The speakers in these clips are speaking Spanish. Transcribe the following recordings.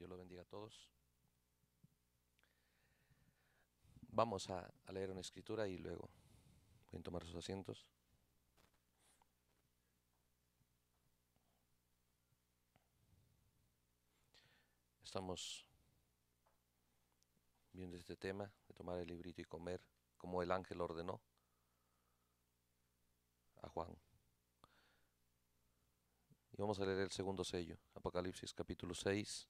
Dios lo bendiga a todos. Vamos a, leer una escritura y luego pueden tomar sus asientos. Estamos viendo este tema de tomar el librito y comer, como el ángel ordenó a Juan. Y vamos a leer el segundo sello, Apocalipsis capítulo 6,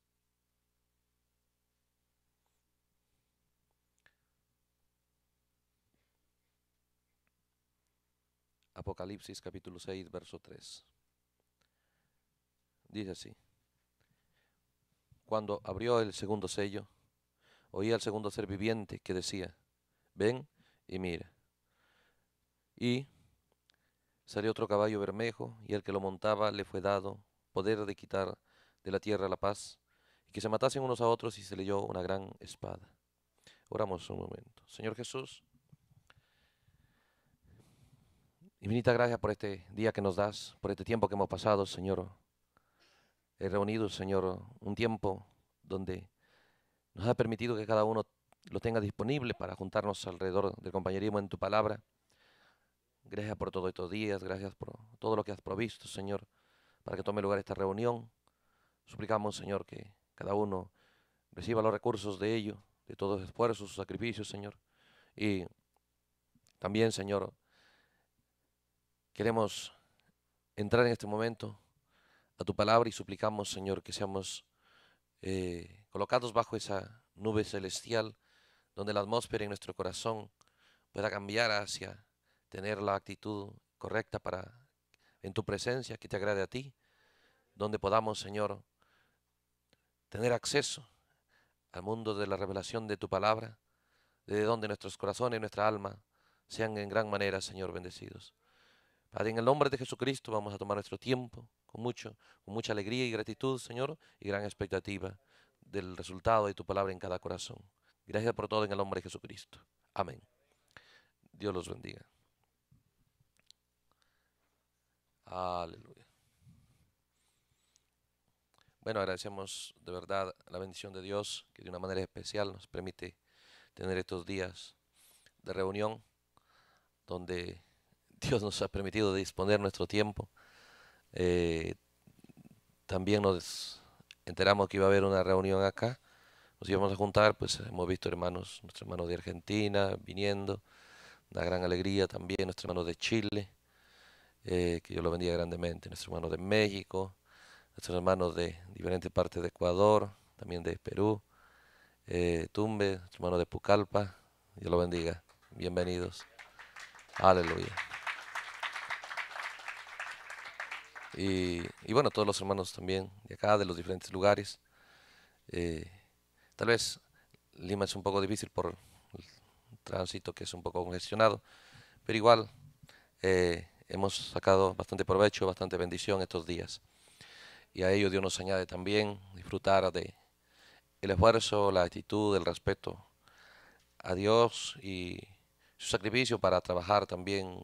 Apocalipsis capítulo 6, verso 3. Dice así. Cuando abrió el segundo sello, oí al segundo ser viviente que decía, ven y mira. Y salió otro caballo bermejo, y el que lo montaba le fue dado poder de quitar de la tierra la paz, y que se matasen unos a otros, y se leyó una gran espada. Oramos un momento. Señor Jesús, Infinita gracias por este día que nos das, por este tiempo que hemos pasado, Señor. He reunido, Señor, un tiempo donde nos ha permitido que cada uno lo tenga disponible para juntarnos alrededor del compañerismo en tu palabra. Gracias por todos estos días, gracias por todo lo que has provisto, Señor, para que tome lugar esta reunión. Suplicamos, Señor, que cada uno reciba los recursos de ello, de todos los esfuerzos, sus sacrificios, Señor. Y también, Señor, Queremos entrar en este momento a tu palabra y suplicamos, Señor, que seamos eh, colocados bajo esa nube celestial donde la atmósfera en nuestro corazón pueda cambiar hacia tener la actitud correcta para en tu presencia que te agrade a ti, donde podamos, Señor, tener acceso al mundo de la revelación de tu palabra, desde donde nuestros corazones y nuestra alma sean en gran manera, Señor, bendecidos. Padre, en el nombre de Jesucristo vamos a tomar nuestro tiempo con, mucho, con mucha alegría y gratitud, Señor, y gran expectativa del resultado de tu palabra en cada corazón. Gracias por todo en el nombre de Jesucristo. Amén. Dios los bendiga. Aleluya. Bueno, agradecemos de verdad la bendición de Dios que de una manera especial nos permite tener estos días de reunión donde Dios nos ha permitido disponer nuestro tiempo. Eh, también nos enteramos que iba a haber una reunión acá. Nos íbamos a juntar, pues hemos visto hermanos, nuestros hermanos de Argentina viniendo. Una gran alegría también, nuestros hermanos de Chile, eh, que yo lo bendiga grandemente. Nuestros hermanos de México, nuestros hermanos de diferentes partes de Ecuador, también de Perú, eh, Tumbe, nuestros hermanos de Pucallpa. Dios lo bendiga. Bienvenidos. Aleluya. Y, bueno, todos los hermanos también de acá, de los diferentes lugares. Eh, tal vez Lima es un poco difícil por el tránsito que es un poco congestionado, pero igual eh, hemos sacado bastante provecho, bastante bendición estos días. Y a ello Dios nos añade también disfrutar de el esfuerzo, la actitud, el respeto a Dios y su sacrificio para trabajar también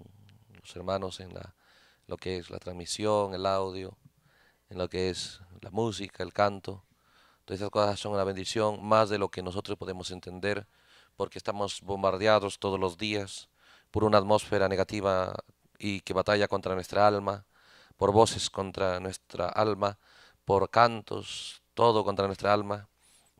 los hermanos en la lo que es la transmisión, el audio, en lo que es la música, el canto. Todas esas cosas son una bendición más de lo que nosotros podemos entender porque estamos bombardeados todos los días por una atmósfera negativa y que batalla contra nuestra alma, por voces contra nuestra alma, por cantos, todo contra nuestra alma.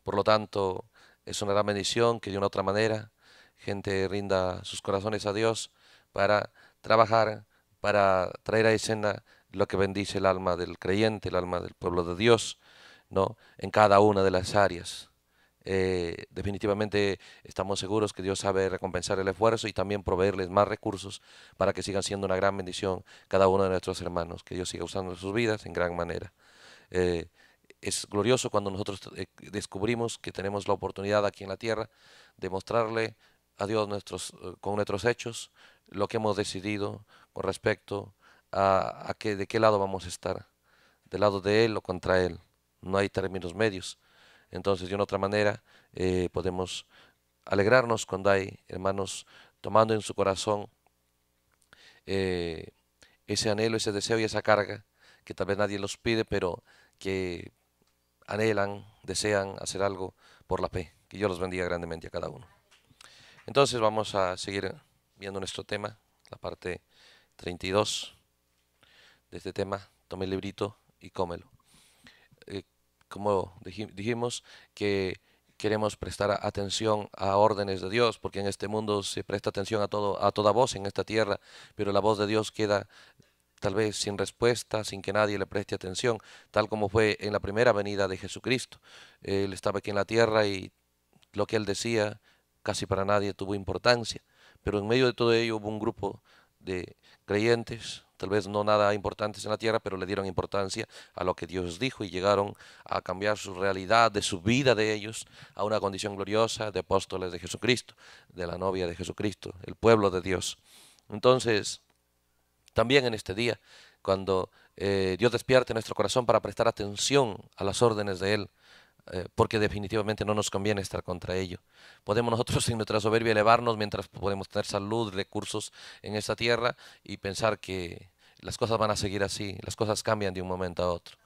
Por lo tanto, es una gran bendición que de una otra manera gente rinda sus corazones a Dios para trabajar para traer a escena lo que bendice el alma del creyente, el alma del pueblo de Dios, ¿no? en cada una de las áreas. Eh, definitivamente estamos seguros que Dios sabe recompensar el esfuerzo y también proveerles más recursos para que sigan siendo una gran bendición cada uno de nuestros hermanos, que Dios siga usando sus vidas en gran manera. Eh, es glorioso cuando nosotros eh, descubrimos que tenemos la oportunidad aquí en la tierra de mostrarle a Dios nuestros, con nuestros hechos lo que hemos decidido, con respecto a, de qué lado vamos a estar, del lado de él o contra él. No hay términos medios. Entonces, de una otra manera, eh, podemos alegrarnos cuando hay hermanos tomando en su corazón eh, ese anhelo, ese deseo y esa carga que tal vez nadie los pide, pero que anhelan, desean hacer algo por la fe. Que Dios los bendiga grandemente a cada uno. Entonces vamos a seguir viendo nuestro tema, la parte 32 de este tema, tome el librito y cómelo. Eh, como dijimos que queremos prestar atención a órdenes de Dios, porque en este mundo se presta atención a, todo, a toda voz en esta tierra, pero la voz de Dios queda tal vez sin respuesta, sin que nadie le preste atención, tal como fue en la primera venida de Jesucristo. Él estaba aquí en la tierra y lo que él decía casi para nadie tuvo importancia, pero en medio de todo ello hubo un grupo de creyentes, tal vez no nada importantes en la tierra, pero le dieron importancia a lo que Dios dijo y llegaron a cambiar su realidad, de su vida de ellos, a una condición gloriosa de apóstoles de Jesucristo, de la novia de Jesucristo, el pueblo de Dios. Entonces, también en este día, cuando eh, Dios despierte nuestro corazón para prestar atención a las órdenes de Él, eh, porque definitivamente no nos conviene estar contra ello. Podemos nosotros sin nuestra soberbia elevarnos mientras podemos tener salud, recursos en esta tierra y pensar que las cosas van a seguir así, las cosas cambian de un momento a otro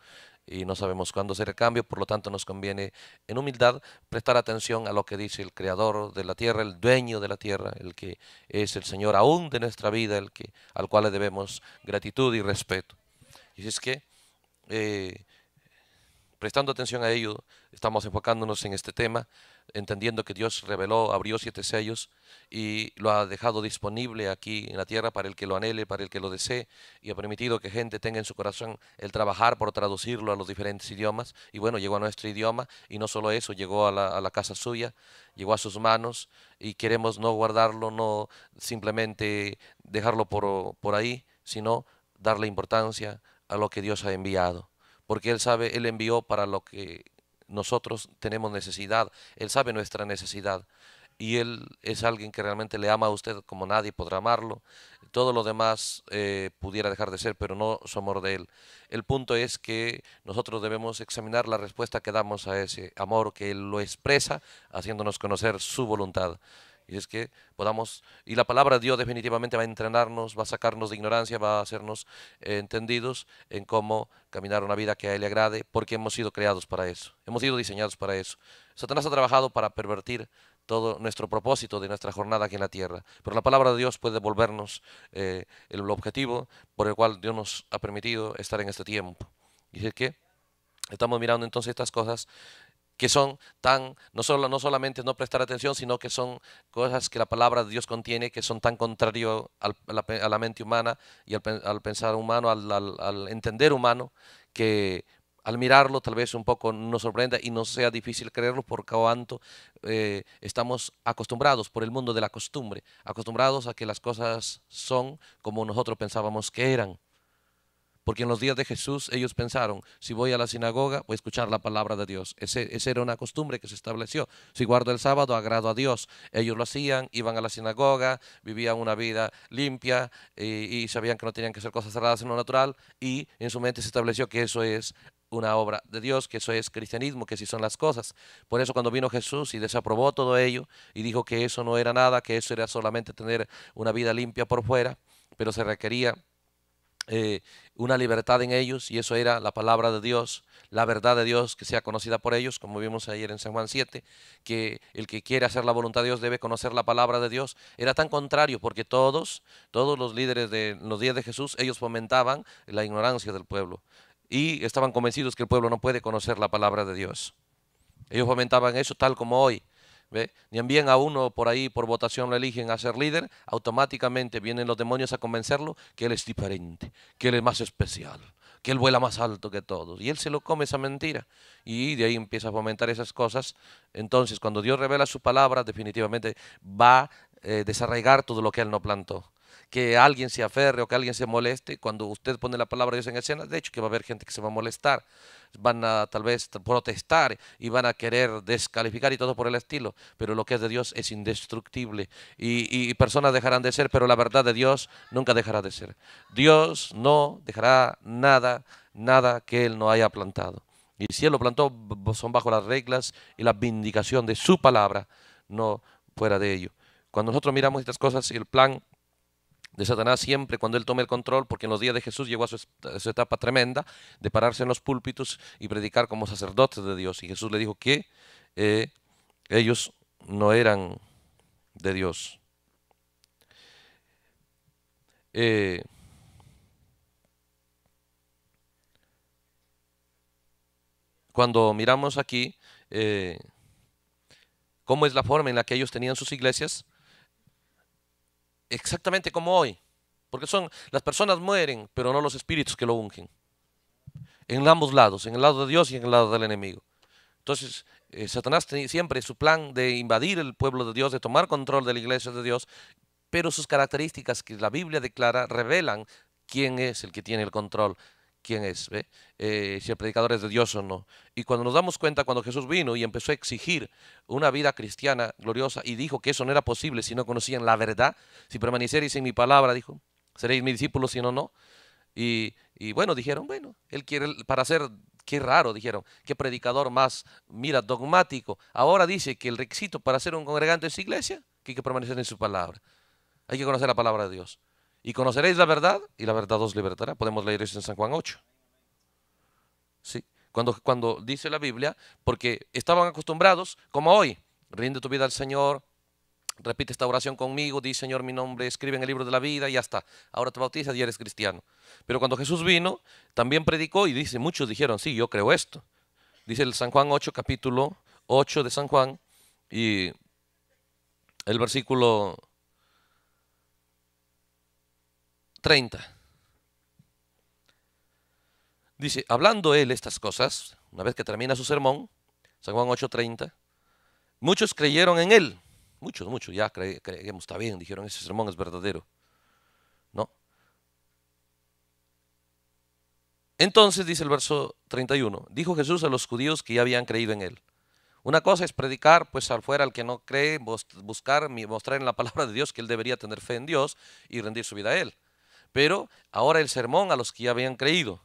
y no sabemos cuándo será el cambio, por lo tanto nos conviene en humildad prestar atención a lo que dice el creador de la tierra, el dueño de la tierra, el que es el Señor aún de nuestra vida, el que al cual le debemos gratitud y respeto. Y es que eh, prestando atención a ello, estamos enfocándonos en este tema, entendiendo que Dios reveló, abrió siete sellos y lo ha dejado disponible aquí en la tierra para el que lo anhele, para el que lo desee, y ha permitido que gente tenga en su corazón el trabajar por traducirlo a los diferentes idiomas. Y bueno, llegó a nuestro idioma y no solo eso, llegó a la, a la casa suya, llegó a sus manos y queremos no guardarlo, no simplemente dejarlo por, por ahí, sino darle importancia a lo que Dios ha enviado porque Él sabe, Él envió para lo que nosotros tenemos necesidad, Él sabe nuestra necesidad y Él es alguien que realmente le ama a usted como nadie podrá amarlo. Todo lo demás eh, pudiera dejar de ser, pero no su amor de Él. El punto es que nosotros debemos examinar la respuesta que damos a ese amor que Él lo expresa, haciéndonos conocer su voluntad. Y es que podamos, y la palabra de Dios definitivamente va a entrenarnos, va a sacarnos de ignorancia, va a hacernos eh, entendidos en cómo caminar una vida que a Él le agrade, porque hemos sido creados para eso, hemos sido diseñados para eso. Satanás ha trabajado para pervertir todo nuestro propósito de nuestra jornada aquí en la tierra. Pero la palabra de Dios puede devolvernos eh, el objetivo por el cual Dios nos ha permitido estar en este tiempo. Y es que estamos mirando entonces estas cosas que son tan, no, solo, no solamente no prestar atención, sino que son cosas que la palabra de Dios contiene, que son tan contrario a, la, mente humana y al, pensar humano, al, entender humano, que al mirarlo tal vez un poco nos sorprenda y no sea difícil creerlo por cuanto eh, estamos acostumbrados por el mundo de la costumbre, acostumbrados a que las cosas son como nosotros pensábamos que eran. Porque en los días de Jesús ellos pensaron, si voy a la sinagoga voy a escuchar la palabra de Dios. Ese, esa era una costumbre que se estableció. Si guardo el sábado, agrado a Dios. Ellos lo hacían, iban a la sinagoga, vivían una vida limpia eh, y, sabían que no tenían que hacer cosas cerradas en lo natural y en su mente se estableció que eso es una obra de Dios, que eso es cristianismo, que si son las cosas. Por eso cuando vino Jesús y desaprobó todo ello y dijo que eso no era nada, que eso era solamente tener una vida limpia por fuera, pero se requería eh, una libertad en ellos y eso era la palabra de Dios, la verdad de Dios que sea conocida por ellos, como vimos ayer en San Juan 7, que el que quiere hacer la voluntad de Dios debe conocer la palabra de Dios. Era tan contrario porque todos, todos los líderes de los días de Jesús, ellos fomentaban la ignorancia del pueblo y estaban convencidos que el pueblo no puede conocer la palabra de Dios. Ellos fomentaban eso tal como hoy. Ni envían a uno por ahí, por votación lo eligen a ser líder, automáticamente vienen los demonios a convencerlo que él es diferente, que él es más especial, que él vuela más alto que todos. Y él se lo come esa mentira. Y de ahí empieza a fomentar esas cosas. Entonces, cuando Dios revela su palabra, definitivamente va a eh, desarraigar todo lo que él no plantó que alguien se aferre o que alguien se moleste. Cuando usted pone la palabra de Dios en escena, de hecho que va a haber gente que se va a molestar, van a tal vez protestar y van a querer descalificar y todo por el estilo. Pero lo que es de Dios es indestructible y, y personas dejarán de ser, pero la verdad de Dios nunca dejará de ser. Dios no dejará nada, nada que Él no haya plantado. Y si Él lo plantó, son bajo las reglas y la vindicación de su palabra, no fuera de ello. Cuando nosotros miramos estas cosas y el plan de Satanás siempre cuando él tome el control, porque en los días de Jesús llegó a su, etapa tremenda de pararse en los púlpitos y predicar como sacerdotes de Dios. Y Jesús le dijo que eh, ellos no eran de Dios. Eh, cuando miramos aquí eh, cómo es la forma en la que ellos tenían sus iglesias, exactamente como hoy, porque son las personas mueren, pero no los espíritus que lo ungen. En ambos lados, en el lado de Dios y en el lado del enemigo. Entonces, eh, Satanás tiene siempre su plan de invadir el pueblo de Dios, de tomar control de la iglesia de Dios, pero sus características que la Biblia declara revelan quién es el que tiene el control quién es, eh, si el predicador es de Dios o no. Y cuando nos damos cuenta, cuando Jesús vino y empezó a exigir una vida cristiana gloriosa y dijo que eso no era posible si no conocían la verdad, si permanecierais en mi palabra, dijo, seréis mis discípulos si no, no. Y, bueno, dijeron, bueno, él quiere, para ser qué raro, dijeron, qué predicador más, mira, dogmático. Ahora dice que el requisito para ser un congregante es iglesia, que hay que permanecer en su palabra. Hay que conocer la palabra de Dios. Y conoceréis la verdad y la verdad os libertará. Podemos leer eso en San Juan 8. ¿Sí? Cuando, cuando dice la Biblia, porque estaban acostumbrados, como hoy, rinde tu vida al Señor, repite esta oración conmigo, di Señor mi nombre, escribe en el libro de la vida y ya está. Ahora te bautizas y eres cristiano. Pero cuando Jesús vino, también predicó y dice, muchos dijeron, sí, yo creo esto. Dice el San Juan 8, capítulo 8 de San Juan y el versículo 30. Dice, hablando él estas cosas, una vez que termina su sermón, San Juan 8:30, muchos creyeron en él, muchos, muchos, ya creemos, está bien, dijeron, ese sermón es verdadero. ¿No? Entonces dice el verso 31, dijo Jesús a los judíos que ya habían creído en él. Una cosa es predicar, pues al fuera al que no cree, buscar, mostrar en la palabra de Dios que él debería tener fe en Dios y rendir su vida a él. Pero ahora el sermón a los que ya habían creído.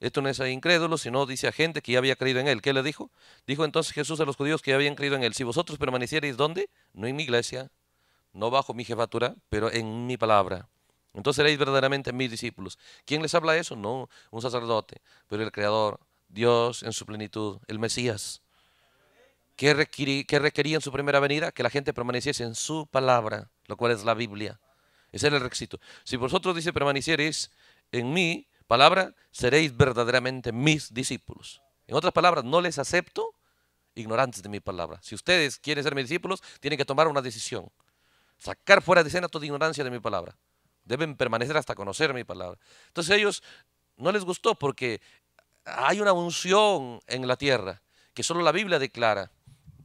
Esto no es a incrédulos, sino dice a gente que ya había creído en él. ¿Qué le dijo? Dijo entonces Jesús a los judíos que ya habían creído en él. Si vosotros permaneciereis, ¿dónde? No en mi iglesia, no bajo mi jefatura, pero en mi palabra. Entonces seréis verdaderamente mis discípulos. ¿Quién les habla eso? No un sacerdote, pero el Creador, Dios en su plenitud, el Mesías. ¿Qué requería en su primera venida? Que la gente permaneciese en su palabra, lo cual es la Biblia. Ese era el requisito. Si vosotros, dice, permaneciereis en mi palabra, seréis verdaderamente mis discípulos. En otras palabras, no les acepto ignorantes de mi palabra. Si ustedes quieren ser mis discípulos, tienen que tomar una decisión. Sacar fuera de escena toda ignorancia de mi palabra. Deben permanecer hasta conocer mi palabra. Entonces ellos no les gustó porque hay una unción en la tierra que solo la Biblia declara.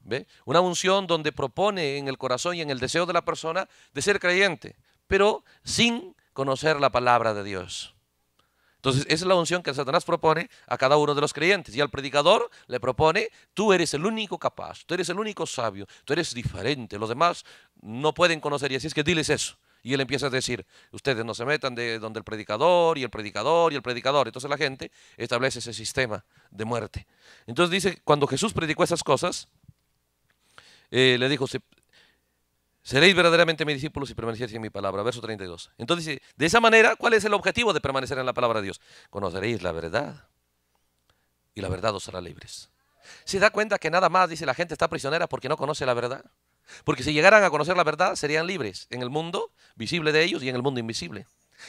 ¿Ve? Una unción donde propone en el corazón y en el deseo de la persona de ser creyente pero sin conocer la palabra de Dios. Entonces, esa es la unción que Satanás propone a cada uno de los creyentes. Y al predicador le propone, tú eres el único capaz, tú eres el único sabio, tú eres diferente, los demás no pueden conocer. Y así es que diles eso. Y él empieza a decir, ustedes no se metan de donde el predicador y el predicador y el predicador. Entonces la gente establece ese sistema de muerte. Entonces dice, cuando Jesús predicó esas cosas, eh, le dijo, Seréis verdaderamente mis discípulos si permanecéis en mi palabra. Verso 32. Entonces, de esa manera, ¿cuál es el objetivo de permanecer en la palabra de Dios? Conoceréis la verdad y la verdad os hará libres. ¿Se da cuenta que nada más dice la gente está prisionera porque no conoce la verdad? Porque si llegaran a conocer la verdad, serían libres en el mundo visible de ellos y en el mundo invisible.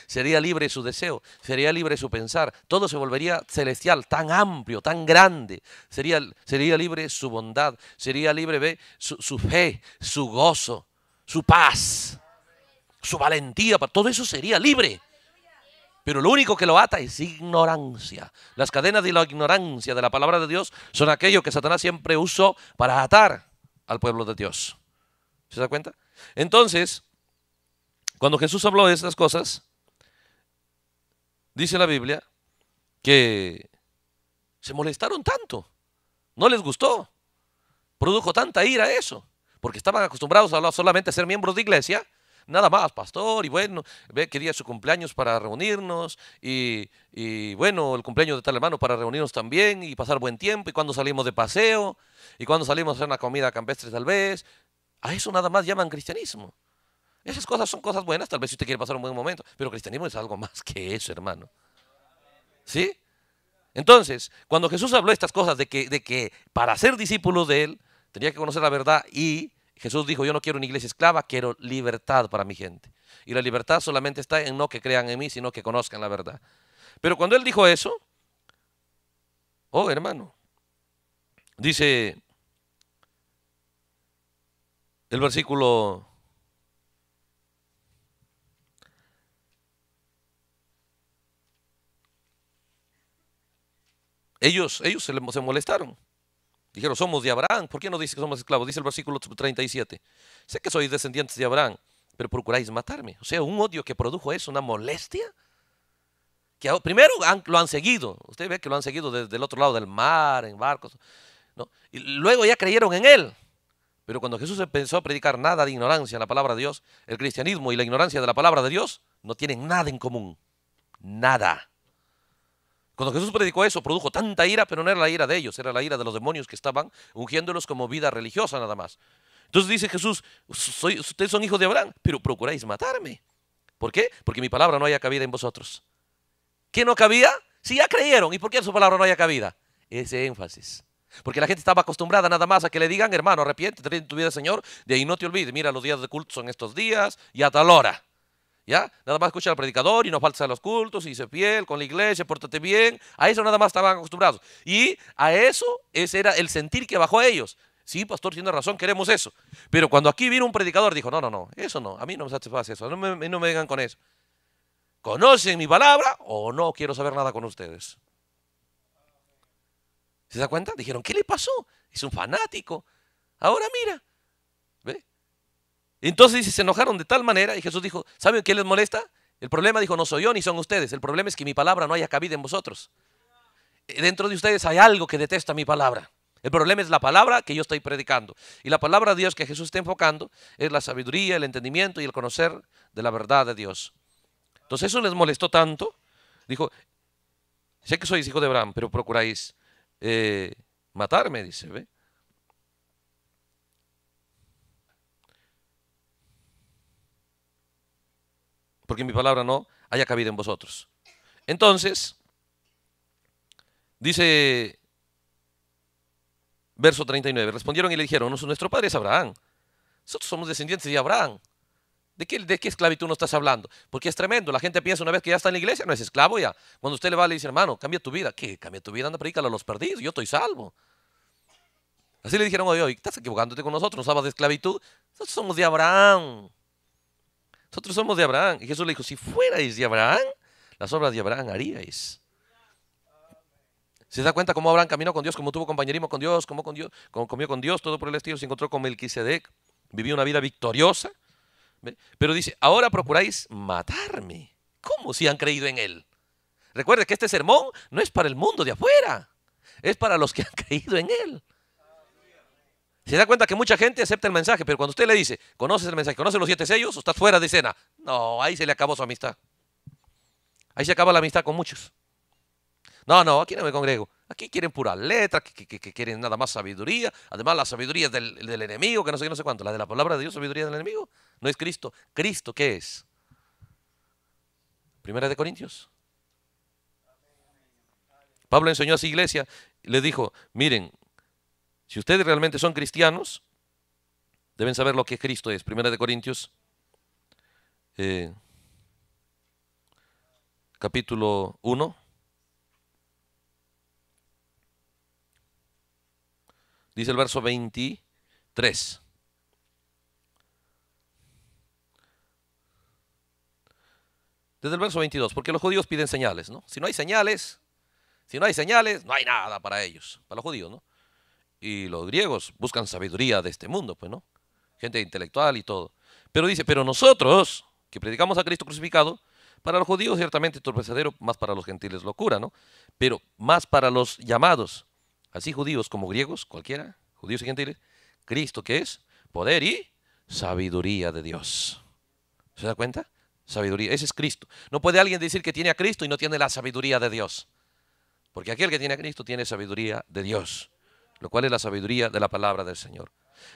Sería libre su deseo, sería libre su pensar, todo se volvería celestial, tan amplio, tan grande. Sería, sería libre su bondad, sería libre su fe, su gozo, su paz, su valentía, todo eso sería libre. Pero lo único que lo ata es ignorancia. Las cadenas de la ignorancia de la palabra de Dios son aquello que Satanás siempre usó para atar al pueblo de Dios. ¿Se da cuenta? Entonces, cuando Jesús habló de estas cosas, dice la Biblia que se molestaron tanto, no les gustó, produjo tanta ira eso porque estaban acostumbrados a solamente ser miembros de iglesia, nada más, pastor, y bueno, ve su cumpleaños para reunirnos, y, bueno, el cumpleaños de tal hermano para reunirnos también, y pasar buen tiempo, y cuando salimos de paseo, y cuando salimos a hacer una comida campestre tal vez, a eso nada más llaman cristianismo. Esas cosas son cosas buenas, tal vez si usted quiere pasar un buen momento, pero cristianismo es algo más que eso, hermano. ¿Sí? Entonces, cuando Jesús habló estas cosas de que, de que para ser discípulos de Él, Tenía que conocer la verdad y Jesús dijo, yo no quiero una iglesia esclava, quiero libertad para mi gente. Y la libertad solamente está en no que crean en mí, sino que conozcan la verdad. Pero cuando él dijo eso, oh hermano, dice el versículo Ellos, ellos se, molestaron. Dijeron, somos de Abraham. ¿Por qué no dice que somos esclavos? Dice el versículo 37. Sé que sois descendientes de Abraham, pero procuráis matarme. O sea, un odio que produjo eso, una molestia. Que primero lo han seguido. Usted ve que lo han seguido desde el otro lado del mar, en barcos. ¿no? Y luego ya creyeron en él. Pero cuando Jesús empezó a predicar nada de ignorancia en la palabra de Dios, el cristianismo y la ignorancia de la palabra de Dios no tienen nada en común. Nada. Cuando Jesús predicó eso, produjo tanta ira, pero no era la ira de ellos, era la ira de los demonios que estaban ungiéndolos como vida religiosa nada más. Entonces dice Jesús, ustedes son hijos de Abraham, pero procuráis matarme. ¿Por qué? Porque mi palabra no haya cabida en vosotros. ¿Qué no cabía? Si ya creyeron, ¿y por qué su palabra no haya cabida? Ese énfasis. Porque la gente estaba acostumbrada nada más a que le digan, hermano, arrepiente, en tu vida, Señor, de ahí no te olvides, mira, los días de culto son estos días y a tal hora. ¿Ya? Nada más escucha al predicador y no faltas a los cultos y se fiel con la iglesia, pórtate bien. A eso nada más estaban acostumbrados. Y a eso ese era el sentir que bajó a ellos. Sí, pastor, tiene razón, queremos eso. Pero cuando aquí vino un predicador, dijo, no, no, no, eso no, a mí no me hace eso, no me, no me vengan con eso. ¿Conocen mi palabra o no quiero saber nada con ustedes? ¿Se da cuenta? Dijeron, ¿qué le pasó? Es un fanático. Ahora mira, entonces se enojaron de tal manera y Jesús dijo, ¿saben qué les molesta? El problema dijo, no soy yo ni son ustedes, el problema es que mi palabra no haya cabida en vosotros. Eh, dentro de ustedes hay algo que detesta mi palabra. El problema es la palabra que yo estoy predicando. Y la palabra de Dios que Jesús está enfocando es la sabiduría, el entendimiento y el conocer de la verdad de Dios. Entonces eso les molestó tanto. Dijo, sé que sois hijo de Abraham, pero procuráis eh, matarme, dice. ¿ve? porque mi palabra no haya cabido en vosotros. Entonces, dice verso 39, respondieron y le dijeron, nuestro padre es Abraham, nosotros somos descendientes de Abraham. ¿De qué, ¿De esclavitud no estás hablando? Porque es tremendo. La gente piensa una vez que ya está en la iglesia, no es esclavo ya. Cuando usted le va, le dice, hermano, cambia tu vida. ¿Qué? Cambia tu vida, anda, predícalo a los perdidos, yo estoy salvo. Así le dijeron hoy, hoy, estás equivocándote con nosotros, nos hablas de esclavitud. Nosotros somos de Abraham. Nosotros somos de Abraham. Y Jesús le dijo, si fuerais de Abraham, las obras de Abraham haríais. ¿Se da cuenta cómo Abraham caminó con Dios, cómo tuvo compañerismo con Dios, cómo, con Dios, comió con Dios, todo por el estilo, se encontró con Melquisedec, vivió una vida victoriosa? Pero dice, ahora procuráis matarme. ¿Cómo si han creído en él? Recuerde que este sermón no es para el mundo de afuera, es para los que han creído en él. Se da cuenta que mucha gente acepta el mensaje, pero cuando usted le dice, ¿conoces el mensaje? ¿Conoces los siete sellos? ¿O estás fuera de escena? No, ahí se le acabó su amistad. Ahí se acaba la amistad con muchos. No, no, aquí no me congrego. Aquí quieren pura letra, que, quieren nada más sabiduría. Además, la sabiduría del, enemigo, que no sé qué, no sé cuánto. La de la palabra de Dios, sabiduría del enemigo. No es Cristo. ¿Cristo qué es? Primera de Corintios. Pablo enseñó a su iglesia, le dijo, miren, si ustedes realmente son cristianos, deben saber lo que Cristo es. Primera de Corintios, eh, capítulo 1. Dice el verso 23. Desde el verso 22, porque los judíos piden señales, ¿no? Si no hay señales, si no hay señales, no hay nada para ellos, para los judíos, ¿no? y los griegos buscan sabiduría de este mundo, pues, ¿no? Gente intelectual y todo. Pero dice, pero nosotros, que predicamos a Cristo crucificado, para los judíos ciertamente torpecedero, más para los gentiles locura, ¿no? Pero más para los llamados, así judíos como griegos, cualquiera, judíos y gentiles, Cristo que es poder y sabiduría de Dios. ¿Se da cuenta? Sabiduría, ese es Cristo. No puede alguien decir que tiene a Cristo y no tiene la sabiduría de Dios. Porque aquel que tiene a Cristo tiene sabiduría de Dios lo cual es la sabiduría de la palabra del Señor.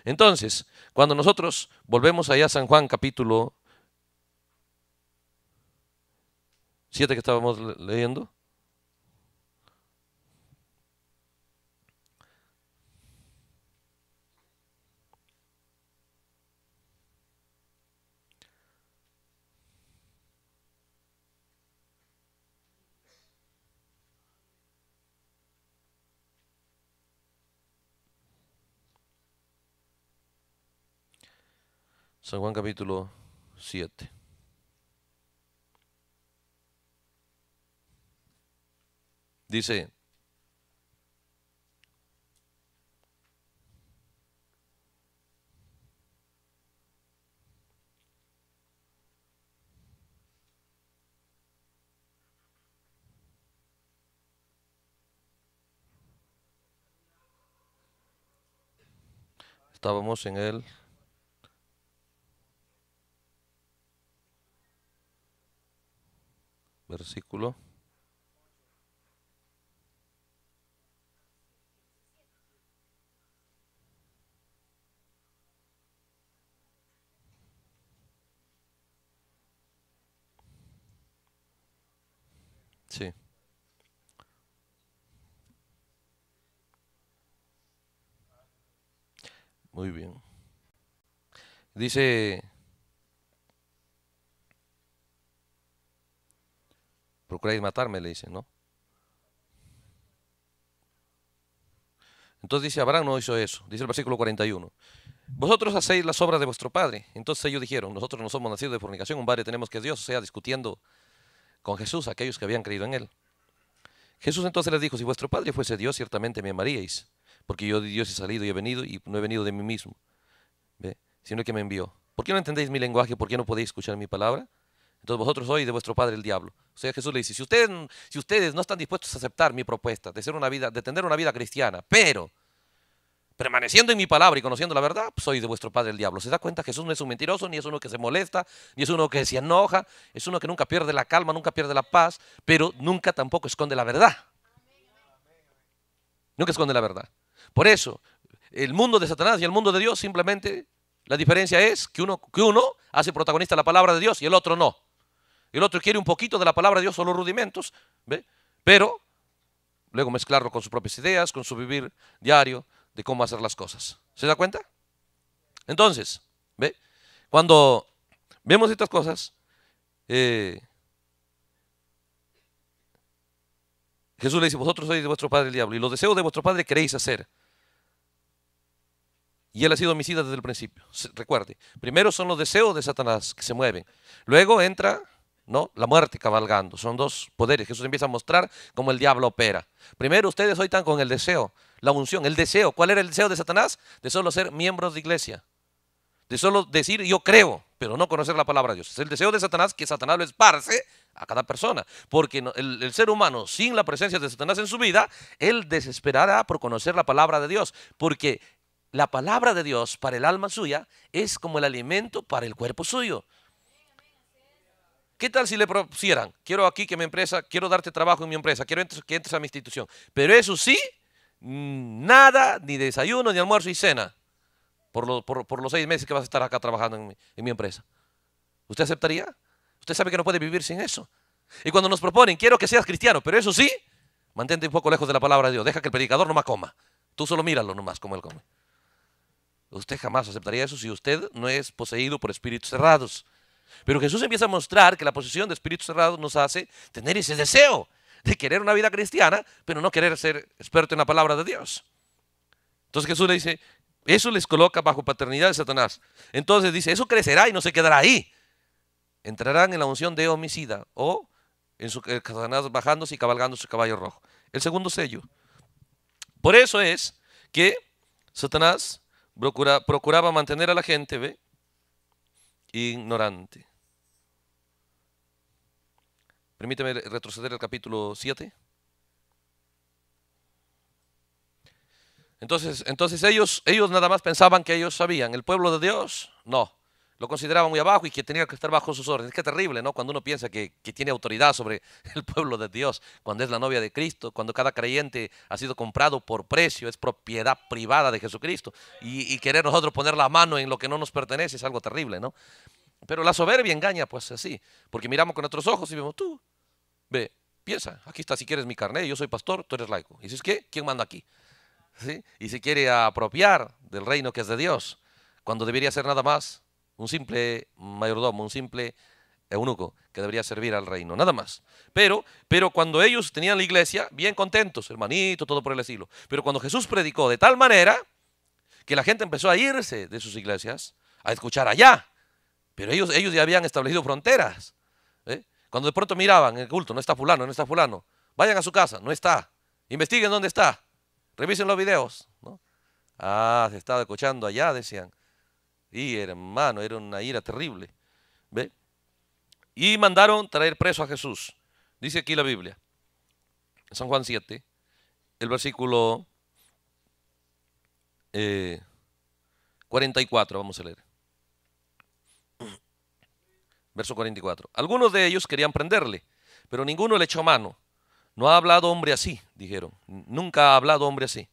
Entonces, cuando nosotros volvemos allá a San Juan capítulo 7 que estábamos leyendo, San Juan capítulo 7. Dice, estábamos en el versículo. Sí. Muy bien. Dice procuráis matarme, le dicen, ¿no? Entonces dice, Abraham no hizo eso, dice el versículo 41. Vosotros hacéis las obras de vuestro padre. Entonces ellos dijeron, nosotros no somos nacidos de fornicación, un padre tenemos que Dios, o sea, discutiendo con Jesús, aquellos que habían creído en él. Jesús entonces les dijo, si vuestro padre fuese Dios, ciertamente me amaríais, porque yo de Dios he salido y he venido y no he venido de mí mismo, sino que me envió. ¿Por qué no entendéis mi lenguaje? ¿Por qué no podéis escuchar mi palabra? Entonces vosotros sois de vuestro padre el diablo. O sea, Jesús le dice, si ustedes, si ustedes no están dispuestos a aceptar mi propuesta de, tener una vida cristiana, pero permaneciendo en mi palabra y conociendo la verdad, soy de vuestro padre el diablo. ¿Se da cuenta? Jesús no es un mentiroso, ni es uno que se molesta, ni es uno que se enoja, es uno que nunca pierde la calma, nunca pierde la paz, pero nunca tampoco esconde la verdad. Nunca esconde la verdad. Por eso, el mundo de Satanás y el mundo de Dios simplemente, la diferencia es que uno, que uno hace protagonista la palabra de Dios y el otro no el otro quiere un poquito de la palabra de Dios o los rudimentos, pero luego mezclarlo con sus propias ideas, con su vivir diario de cómo hacer las cosas. ¿Se da cuenta? Entonces, ¿ve? cuando vemos estas cosas, eh, Jesús le dice, vosotros sois de vuestro padre el diablo y los deseos de vuestro padre queréis hacer. Y él ha sido homicida desde el principio. Recuerde, primero son los deseos de Satanás que se mueven. Luego entra ¿no? La muerte cabalgando. Son dos poderes. Jesús empieza a mostrar cómo el diablo opera. Primero, ustedes hoy están con el deseo, la unción, el deseo. ¿Cuál era el deseo de Satanás? De solo ser miembros de iglesia. De solo decir yo creo, pero no conocer la palabra de Dios. Es el deseo de Satanás que Satanás lo esparce a cada persona. Porque el ser humano, sin la presencia de Satanás en su vida, él desesperará por conocer la palabra de Dios. Porque la palabra de Dios para el alma suya es como el alimento para el cuerpo suyo. ¿Qué tal si le propusieran? Quiero aquí que mi empresa, quiero darte trabajo en mi empresa, quiero que entres a mi institución. Pero eso sí, mm, nada, ni desayuno, ni almuerzo y cena por, los seis meses que vas a estar acá trabajando en mi, empresa. ¿Usted aceptaría? Usted sabe que no puede vivir sin eso. Y cuando nos proponen, quiero que seas cristiano, pero eso sí, mantente un poco lejos de la palabra de Dios. Deja que el predicador no más coma. Tú solo míralo nomás como él come. Usted jamás aceptaría eso si usted no es poseído por espíritus cerrados. Pero Jesús empieza a mostrar que la posición de espíritu cerrado nos hace tener ese deseo de querer una vida cristiana, pero no querer ser experto en la palabra de Dios. Entonces Jesús le dice, eso les coloca bajo paternidad de Satanás. Entonces dice, eso crecerá y no se quedará ahí. Entrarán en la unción de homicida o en su, eh, Satanás bajándose y cabalgando su caballo rojo. El segundo sello. Por eso es que Satanás procuraba mantener a la gente, ¿ve? ignorante. Permíteme retroceder al capítulo 7. Entonces, entonces ellos, ellos nada más pensaban que ellos sabían. ¿El pueblo de Dios? No lo consideraba muy abajo y que tenía que estar bajo sus órdenes. Qué terrible, ¿no? Cuando uno piensa que, tiene autoridad sobre el pueblo de Dios, cuando es la novia de Cristo, cuando cada creyente ha sido comprado por precio, es propiedad privada de Jesucristo. Y, querer nosotros poner la mano en lo que no nos pertenece es algo terrible, ¿no? Pero la soberbia engaña, pues así, porque miramos con otros ojos y vemos, tú, ve, piensa, aquí está si quieres mi carnet, yo soy pastor, tú eres laico. Y dices, ¿qué? ¿Quién manda aquí? ¿Sí? Y se quiere apropiar del reino que es de Dios, cuando debería ser nada más un simple mayordomo, un simple eunuco que debería servir al reino, nada más. Pero, pero cuando ellos tenían la iglesia, bien contentos, hermanito, todo por el estilo. Pero cuando Jesús predicó de tal manera que la gente empezó a irse de sus iglesias, a escuchar allá. Pero ellos, ellos ya habían establecido fronteras. ¿eh? Cuando de pronto miraban en el culto, no está fulano, no está fulano. Vayan a su casa, no está. Investiguen dónde está. Revisen los videos. Ah, se estaba escuchando allá, decían. Y hermano, era una ira terrible. ¿Ve? Y mandaron traer preso a Jesús. Dice aquí la Biblia, San Juan 7, el versículo 44, eh, vamos a leer. Verso 44. Algunos de ellos querían prenderle, pero ninguno le echó mano. No ha hablado hombre así, dijeron. Nunca ha hablado hombre así.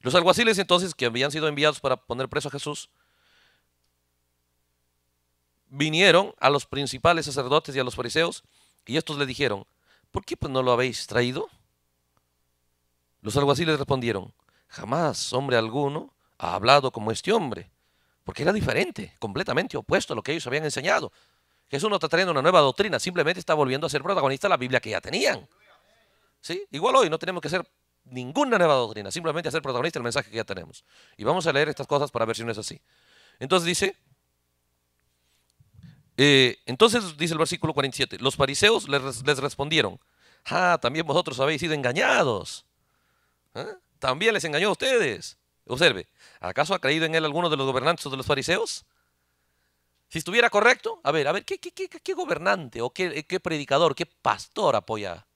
Los alguaciles entonces que habían sido enviados para poner preso a Jesús, vinieron a los principales sacerdotes y a los fariseos y estos le dijeron, ¿por qué pues no lo habéis traído? Los alguaciles respondieron, jamás hombre alguno ha hablado como este hombre, porque era diferente, completamente opuesto a lo que ellos habían enseñado. Jesús no está trayendo una nueva doctrina, simplemente está volviendo a ser protagonista la Biblia que ya tenían. ¿Sí? Igual hoy no tenemos que hacer ninguna nueva doctrina, simplemente hacer protagonista el mensaje que ya tenemos. Y vamos a leer estas cosas para ver si no es así. Entonces dice, eh, entonces dice el versículo 47, los fariseos les, respondieron, ah, también vosotros habéis sido engañados. ¿eh? También les engañó a ustedes. Observe, ¿acaso ha creído en él alguno de los gobernantes de los fariseos? Si estuviera correcto, a ver, a ver, ¿qué, gobernante o qué, qué predicador, qué pastor apoya?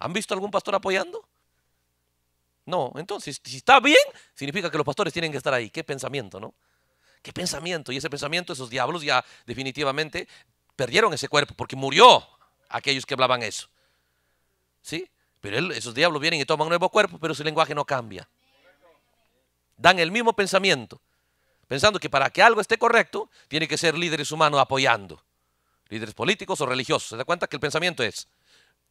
¿Han visto algún pastor apoyando? No, entonces, si está bien, significa que los pastores tienen que estar ahí. Qué pensamiento, ¿no? Qué pensamiento. Y ese pensamiento, esos diablos ya definitivamente perdieron ese cuerpo porque murió aquellos que hablaban eso. ¿Sí? Pero esos diablos vienen y toman un nuevo cuerpo, pero su lenguaje no cambia. Dan el mismo pensamiento, pensando que para que algo esté correcto, tiene que ser líderes humanos apoyando. Líderes políticos o religiosos. ¿Se da cuenta que el pensamiento es,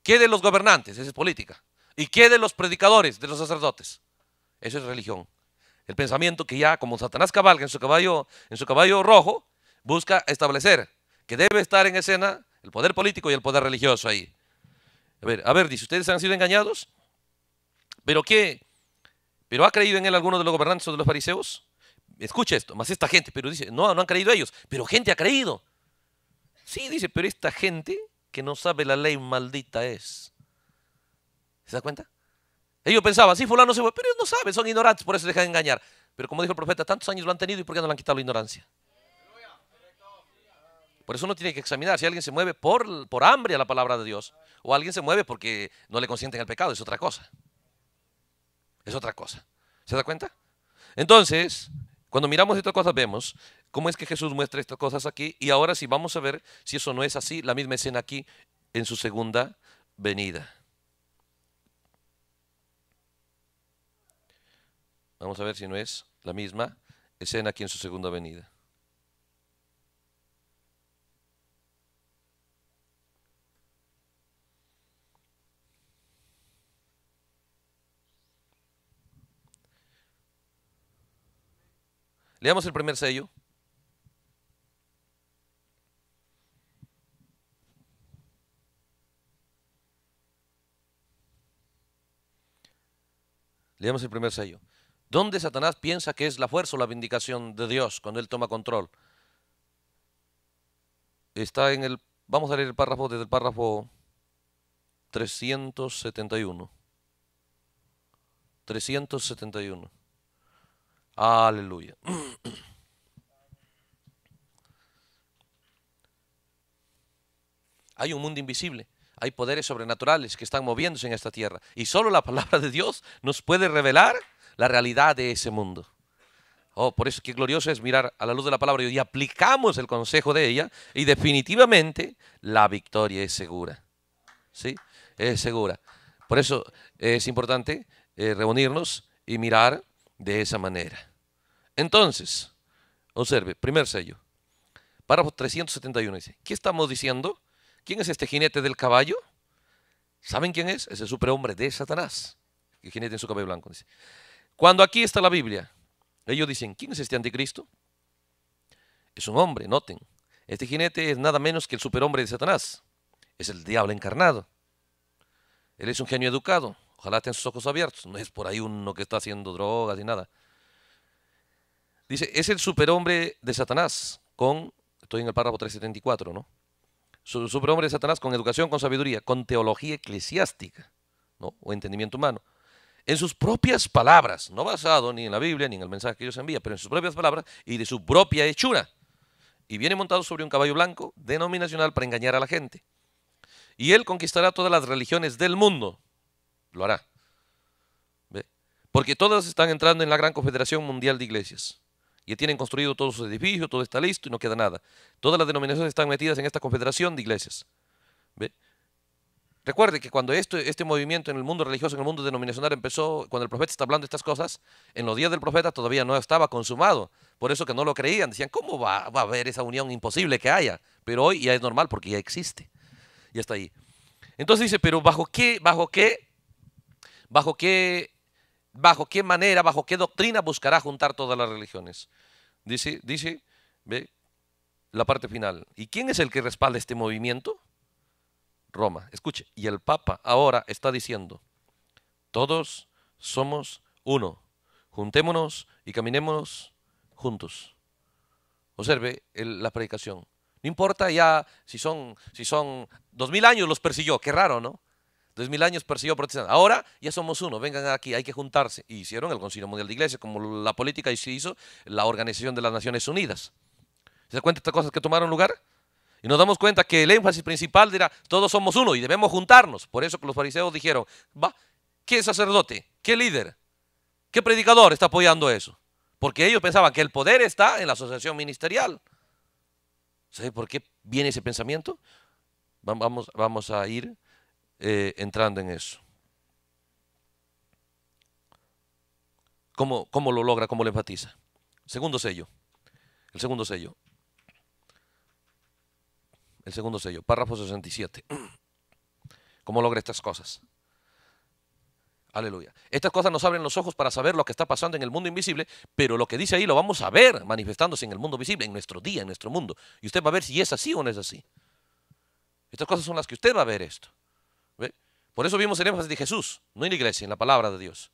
¿qué de los gobernantes? Esa es política. ¿Y qué de los predicadores, de los sacerdotes? Eso es religión. El pensamiento que ya, como Satanás cabalga en su caballo, en su caballo rojo, busca establecer que debe estar en escena el poder político y el poder religioso ahí. A ver, a ver, dice, ¿ustedes han sido engañados? ¿Pero qué? ¿Pero ha creído en él alguno de los gobernantes o de los fariseos? Escucha esto, más esta gente, pero dice, no, no han creído ellos, pero gente ha creído. Sí, dice, pero esta gente que no sabe la ley maldita es. ¿Se da cuenta? Ellos pensaban, sí, fulano se fue, pero ellos no saben, son ignorantes, por eso se dejan engañar. Pero como dijo el profeta, tantos años lo han tenido y ¿por qué no le han quitado la ignorancia? Por eso uno tiene que examinar si alguien se mueve por, por hambre a la palabra de Dios o alguien se mueve porque no le consienten el pecado, es otra cosa. Es otra cosa. ¿Se da cuenta? Entonces, cuando miramos estas cosas vemos cómo es que Jesús muestra estas cosas aquí y ahora sí vamos a ver si eso no es así, la misma escena aquí en su segunda venida. Vamos a ver si no es la misma escena aquí en su segunda avenida. Leamos el primer sello. Leamos el primer sello. ¿Dónde Satanás piensa que es la fuerza o la vindicación de Dios cuando Él toma control? Está en el... Vamos a leer el párrafo desde el párrafo 371. 371. Aleluya. Hay un mundo invisible, hay poderes sobrenaturales que están moviéndose en esta tierra y solo la palabra de Dios nos puede revelar la realidad de ese mundo. Oh, por eso qué glorioso es mirar a la luz de la palabra y aplicamos el consejo de ella y definitivamente la victoria es segura. ¿Sí? Es segura. Por eso es importante eh, reunirnos y mirar de esa manera. Entonces, observe, primer sello, párrafo 371 dice, ¿qué estamos diciendo? ¿Quién es este jinete del caballo? ¿Saben quién es? Es el superhombre de Satanás. El jinete en su cabello blanco dice. Cuando aquí está la Biblia, ellos dicen, ¿quién es este anticristo? Es un hombre, noten. Este jinete es nada menos que el superhombre de Satanás. Es el diablo encarnado. Él es un genio educado. Ojalá tengan sus ojos abiertos. No es por ahí uno que está haciendo drogas ni nada. Dice, es el superhombre de Satanás con, estoy en el párrafo 374, ¿no? Su superhombre de Satanás con educación, con sabiduría, con teología eclesiástica, ¿no? O entendimiento humano en sus propias palabras, no basado ni en la Biblia ni en el mensaje que ellos envían, pero en sus propias palabras y de su propia hechura. Y viene montado sobre un caballo blanco, denominacional, para engañar a la gente. Y él conquistará todas las religiones del mundo. Lo hará. Porque todas están entrando en la Gran Confederación Mundial de Iglesias. Y tienen construido todos sus edificios, todo está listo y no queda nada. Todas las denominaciones están metidas en esta confederación de iglesias. ¿Ve? Recuerde que cuando este movimiento en el mundo religioso, en el mundo denominacional empezó, cuando el profeta está hablando de estas cosas, en los días del profeta todavía no estaba consumado. Por eso que no lo creían. Decían, ¿cómo va, va a haber esa unión imposible que haya? Pero hoy ya es normal porque ya existe. Ya está ahí. Entonces dice, pero ¿bajo qué, bajo qué, bajo qué, bajo qué manera, bajo qué doctrina buscará juntar todas las religiones? Dice, dice, ve la parte final. ¿Y quién es el que respalda este movimiento? Roma. Escuche, y el Papa ahora está diciendo, todos somos uno, juntémonos y caminémonos juntos. Observe la predicación. No importa ya si son, si son dos mil años los persiguió, qué raro, ¿no? Dos mil años persiguió protestante. Ahora ya somos uno, vengan aquí, hay que juntarse. Y hicieron el Concilio Mundial de Iglesias, como la política y se hizo la Organización de las Naciones Unidas. ¿Se cuenta de estas cosas que tomaron lugar? Y nos damos cuenta que el énfasis principal era todos somos uno y debemos juntarnos. Por eso que los fariseos dijeron, va, ¿qué sacerdote? ¿Qué líder? ¿Qué predicador está apoyando eso? Porque ellos pensaban que el poder está en la asociación ministerial. ¿Sabe por qué viene ese pensamiento? Vamos, vamos a ir eh, entrando en eso. ¿Cómo, ¿Cómo lo logra? ¿Cómo lo enfatiza? Segundo sello. El segundo sello el segundo sello, párrafo 67. ¿Cómo logra estas cosas? Aleluya. Estas cosas nos abren los ojos para saber lo que está pasando en el mundo invisible, pero lo que dice ahí lo vamos a ver manifestándose en el mundo visible, en nuestro día, en nuestro mundo. Y usted va a ver si es así o no es así. Estas cosas son las que usted va a ver esto. Por eso vimos el énfasis de Jesús, no en la iglesia, en la palabra de Dios.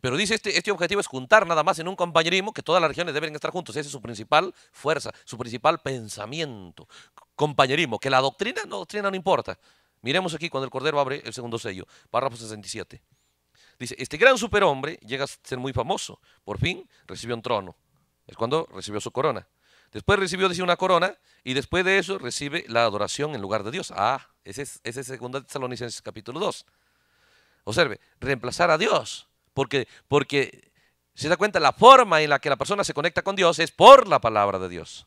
Pero dice, este, este objetivo es juntar nada más en un compañerismo que todas las regiones deben estar juntos. Esa es su principal fuerza, su principal pensamiento, compañerismo, que la doctrina no, doctrina no importa. Miremos aquí cuando el Cordero abre el segundo sello, párrafo 67. Dice, este gran superhombre llega a ser muy famoso. Por fin recibió un trono. Es cuando recibió su corona. Después recibió, dice, una corona y después de eso recibe la adoración en lugar de Dios. Ah, ese es, ese segundo de Salonicenses capítulo 2. Observe, reemplazar a Dios porque, porque se da cuenta, la forma en la que la persona se conecta con Dios es por la palabra de Dios.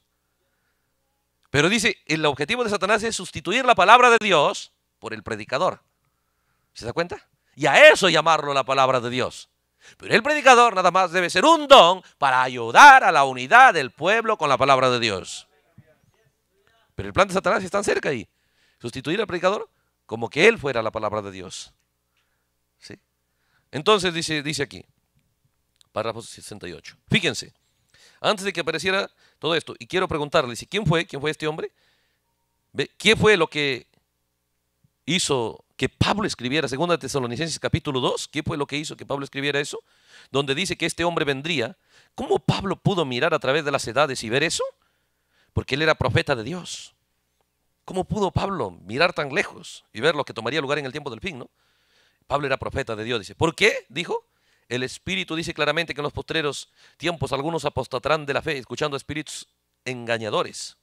Pero dice, el objetivo de Satanás es sustituir la palabra de Dios por el predicador. ¿Se da cuenta? Y a eso llamarlo la palabra de Dios. Pero el predicador nada más debe ser un don para ayudar a la unidad del pueblo con la palabra de Dios. Pero el plan de Satanás está cerca ahí. Sustituir al predicador como que él fuera la palabra de Dios. Entonces dice, dice aquí, párrafo 68. Fíjense, antes de que apareciera todo esto, y quiero preguntarle, ¿quién fue? ¿Quién fue este hombre? ¿Qué fue lo que hizo que Pablo escribiera, segunda Tesalonicenses capítulo 2, ¿qué fue lo que hizo que Pablo escribiera eso? Donde dice que este hombre vendría. ¿Cómo Pablo pudo mirar a través de las edades y ver eso? Porque él era profeta de Dios. ¿Cómo pudo Pablo mirar tan lejos y ver lo que tomaría lugar en el tiempo del fin, no? Pablo era profeta de Dios, dice. ¿Por qué? Dijo. El Espíritu dice claramente que en los postreros tiempos algunos apostatarán de la fe, escuchando a espíritus engañadores.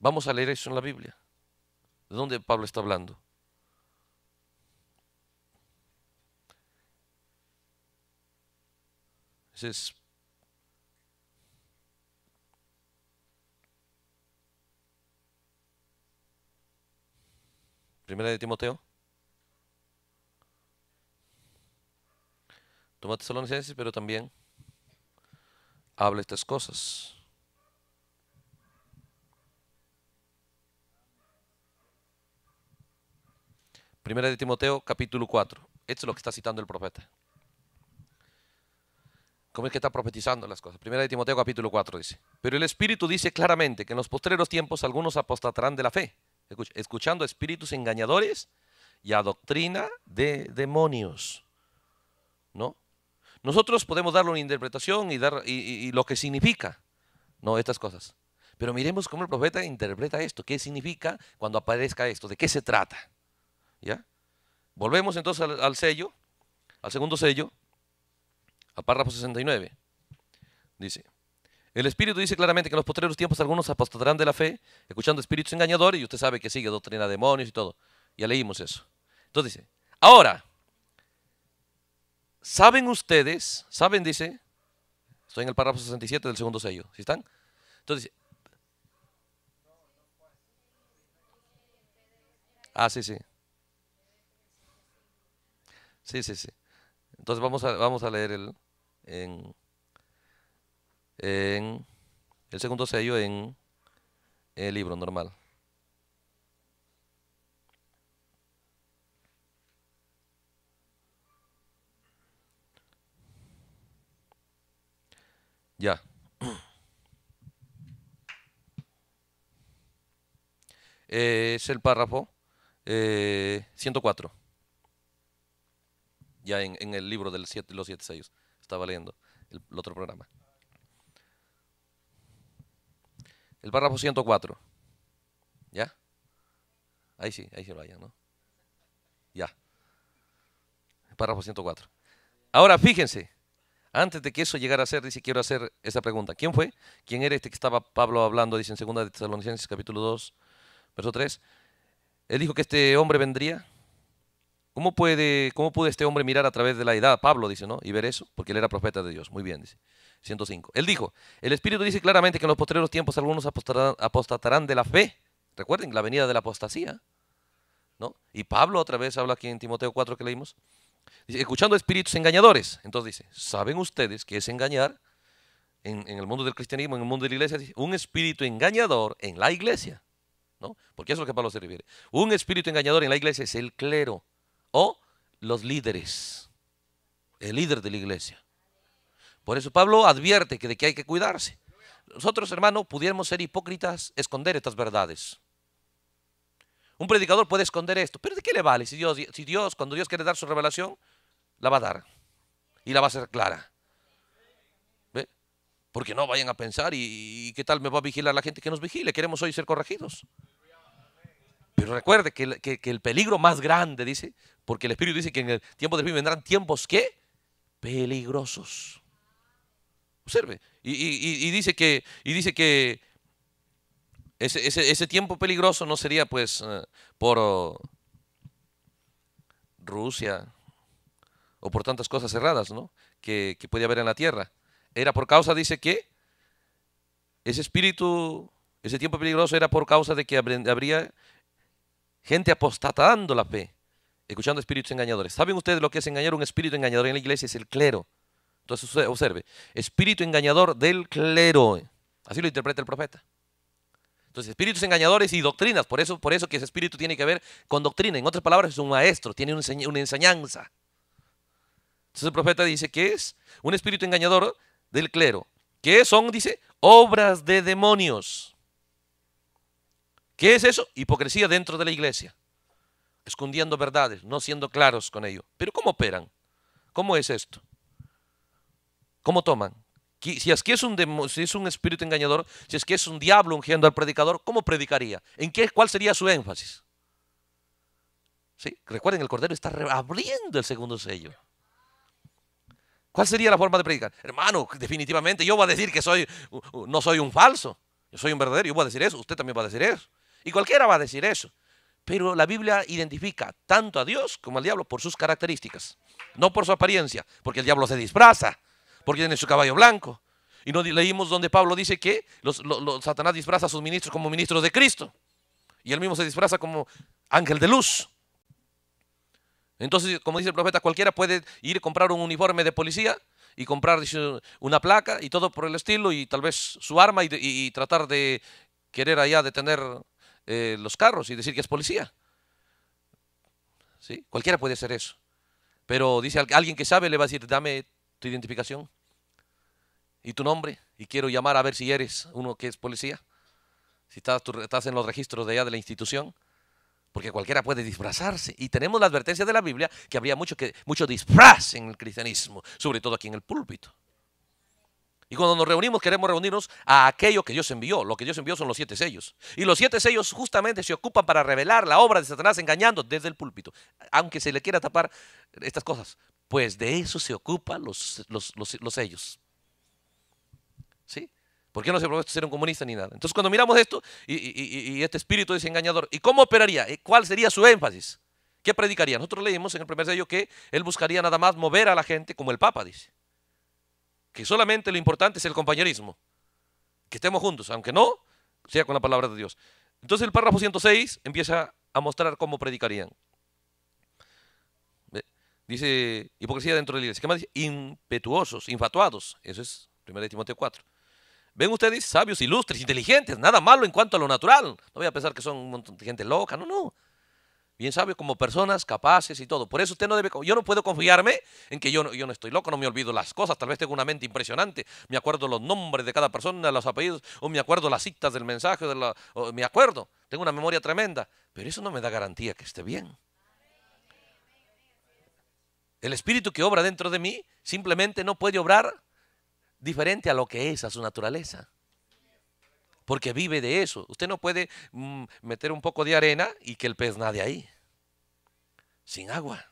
Vamos a leer eso en la Biblia. ¿De dónde Pablo está hablando? Ese es Primera de Timoteo. Toma Tesalonicenses, pero también habla estas cosas. Primera de Timoteo, capítulo 4. Esto es lo que está citando el profeta. ¿Cómo es que está profetizando las cosas? Primera de Timoteo, capítulo 4 dice. Pero el Espíritu dice claramente que en los postreros tiempos algunos apostatarán de la fe escuchando a espíritus engañadores y a doctrina de demonios. ¿No? Nosotros podemos darle una interpretación y, dar, y, lo que significa, ¿no? Estas cosas. Pero miremos cómo el profeta interpreta esto, qué significa cuando aparezca esto, de qué se trata. ¿Ya? Volvemos entonces al, sello, al segundo sello, al párrafo 69. Dice, el Espíritu dice claramente que en los posteriores tiempos algunos apostarán de la fe, escuchando espíritus engañadores, y usted sabe que sigue doctrina de demonios y todo. Ya leímos eso. Entonces dice, ahora, ¿saben ustedes? ¿Saben? Dice, estoy en el párrafo 67 del segundo sello, ¿sí están? Entonces, Ah, sí, sí. Sí, sí, sí. Entonces vamos a, vamos a leer el, en el segundo sello en el libro normal. Ya. es el párrafo eh, 104. Ya en, el libro de los siete, los sellos. Estaba leyendo el otro programa. El párrafo 104. ¿Ya? Ahí sí, ahí se lo ¿no? Ya. El párrafo 104. Ahora fíjense, antes de que eso llegara a ser, dice, quiero hacer esa pregunta. ¿Quién fue? ¿Quién era este que estaba Pablo hablando? Dice en 2 de Tesalonicenses capítulo 2, verso 3. Él dijo que este hombre vendría. ¿Cómo puede, cómo puede este hombre mirar a través de la edad? Pablo dice, ¿no? Y ver eso, porque él era profeta de Dios. Muy bien, dice. 105. Él dijo, el Espíritu dice claramente que en los posteriores tiempos algunos apostatarán, de la fe. Recuerden la venida de la apostasía. ¿no? Y Pablo otra vez habla aquí en Timoteo 4 que leímos. escuchando espíritus engañadores. Entonces dice, ¿saben ustedes qué es engañar? En, el mundo del cristianismo, en el mundo de la iglesia, un espíritu engañador en la iglesia. ¿no? Porque eso es lo que Pablo se refiere. Un espíritu engañador en la iglesia es el clero o los líderes. El líder de la iglesia. Por eso Pablo advierte que de que hay que cuidarse. Nosotros, hermanos, pudiéramos ser hipócritas, esconder estas verdades. Un predicador puede esconder esto, pero ¿de qué le vale si Dios, si Dios cuando Dios quiere dar su revelación, la va a dar y la va a hacer clara? ¿Ve? Porque no vayan a pensar y, qué tal me va a vigilar la gente que nos vigile. Queremos hoy ser corregidos. Pero recuerde que el, peligro más grande, dice, porque el Espíritu dice que en el tiempo de mí vendrán tiempos que peligrosos. Observe. Y, dice que, y dice que ese, tiempo peligroso no sería pues eh, por Rusia o por tantas cosas cerradas que, que puede haber en la tierra. Era por causa, dice que ese espíritu, ese tiempo peligroso era por causa de que habría gente apostatando la fe, escuchando espíritus engañadores. ¿Saben ustedes lo que es engañar un espíritu engañador en la iglesia? Es el clero. Entonces observe, espíritu engañador del clero. Así lo interpreta el profeta. Entonces, espíritus engañadores y doctrinas. Por eso, por eso que ese espíritu tiene que ver con doctrina. En otras palabras, es un maestro, tiene una enseñanza. Entonces el profeta dice que es un espíritu engañador del clero. Que son, dice, obras de demonios. ¿Qué es eso? Hipocresía dentro de la iglesia. Escondiendo verdades, no siendo claros con ello. Pero ¿cómo operan? ¿Cómo es esto? ¿Cómo toman? Si es que es un, es un espíritu engañador, si es que es un diablo ungiendo al predicador, ¿cómo predicaría? ¿En qué, cuál sería su énfasis? ¿Sí? Recuerden, el Cordero está abriendo el segundo sello. ¿Cuál sería la forma de predicar? Hermano, definitivamente yo voy a decir que soy, no soy un falso, yo soy un verdadero, yo voy a decir eso, usted también va a decir eso. Y cualquiera va a decir eso. Pero la Biblia identifica tanto a Dios como al diablo por sus características, no por su apariencia, porque el diablo se disfraza porque tiene su caballo blanco. Y no leímos donde Pablo dice que los, Satanás disfraza a sus ministros como ministros de Cristo. Y él mismo se disfraza como ángel de luz. Entonces, como dice el profeta, cualquiera puede ir a comprar un uniforme de policía y comprar una placa y todo por el estilo y tal vez su arma y, tratar de querer allá detener eh, los carros y decir que es policía. ¿Sí? Cualquiera puede hacer eso. Pero dice alguien que sabe, le va a decir, dame tu identificación y tu nombre y quiero llamar a ver si eres uno que es policía, si estás, en los registros de allá de la institución, porque cualquiera puede disfrazarse. Y tenemos la advertencia de la Biblia que habría mucho, mucho disfraz en el cristianismo, sobre todo aquí en el púlpito. Y cuando nos reunimos queremos reunirnos a aquello que Dios envió. Lo que Dios envió son los siete sellos. Y los siete sellos justamente se ocupan para revelar la obra de Satanás engañando desde el púlpito. Aunque se le quiera tapar estas cosas pues de eso se ocupan los, los, sellos. ¿Sí? ¿Por qué no se propuso ser un comunista ni nada? Entonces, cuando miramos esto y, este espíritu desengañador, ¿y cómo operaría? ¿Eh? ¿Cuál sería su énfasis? ¿Qué predicaría? Nosotros leímos en el primer sello que él buscaría nada más mover a la gente, como el Papa dice. Que solamente lo importante es el compañerismo. Que estemos juntos, aunque no sea con la palabra de Dios. Entonces el párrafo 106 empieza a mostrar cómo predicarían. Dice hipocresía dentro de la ¿Qué más dice? Impetuosos, infatuados. Eso es 1 Timoteo 4. Ven ustedes, sabios, ilustres, inteligentes, nada malo en cuanto a lo natural. No voy a pensar que son un montón de gente loca, no, no. Bien sabios como personas capaces y todo. Por eso usted no debe, yo no puedo confiarme en que yo no, yo no estoy loco, no me olvido las cosas. Tal vez tengo una mente impresionante. Me acuerdo los nombres de cada persona, los apellidos, o me acuerdo las citas del mensaje, me acuerdo. Tengo una memoria tremenda. Pero eso no me da garantía que esté bien. El espíritu que obra dentro de mí simplemente no puede obrar diferente a lo que es, a su naturaleza. Porque vive de eso. Usted no puede mm, meter un poco de arena y que el pez nade ahí. Sin agua.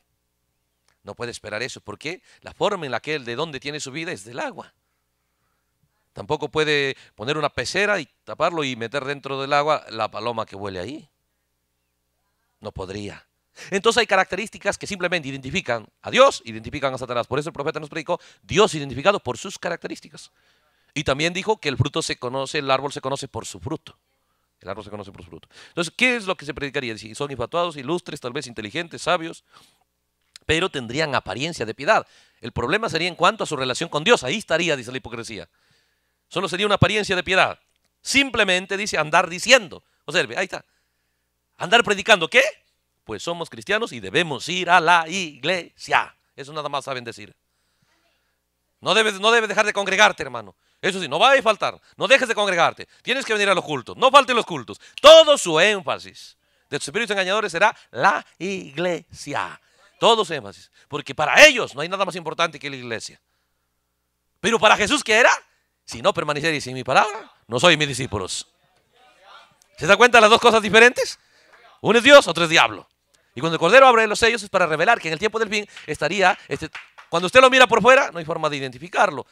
No puede esperar eso. Porque la forma en la que él de dónde tiene su vida es del agua. Tampoco puede poner una pecera y taparlo y meter dentro del agua la paloma que huele ahí. No podría. Entonces hay características que simplemente identifican a Dios, identifican a Satanás. Por eso el profeta nos predicó Dios identificado por sus características. Y también dijo que el fruto se conoce, el árbol se conoce por su fruto. El árbol se conoce por su fruto. Entonces, ¿qué es lo que se predicaría? son infatuados, ilustres, tal vez inteligentes, sabios, pero tendrían apariencia de piedad. El problema sería en cuanto a su relación con Dios. Ahí estaría, dice la hipocresía. Solo sería una apariencia de piedad. Simplemente dice andar diciendo. Observe, ahí está. Andar predicando, ¿qué? pues somos cristianos y debemos ir a la iglesia. Eso nada más saben decir. No debes, no debes dejar de congregarte, hermano. Eso sí, no va a faltar. No dejes de congregarte. Tienes que venir a los cultos. No falten los cultos. Todo su énfasis de tus espíritus engañadores será la iglesia. Todo su énfasis. Porque para ellos no hay nada más importante que la iglesia. Pero para Jesús, ¿qué era? Si no permaneceréis en mi palabra, no soy mis discípulos. ¿Se da cuenta las dos cosas diferentes? Uno es Dios, otro es diablo. Y cuando el Cordero abre los sellos es para revelar que en el tiempo del fin estaría... Este, cuando usted lo mira por fuera, no hay forma de identificarlo.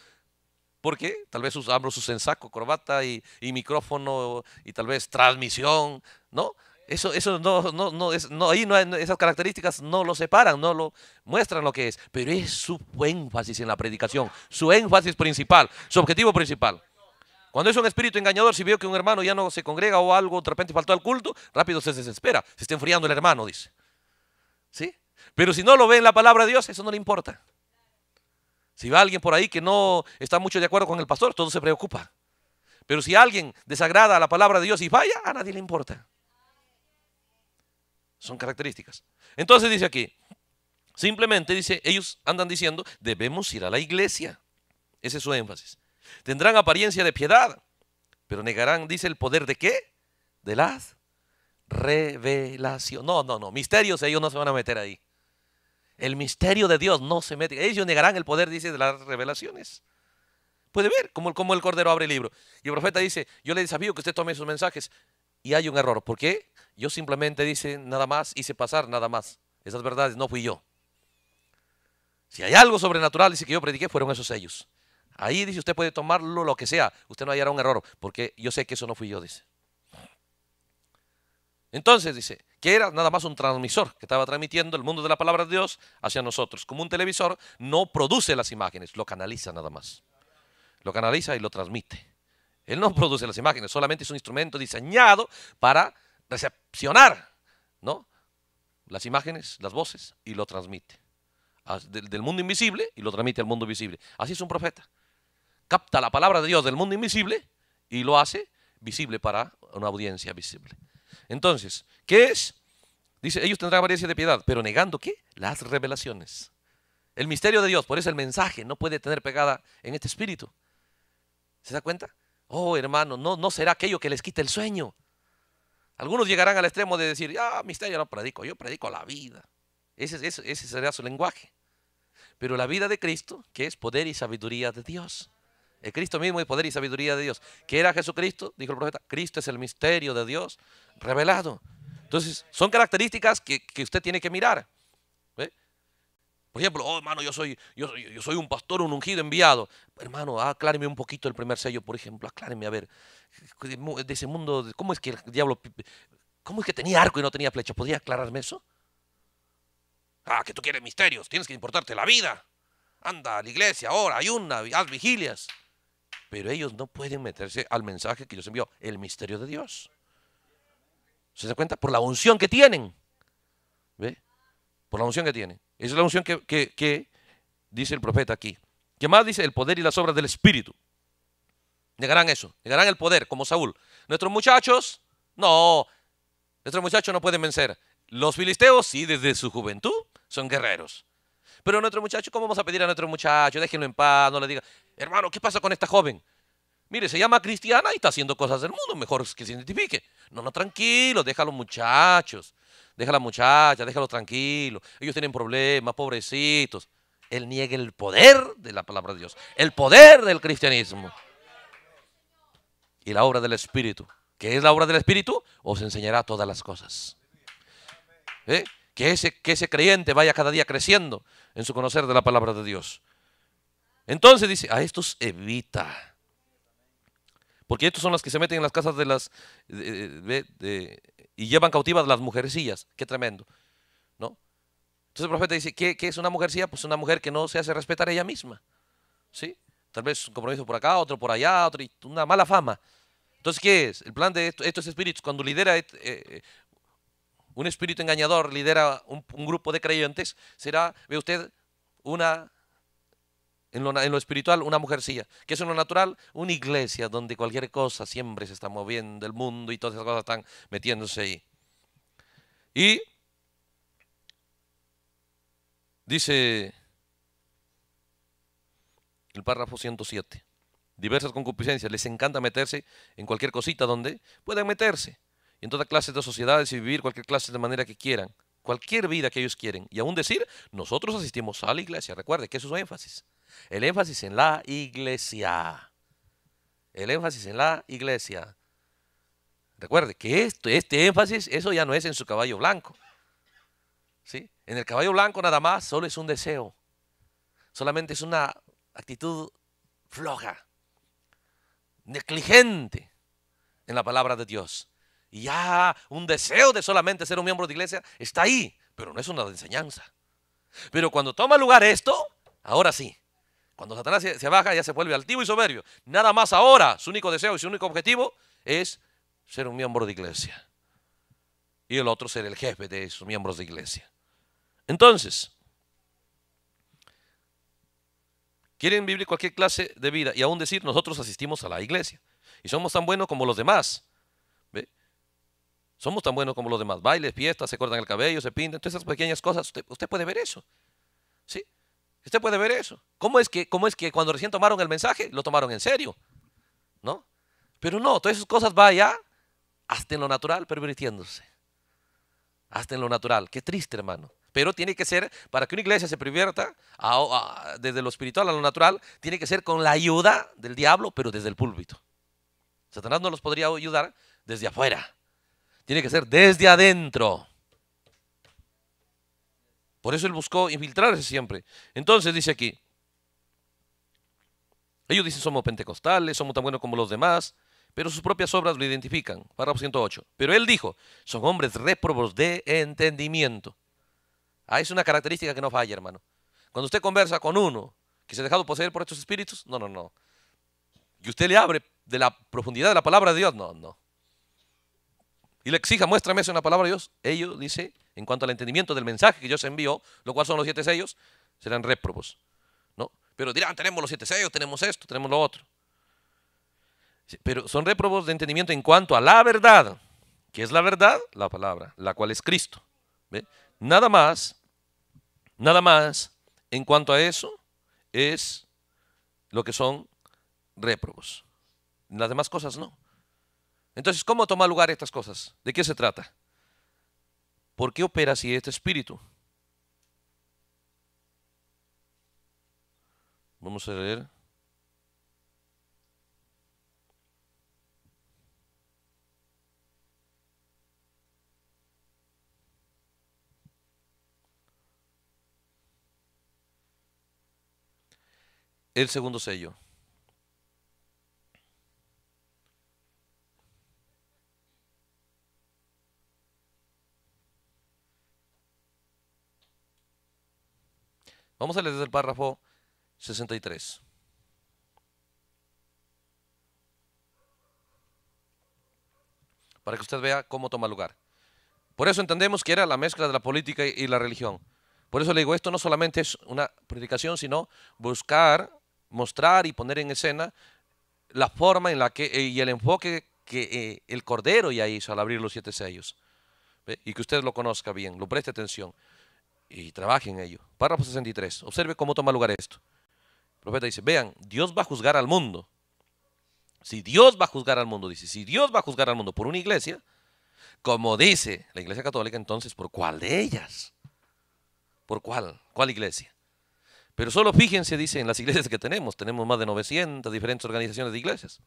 Porque tal vez abro sus en corbata y, micrófono y tal vez transmisión, ¿no? Eso, eso no, no, es, ahí no esas características no lo separan, no lo muestran lo que es, pero es su énfasis en la predicación, su énfasis principal, su objetivo principal. Cuando es un espíritu engañador, si veo que un hermano ya no se congrega o algo, de repente faltó al culto, rápido se desespera, se está enfriando el hermano, dice. Pero si no lo ve en la palabra de Dios, eso no le importa. Si va alguien por ahí que no está mucho de acuerdo con el pastor, todo se preocupa. Pero si alguien desagrada la palabra de Dios y vaya, a nadie le importa. Son características. Entonces dice aquí, simplemente dice, ellos andan diciendo, debemos ir a la iglesia. Ese es su énfasis. Tendrán apariencia de piedad, pero negarán, dice, el poder de qué? De las revelación. No, no, no. Misterios ellos no se van a meter ahí. El misterio de Dios no se mete. Ellos negarán el poder, dice, de las revelaciones. Puede ver cómo, como el Cordero abre el libro. Y el profeta dice, yo le desafío que usted tome sus mensajes. Y hay un error. ¿Por qué? Yo simplemente dice nada más, hice pasar nada más. Esas verdades no fui yo. Si hay algo sobrenatural, dice que yo prediqué, fueron esos sellos. Ahí dice, usted puede tomarlo lo que sea. Usted no hallará un error, porque yo sé que eso no fui yo, dice. Entonces dice, que era nada más un transmisor que estaba transmitiendo el mundo de la palabra de Dios hacia nosotros. Como un televisor no produce las imágenes, lo canaliza nada más. Lo canaliza y lo transmite. Él no produce las imágenes, solamente es un instrumento diseñado para recepcionar ¿no? las imágenes, las voces y lo transmite. Del, del mundo invisible y lo transmite al mundo visible. Así es un profeta. Capta la palabra de Dios del mundo invisible y lo hace visible para una audiencia visible. Entonces, ¿qué es? Dice, ellos tendrán apariencia de piedad, pero negando qué? Las revelaciones. El misterio de Dios, por eso el mensaje no puede tener pegada en este espíritu. ¿Se da cuenta? Oh, hermano, no, no será aquello que les quite el sueño. Algunos llegarán al extremo de decir, ah, misterio no predico, yo predico la vida. Ese, ese, ese será su lenguaje. Pero la vida de Cristo, que es poder y sabiduría de Dios. El Cristo mismo es poder y sabiduría de Dios. ¿Qué era Jesucristo? Dijo el profeta, Cristo es el misterio de Dios revelado. Entonces, son características que, usted tiene que mirar. Por ejemplo, oh hermano, yo soy, yo, yo soy un pastor, un ungido enviado. Hermano, acláreme un poquito el primer sello, por ejemplo, acláreme, a ver, de ese mundo, ¿cómo es que el diablo, cómo es que tenía arco y no tenía flecha? ¿Podría aclararme eso? Ah, que tú quieres misterios, tienes que importarte la vida. Anda a la iglesia, ora, ayuna, haz vigilias. Pero ellos no pueden meterse al mensaje que Dios envió, el misterio de Dios. ¿Se da cuenta? Por la unción que tienen. ¿Ve? Por la unción que tienen. Esa es la unción que, dice el profeta aquí. ¿Qué más dice? El poder y las obras del Espíritu. Llegarán eso, negarán el poder, como Saúl. Nuestros muchachos, no, nuestros muchachos no pueden vencer. Los filisteos, sí, desde su juventud, son guerreros. Pero nuestros muchachos, ¿cómo vamos a pedir a nuestros muchachos? Déjenlo en paz, no le diga. hermano, ¿qué pasa con esta joven? Mire, se llama cristiana y está haciendo cosas del mundo, mejor que se identifique. No, no, tranquilo, deja los muchachos, deja a las muchachas, déjalo tranquilos. Ellos tienen problemas, pobrecitos. Él niega el poder de la palabra de Dios, el poder del cristianismo y la obra del Espíritu. ¿Qué es la obra del Espíritu? Os enseñará todas las cosas. Que, ese, que ese creyente vaya cada día creciendo en su conocer de la palabra de Dios. Entonces dice, a estos evita. Porque estos son las que se meten en las casas de las... y llevan cautivas las mujercillas. Qué tremendo. ¿No? Entonces el profeta dice, ¿qué, es una mujercilla? Pues una mujer que no se hace respetar a ella misma. ¿Sí? Tal vez un compromiso por acá, otro por allá, otro, una mala fama. Entonces, ¿qué es? El plan de estos espíritus, cuando lidera eh, eh, un espíritu engañador, lidera un grupo de creyentes, será, ve usted, una en lo, espiritual, una mujercilla. Que es en lo natural, una iglesia donde cualquier cosa siempre se está moviendo, el mundo y todas esas cosas están metiéndose ahí. Y dice el párrafo 107. Diversas concupiscencias, les encanta meterse en cualquier cosita donde puedan meterse, en toda clase de sociedades y vivir cualquier clase de manera que quieran cualquier vida que ellos quieren. Y aún decir, nosotros asistimos a la iglesia. Recuerde que eso es su énfasis. El énfasis en la iglesia. El énfasis en la iglesia. Recuerde que esto, este énfasis, eso ya no es en su caballo blanco. ¿sí? En el caballo blanco nada más solo es un deseo. Solamente es una actitud floja, negligente en la palabra de Dios ya un deseo de solamente ser un miembro de iglesia está ahí, pero no es una enseñanza. Pero cuando toma lugar esto, ahora sí. Cuando Satanás se baja, ya se vuelve altivo y soberbio. Nada más ahora, su único deseo y su único objetivo es ser un miembro de iglesia. Y el otro ser el jefe de sus miembros de iglesia. Entonces, quieren vivir cualquier clase de vida y aún decir nosotros asistimos a la iglesia y somos tan buenos como los demás. Somos tan buenos como los demás. Bailes, fiestas, se cortan el cabello, se pintan, todas esas pequeñas cosas. Usted, puede ver eso. ¿Sí? Usted puede ver eso. ¿Cómo es, que, ¿Cómo es que cuando recién tomaron el mensaje, lo tomaron en serio? ¿No? Pero no, todas esas cosas va allá hasta en lo natural pervirtiéndose. Hasta en lo natural. Qué triste, hermano. Pero tiene que ser, para que una iglesia se pervierta desde lo espiritual a lo natural, tiene que ser con la ayuda del diablo, pero desde el púlpito. Satanás no los podría ayudar desde afuera. Tiene que ser desde adentro. Por eso él buscó infiltrarse siempre. Entonces dice aquí, ellos dicen somos pentecostales, somos tan buenos como los demás, pero sus propias obras lo identifican. Párrafo 108. Pero él dijo, son hombres réprobos de entendimiento. Ahí es una característica que no falla, hermano. Cuando usted conversa con uno que se ha dejado poseer por estos espíritus, no, no, no. Y usted le abre de la profundidad de la palabra de Dios, no, no y le exija, muéstrame eso en la palabra de Dios, ellos, dice, en cuanto al entendimiento del mensaje que Dios envió, lo cual son los siete sellos, serán réprobos. ¿no? Pero dirán, tenemos los siete sellos, tenemos esto, tenemos lo otro. Pero son réprobos de entendimiento en cuanto a la verdad. que es la verdad? La palabra, la cual es Cristo. ¿Ve? Nada más, nada más en cuanto a eso es lo que son réprobos. Las demás cosas no. Entonces, ¿cómo toma lugar estas cosas? ¿De qué se trata? ¿Por qué opera así este espíritu? Vamos a leer. El segundo sello. Vamos a leer desde el párrafo 63. Para que usted vea cómo toma lugar. Por eso entendemos que era la mezcla de la política y la religión. Por eso le digo, esto no solamente es una predicación, sino buscar, mostrar y poner en escena la forma en la que eh, y el enfoque que eh, el Cordero ya hizo al abrir los siete sellos. Y que usted lo conozca bien, lo preste atención y trabaje en ello. Párrafo 63. Observe cómo toma lugar esto. El profeta dice, vean, Dios va a juzgar al mundo. Si Dios va a juzgar al mundo, dice, si Dios va a juzgar al mundo por una iglesia, como dice la iglesia católica, entonces, ¿por cuál de ellas? ¿Por cuál? ¿Cuál iglesia? Pero solo fíjense, dice, en las iglesias que tenemos. Tenemos más de 900 diferentes organizaciones de iglesias.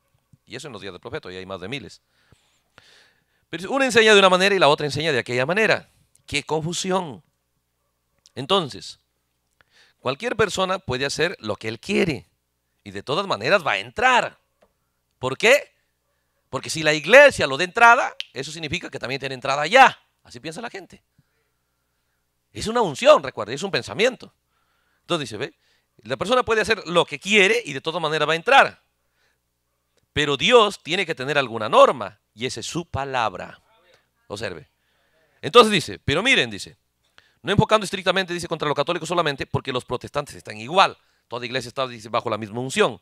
Y eso en los días del profeta, y hay más de miles. Pero una enseña de una manera y la otra enseña de aquella manera. ¡Qué confusión! Entonces, cualquier persona puede hacer lo que él quiere y de todas maneras va a entrar. ¿Por qué? Porque si la iglesia lo da entrada, eso significa que también tiene entrada allá. Así piensa la gente. Es una unción, recuerda, es un pensamiento. Entonces dice, ve, la persona puede hacer lo que quiere y de todas maneras va a entrar. Pero Dios tiene que tener alguna norma y esa es su palabra. Observe. Entonces dice, pero miren, dice, no enfocando estrictamente, dice, contra los católicos solamente, porque los protestantes están igual. Toda iglesia está bajo la misma unción.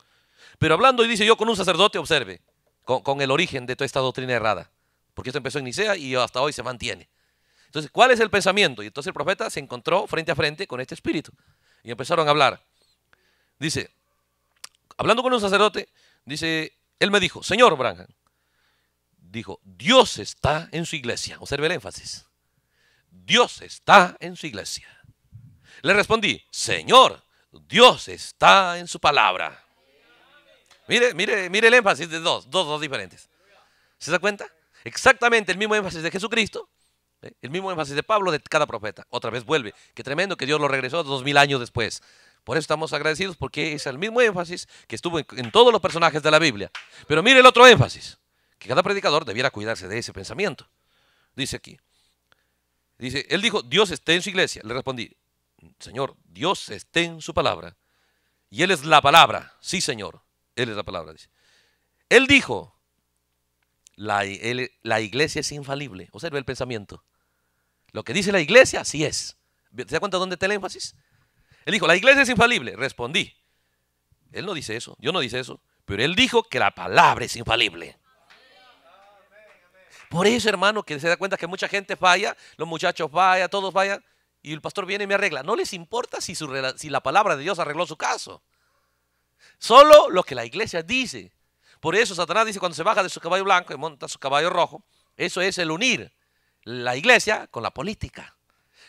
Pero hablando, y dice yo con un sacerdote, observe, con, con el origen de toda esta doctrina errada. Porque esto empezó en Nicea y hasta hoy se mantiene. Entonces, ¿cuál es el pensamiento? Y entonces el profeta se encontró frente a frente con este espíritu. Y empezaron a hablar. Dice, hablando con un sacerdote, dice, él me dijo, Señor Branham, dijo, Dios está en su iglesia. Observe el énfasis. Dios está en su iglesia. Le respondí, Señor, Dios está en su palabra. Mire, mire, mire el énfasis de dos, dos, dos diferentes. ¿Se da cuenta? Exactamente el mismo énfasis de Jesucristo, ¿eh? el mismo énfasis de Pablo, de cada profeta. Otra vez vuelve. que tremendo que Dios lo regresó dos mil años después. Por eso estamos agradecidos porque es el mismo énfasis que estuvo en todos los personajes de la Biblia. Pero mire el otro énfasis, que cada predicador debiera cuidarse de ese pensamiento. Dice aquí, Dice, él dijo, Dios esté en su iglesia. Le respondí, Señor, Dios esté en su palabra. Y Él es la palabra. Sí, Señor, Él es la palabra. Dice. Él dijo, la, iglesia es infalible. Observe el pensamiento. Lo que dice la iglesia, sí es. ¿se da cuenta dónde está el énfasis? Él dijo, la iglesia es infalible. Respondí. Él no dice eso, yo no dice eso, pero él dijo que la palabra es infalible. Por eso, hermano, que se da cuenta que mucha gente falla, los muchachos fallan, todos fallan, y el pastor viene y me arregla. No les importa si, si la palabra de Dios arregló su caso. Solo lo que la iglesia dice. Por eso Satanás dice cuando se baja de su caballo blanco y monta su caballo rojo, eso es el unir la iglesia con la política.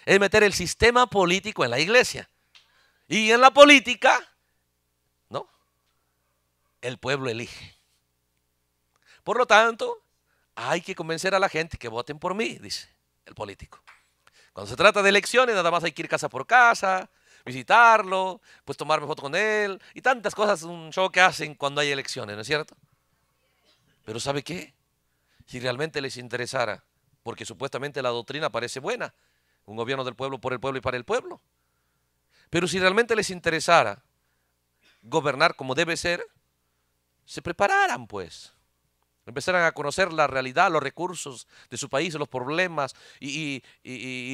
Es meter el sistema político en la iglesia. Y en la política, ¿no? El pueblo elige. Por lo tanto, hay que convencer a la gente que voten por mí, dice el político. Cuando se trata de elecciones, nada más hay que ir casa por casa, visitarlo, pues tomarme foto con él y tantas cosas, un show que hacen cuando hay elecciones, ¿no es cierto? Pero ¿sabe qué? Si realmente les interesara, porque supuestamente la doctrina parece buena, un gobierno del pueblo por el pueblo y para el pueblo, pero si realmente les interesara gobernar como debe ser, se prepararan pues Empezaran a conocer la realidad, los recursos de su país, los problemas y,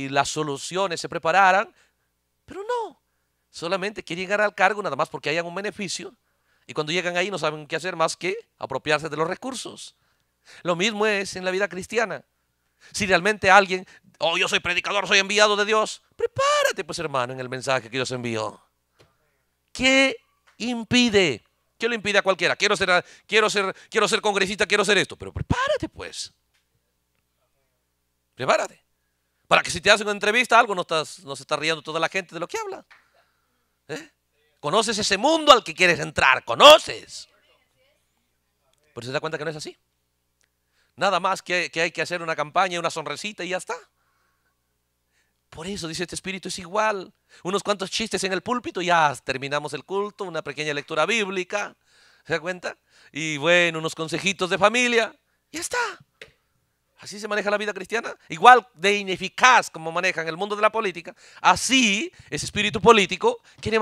las soluciones, se prepararan. Pero no, solamente quieren llegar al cargo nada más porque hayan un beneficio. Y cuando llegan ahí no saben qué hacer más que apropiarse de los recursos. Lo mismo es en la vida cristiana. Si realmente alguien, oh, yo soy predicador, soy enviado de Dios, prepárate pues hermano en el mensaje que Dios envió. ¿Qué impide ¿Qué le impide a cualquiera? Quiero ser, quiero ser, quiero ser congresista, quiero ser esto. Pero prepárate, pues. Prepárate. Para que si te hacen una entrevista, algo no, estás, se está riendo toda la gente de lo que habla. ¿Eh? Conoces ese mundo al que quieres entrar, conoces. Pero se da cuenta que no es así. Nada más que, que hay que hacer una campaña, una sonrisita y ya está. Por eso dice este espíritu es igual. Unos cuantos chistes en el púlpito, ya terminamos el culto, una pequeña lectura bíblica, ¿se da cuenta? Y bueno, unos consejitos de familia, ya está. Así se maneja la vida cristiana, igual de ineficaz como manejan el mundo de la política, así ese espíritu político quiere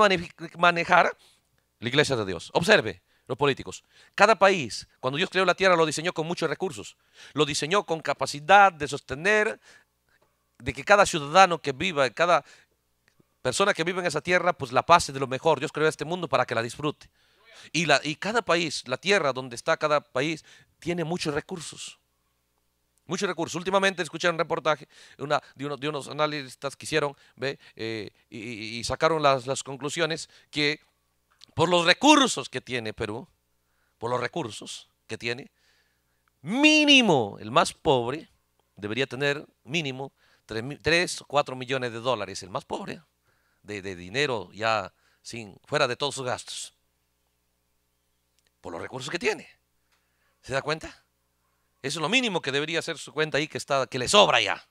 manejar la iglesia de Dios. Observe, los políticos. Cada país, cuando Dios creó la tierra, lo diseñó con muchos recursos. Lo diseñó con capacidad de sostener de que cada ciudadano que viva, cada persona que vive en esa tierra, pues la pase de lo mejor. Dios creó este mundo para que la disfrute. Y, la, y cada país, la tierra donde está cada país, tiene muchos recursos. Muchos recursos. Últimamente escuché un reportaje de, de, unos analistas que hicieron ¿ve? Eh, y, sacaron las conclusiones que por los recursos que tiene Perú, por los recursos que tiene, mínimo, el más pobre debería tener mínimo 3, 4 millones de dólares, el más pobre, de, dinero ya sin, fuera de todos sus gastos, por los recursos que tiene. ¿Se da cuenta? Eso es lo mínimo que debería hacer su cuenta ahí, que, está, que le sobra ya,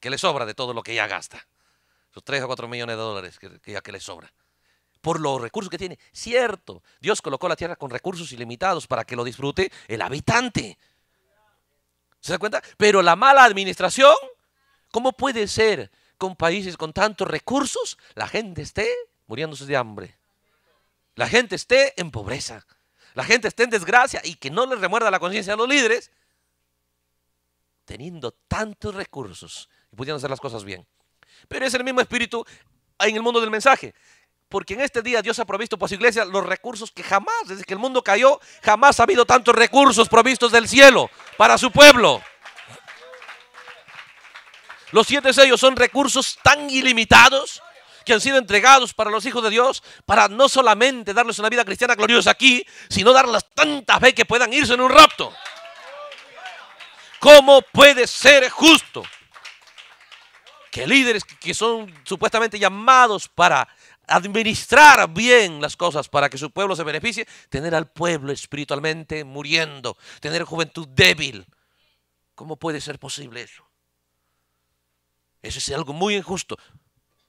que le sobra de todo lo que ya gasta. Esos 3 o 4 millones de dólares que, que ya que le sobra. Por los recursos que tiene. Cierto, Dios colocó la tierra con recursos ilimitados para que lo disfrute el habitante. ¿Se da cuenta? Pero la mala administración ¿Cómo puede ser con países con tantos recursos la gente esté muriéndose de hambre? La gente esté en pobreza, la gente esté en desgracia y que no les remuerda la conciencia a los líderes teniendo tantos recursos y pudiendo hacer las cosas bien. Pero es el mismo espíritu en el mundo del mensaje. Porque en este día Dios ha provisto para su iglesia los recursos que jamás, desde que el mundo cayó, jamás ha habido tantos recursos provistos del cielo para su pueblo. Los siete sellos son recursos tan ilimitados que han sido entregados para los hijos de Dios para no solamente darles una vida cristiana gloriosa aquí, sino darles tanta fe que puedan irse en un rapto. ¿Cómo puede ser justo que líderes que son supuestamente llamados para administrar bien las cosas para que su pueblo se beneficie, tener al pueblo espiritualmente muriendo, tener juventud débil? ¿Cómo puede ser posible eso? Eso es algo muy injusto.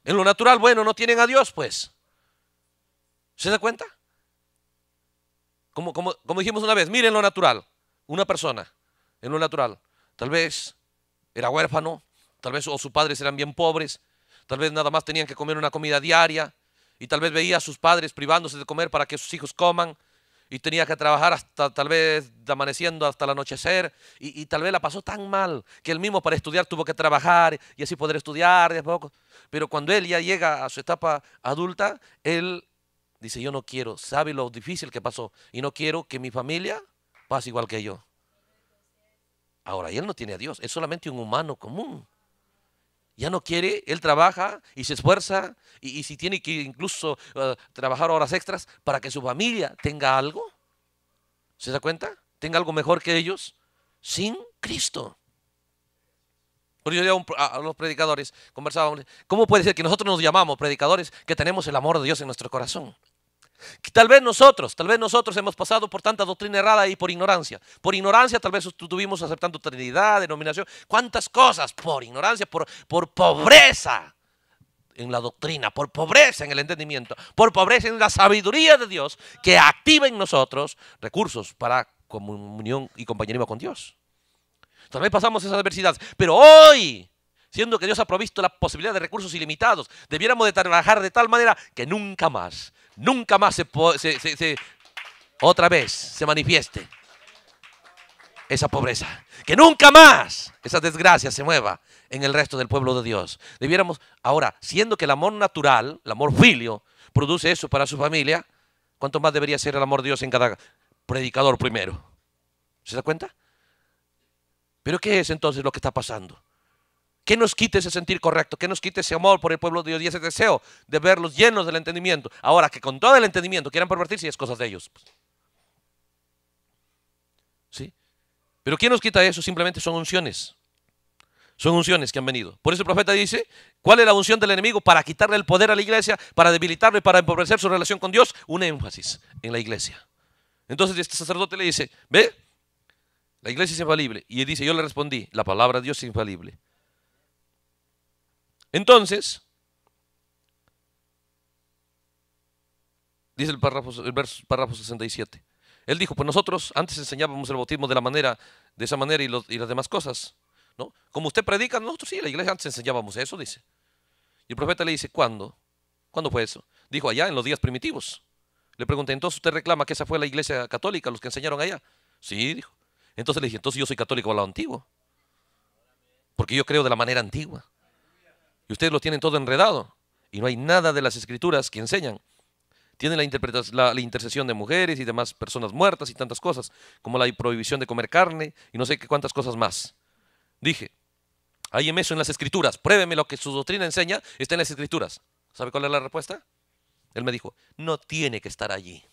En lo natural, bueno, no tienen a Dios, pues. ¿Se da cuenta? Como, como, dijimos una vez, miren lo natural. Una persona, en lo natural, tal vez era huérfano, tal vez o sus padres eran bien pobres, tal vez nada más tenían que comer una comida diaria y tal vez veía a sus padres privándose de comer para que sus hijos coman y tenía que trabajar hasta tal vez amaneciendo hasta el anochecer y, tal vez la pasó tan mal que él mismo para estudiar tuvo que trabajar y así poder estudiar. De poco. Pero cuando él ya llega a su etapa adulta, él dice, yo no quiero, sabe lo difícil que pasó y no quiero que mi familia pase igual que yo. Ahora, él no tiene a Dios, es solamente un humano común ya no quiere, él trabaja y se esfuerza y, si tiene que incluso eh, trabajar horas extras para que su familia tenga algo, ¿se da cuenta? Tenga algo mejor que ellos sin Cristo. Por yo le a, los predicadores conversábamos, ¿cómo puede ser que nosotros nos llamamos predicadores que tenemos el amor de Dios en nuestro corazón? Tal vez nosotros, tal vez nosotros hemos pasado por tanta doctrina errada y por ignorancia. Por ignorancia tal vez estuvimos aceptando trinidad, denominación, cuántas cosas por ignorancia, por, por pobreza en la doctrina, por pobreza en el entendimiento, por pobreza en la sabiduría de Dios que activa en nosotros recursos para comunión y compañerismo con Dios. Tal vez pasamos esas adversidades, pero hoy siendo que Dios ha provisto la posibilidad de recursos ilimitados, debiéramos de trabajar de tal manera que nunca más nunca más se, otra vez se manifieste esa pobreza. Que nunca más esa desgracia se mueva en el resto del pueblo de Dios. Debiéramos, ahora, siendo que el amor natural, el amor filio, produce eso para su familia, ¿cuánto más debería ser el amor de Dios en cada predicador primero? ¿Se da cuenta? Pero ¿qué es entonces lo que está pasando? ¿Qué nos quite ese sentir correcto, ¿Qué nos quite ese amor por el pueblo de Dios y ese deseo de verlos llenos del entendimiento. Ahora, que con todo el entendimiento quieran pervertirse, es cosas de ellos. Pues. ¿Sí? Pero ¿quién nos quita eso? Simplemente son unciones. Son unciones que han venido. Por eso el profeta dice, ¿cuál es la unción del enemigo? Para quitarle el poder a la iglesia, para debilitarle, para empobrecer su relación con Dios. Un énfasis en la iglesia. Entonces este sacerdote le dice, ve, la iglesia es infalible. Y él dice, yo le respondí, la palabra de Dios es infalible. Entonces, dice el párrafo, el verso, párrafo 67. Él dijo, pues nosotros antes enseñábamos el bautismo de la manera, de esa manera y, las demás cosas. ¿no? Como usted predica, nosotros sí, la iglesia antes enseñábamos eso, dice. Y el profeta le dice, ¿cuándo? ¿Cuándo fue eso? Dijo, allá en los días primitivos. Le pregunté, entonces usted reclama que esa fue la iglesia católica, los que enseñaron allá. Sí, dijo. Entonces le dije, entonces yo soy católico a lo antiguo. Porque yo creo de la manera antigua. Y ustedes lo tienen todo enredado. Y no hay nada de las escrituras que enseñan. Tienen la, intercesión de mujeres y demás personas muertas y tantas cosas, como la prohibición de comer carne y no sé qué cuántas cosas más. Dije, hay en eso en las escrituras, pruébeme lo que su doctrina enseña, está en las escrituras. ¿Sabe cuál es la respuesta? Él me dijo, no tiene que estar allí.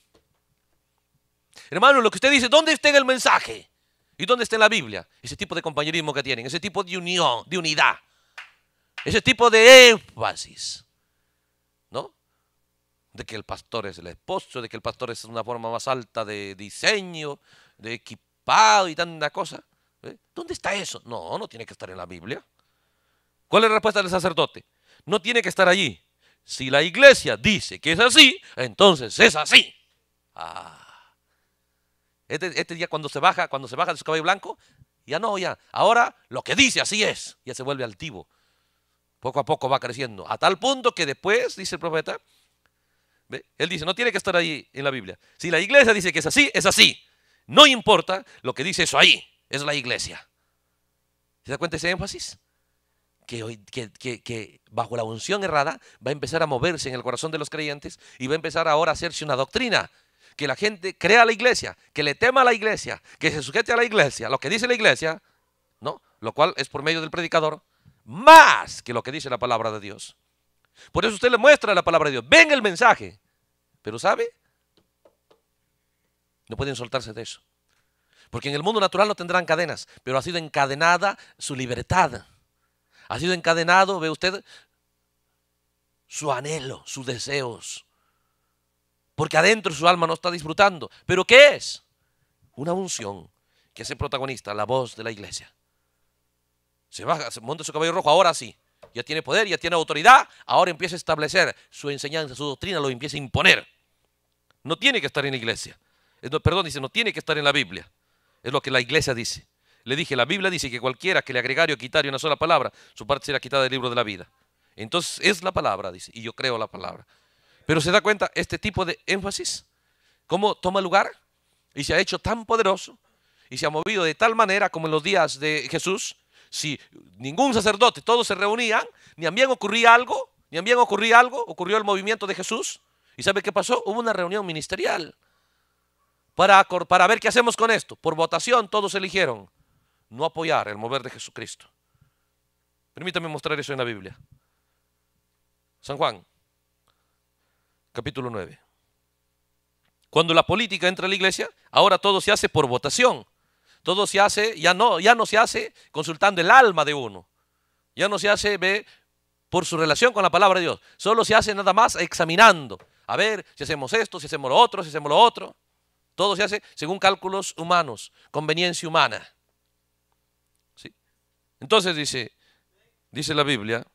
Hermano, lo que usted dice, ¿dónde está en el mensaje? ¿Y dónde está en la Biblia? Ese tipo de compañerismo que tienen, ese tipo de unión, de unidad. Ese tipo de énfasis, ¿no? De que el pastor es el esposo, de que el pastor es una forma más alta de diseño, de equipado y tanta cosa. ¿eh? ¿Dónde está eso? No, no tiene que estar en la Biblia. ¿Cuál es la respuesta del sacerdote? No tiene que estar allí. Si la iglesia dice que es así, entonces es así. Ah. Este, este, día cuando se baja, cuando se baja de su caballo blanco, ya no, ya. Ahora lo que dice así es. Ya se vuelve altivo. Poco a poco va creciendo. A tal punto que después, dice el profeta, él dice, no tiene que estar ahí en la Biblia. Si la iglesia dice que es así, es así. No importa lo que dice eso ahí, es la iglesia. ¿Se da cuenta ese énfasis? Que, hoy, que, bajo la unción errada va a empezar a moverse en el corazón de los creyentes y va a empezar ahora a hacerse una doctrina. Que la gente crea a la iglesia, que le tema a la iglesia, que se sujete a la iglesia, lo que dice la iglesia, ¿no? Lo cual es por medio del predicador, más que lo que dice la palabra de Dios. Por eso usted le muestra la palabra de Dios. Ven el mensaje. Pero ¿sabe? No pueden soltarse de eso. Porque en el mundo natural no tendrán cadenas, pero ha sido encadenada su libertad. Ha sido encadenado, ve usted, su anhelo, sus deseos. Porque adentro su alma no está disfrutando. ¿Pero qué es? Una unción que hace protagonista la voz de la iglesia. Se monta su caballo rojo, ahora sí. Ya tiene poder, ya tiene autoridad, ahora empieza a establecer su enseñanza, su doctrina, lo empieza a imponer. No tiene que estar en la iglesia. perdón, dice, no tiene que estar en la Biblia. Es lo que la iglesia dice. Le dije, la Biblia dice que cualquiera que le agregare o quitare una sola palabra, su parte será quitada del libro de la vida. Entonces es la palabra, dice, y yo creo la palabra. Pero se da cuenta este tipo de énfasis, cómo toma lugar y se ha hecho tan poderoso y se ha movido de tal manera como en los días de Jesús, si ningún sacerdote, todos se reunían, ni bien ocurría algo, ni bien ocurría algo, ocurrió el movimiento de Jesús. ¿Y sabe qué pasó? Hubo una reunión ministerial para, para ver qué hacemos con esto. Por votación todos eligieron no apoyar el mover de Jesucristo. Permítame mostrar eso en la Biblia. San Juan, capítulo 9. Cuando la política entra a la iglesia, ahora todo se hace por votación. Todo se hace, ya no, ya no se hace consultando el alma de uno. Ya no se hace ve, por su relación con la palabra de Dios. Solo se hace nada más examinando. A ver si hacemos esto, si hacemos lo otro, si hacemos lo otro. Todo se hace según cálculos humanos, conveniencia humana. ¿Sí? Entonces dice, dice la Biblia,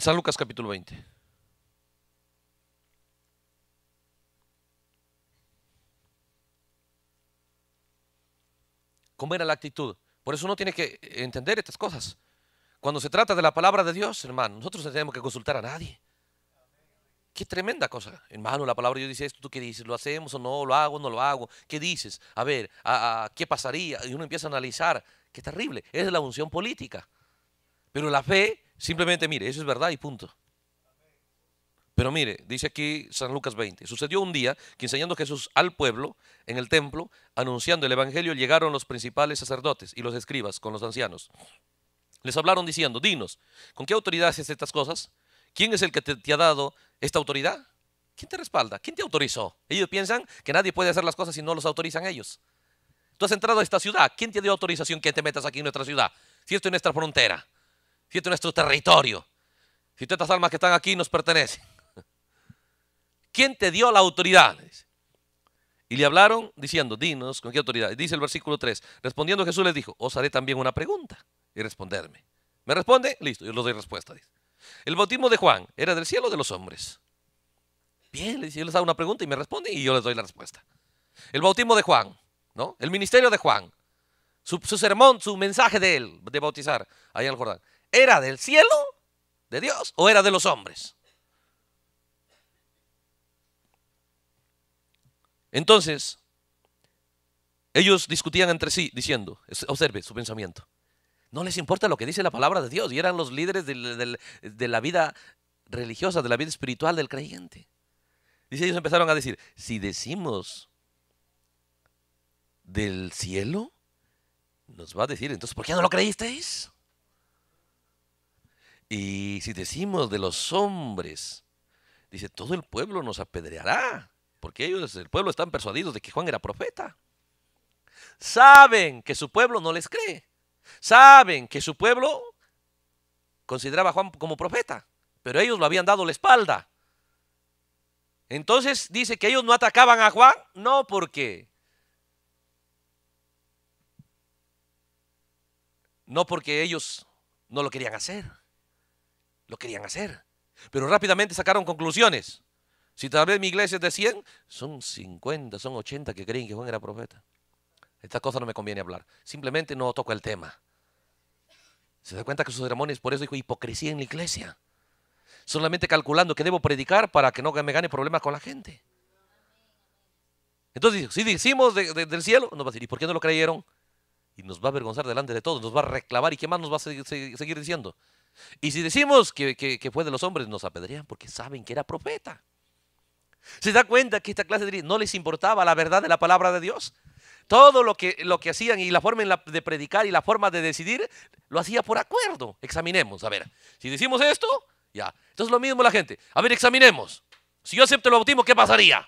San Lucas capítulo 20. ¿Cómo era la actitud? Por eso uno tiene que entender estas cosas. Cuando se trata de la palabra de Dios, hermano, nosotros no tenemos que consultar a nadie. Qué tremenda cosa. Hermano, la palabra de Dios dice esto, ¿tú qué dices? ¿Lo hacemos o no? ¿Lo hago o no lo hago? ¿Qué dices? A ver, ¿qué pasaría? Y uno empieza a analizar. Qué terrible. Esa es la unción política. Pero la fe Simplemente mire, eso es verdad y punto. Pero mire, dice aquí San Lucas 20, sucedió un día que enseñando Jesús al pueblo en el templo, anunciando el Evangelio, llegaron los principales sacerdotes y los escribas con los ancianos. Les hablaron diciendo, dinos, ¿con qué autoridad haces estas cosas? ¿Quién es el que te, ha dado esta autoridad? ¿Quién te respalda? ¿Quién te autorizó? Ellos piensan que nadie puede hacer las cosas si no los autorizan ellos. Tú has entrado a esta ciudad. ¿Quién te dio autorización que te metas aquí en nuestra ciudad? Si esto es nuestra frontera es nuestro territorio. Si estas almas que están aquí nos pertenecen. ¿Quién te dio la autoridad? Y le hablaron diciendo, dinos, ¿con qué autoridad? Dice el versículo 3. Respondiendo Jesús les dijo, os haré también una pregunta y responderme. ¿Me responde? Listo, yo les doy respuesta. El bautismo de Juan era del cielo o de los hombres. Bien, yo les hago una pregunta y me responde y yo les doy la respuesta. El bautismo de Juan, ¿no? El ministerio de Juan, su, su sermón, su mensaje de él, de bautizar Ahí en el Jordán. ¿Era del cielo, de Dios, o era de los hombres? Entonces, ellos discutían entre sí diciendo, observe su pensamiento, no les importa lo que dice la palabra de Dios y eran los líderes de, la vida religiosa, de la vida espiritual del creyente. Dice, ellos empezaron a decir, si decimos del cielo, nos va a decir, entonces, ¿por qué no lo creísteis? Y si decimos de los hombres, dice, todo el pueblo nos apedreará, porque ellos, el pueblo, están persuadidos de que Juan era profeta. Saben que su pueblo no les cree. Saben que su pueblo consideraba a Juan como profeta, pero ellos lo habían dado la espalda. Entonces dice que ellos no atacaban a Juan, no porque no porque ellos no lo querían hacer lo querían hacer. Pero rápidamente sacaron conclusiones. Si tal vez mi iglesia es de 100, son 50, son 80 que creen que Juan era profeta. Esta cosa no me conviene hablar. Simplemente no toco el tema. Se da cuenta que sus sermones, por eso dijo hipocresía en la iglesia. Solamente calculando que debo predicar para que no me gane problemas con la gente. Entonces, si decimos del cielo, nos va a decir, ¿y por qué no lo creyeron? Y nos va a avergonzar delante de todos, nos va a reclamar y qué más nos va a seguir diciendo. Y si decimos que, que, fue de los hombres, nos apedrean porque saben que era profeta. ¿Se da cuenta que esta clase de no les importaba la verdad de la palabra de Dios? Todo lo que, lo que hacían y la forma de predicar y la forma de decidir, lo hacía por acuerdo. Examinemos, a ver, si decimos esto, ya. Entonces lo mismo la gente. A ver, examinemos. Si yo acepto el bautismo, ¿qué pasaría?